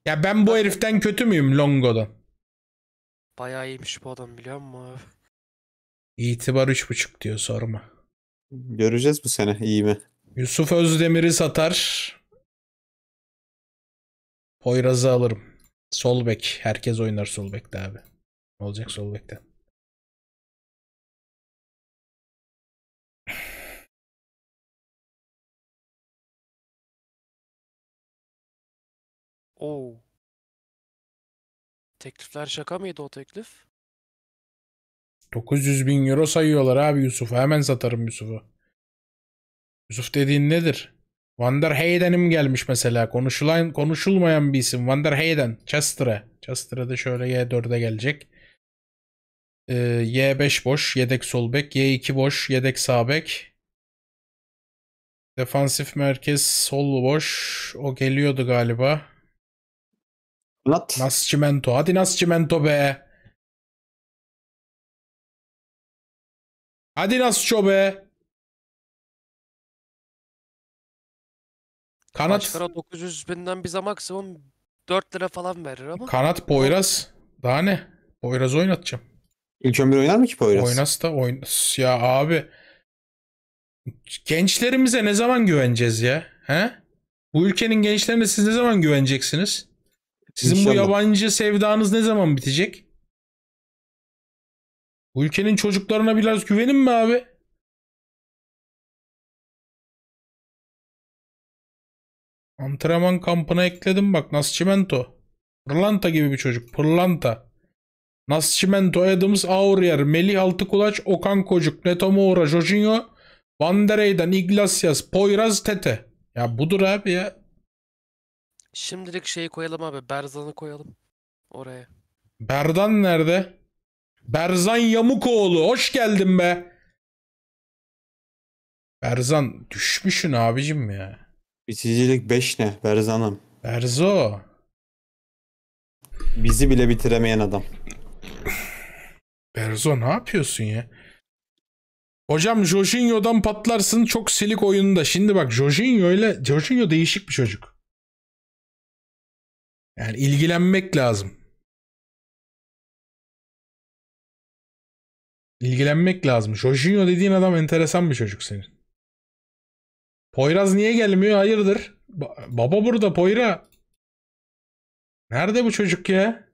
Ya ben bu heriften kötü müyüm Longo'dan?
Bayağı iyiymiş bu adam biliyor musun abi?
İtibar 3.5 diyor sorma.
Göreceğiz bu sene iyi mi?
Yusuf Özdemir'i
satar. Poyraz'ı alırım. Sol bek. Herkes oynar sol bekte abi. Ne olacak sol bekte? Oo. Teklifler şaka mıydı o teklif? 900 bin
euro sayıyorlar abi Yusuf'u. Hemen satarım Yusuf'u. Yusuf dediğin nedir? Van der Heyden'im gelmiş mesela. Konuşulan, konuşulmayan bir isim. Van der Heyden. Chester'a. Chester'a de şöyle Y4'e gelecek. Ee, Y5 boş. Yedek sol bek. Y2 boş. Yedek sağ bek. Defansif merkez sol boş. O geliyordu galiba. Lat.
Nascimento. Hadi Nascimento be. Hadi Nasco be. Kanat Başkara 900 binden bize maksimum 4 lira falan verir ama.
Kanat Poyraz. Daha ne? Poyraz oynatacağım. İlk 11 oynar mı ki Poyraz? Oynas da oynas. Ya abi. Gençlerimize ne zaman güveneceğiz ya? He? Bu ülkenin gençlerine siz ne zaman güveneceksiniz? Sizin İnşallah. bu yabancı
sevdanız ne zaman bitecek? Bu ülkenin çocuklarına biraz güvenin mi abi? Antrenman kampına ekledim bak. Nascimento. Pırlanta
gibi bir çocuk. Pırlanta. Nascimento, Adams, Aurier, Melih Altıkulaç, Okan Kocuk, Neto Moura, Jorginho, Van der Eyden, Iglesias, Poyraz, Tete. Ya budur abi ya.
Şimdilik şeyi koyalım abi. Berzan'ı koyalım oraya.
Berdan nerede? Berzan Yamukoğlu. Hoş geldin be. Berzan düşmüşün abicim ya.
Bitiricilik 5 ne Berzan'ım?
Berzo.
Bizi bile bitiremeyen adam.
Berzo ne yapıyorsun ya? Hocam Jorginho'dan patlarsın çok silik oyunda. Şimdi bak Jorginho
ile Jorginho değişik bir çocuk. Yani ilgilenmek lazım. İlgilenmek lazım. Jorginho dediğin adam enteresan bir çocuk senin. Poyraz niye gelmiyor? Hayırdır? Ba baba burada Poyra. Nerede bu çocuk ya?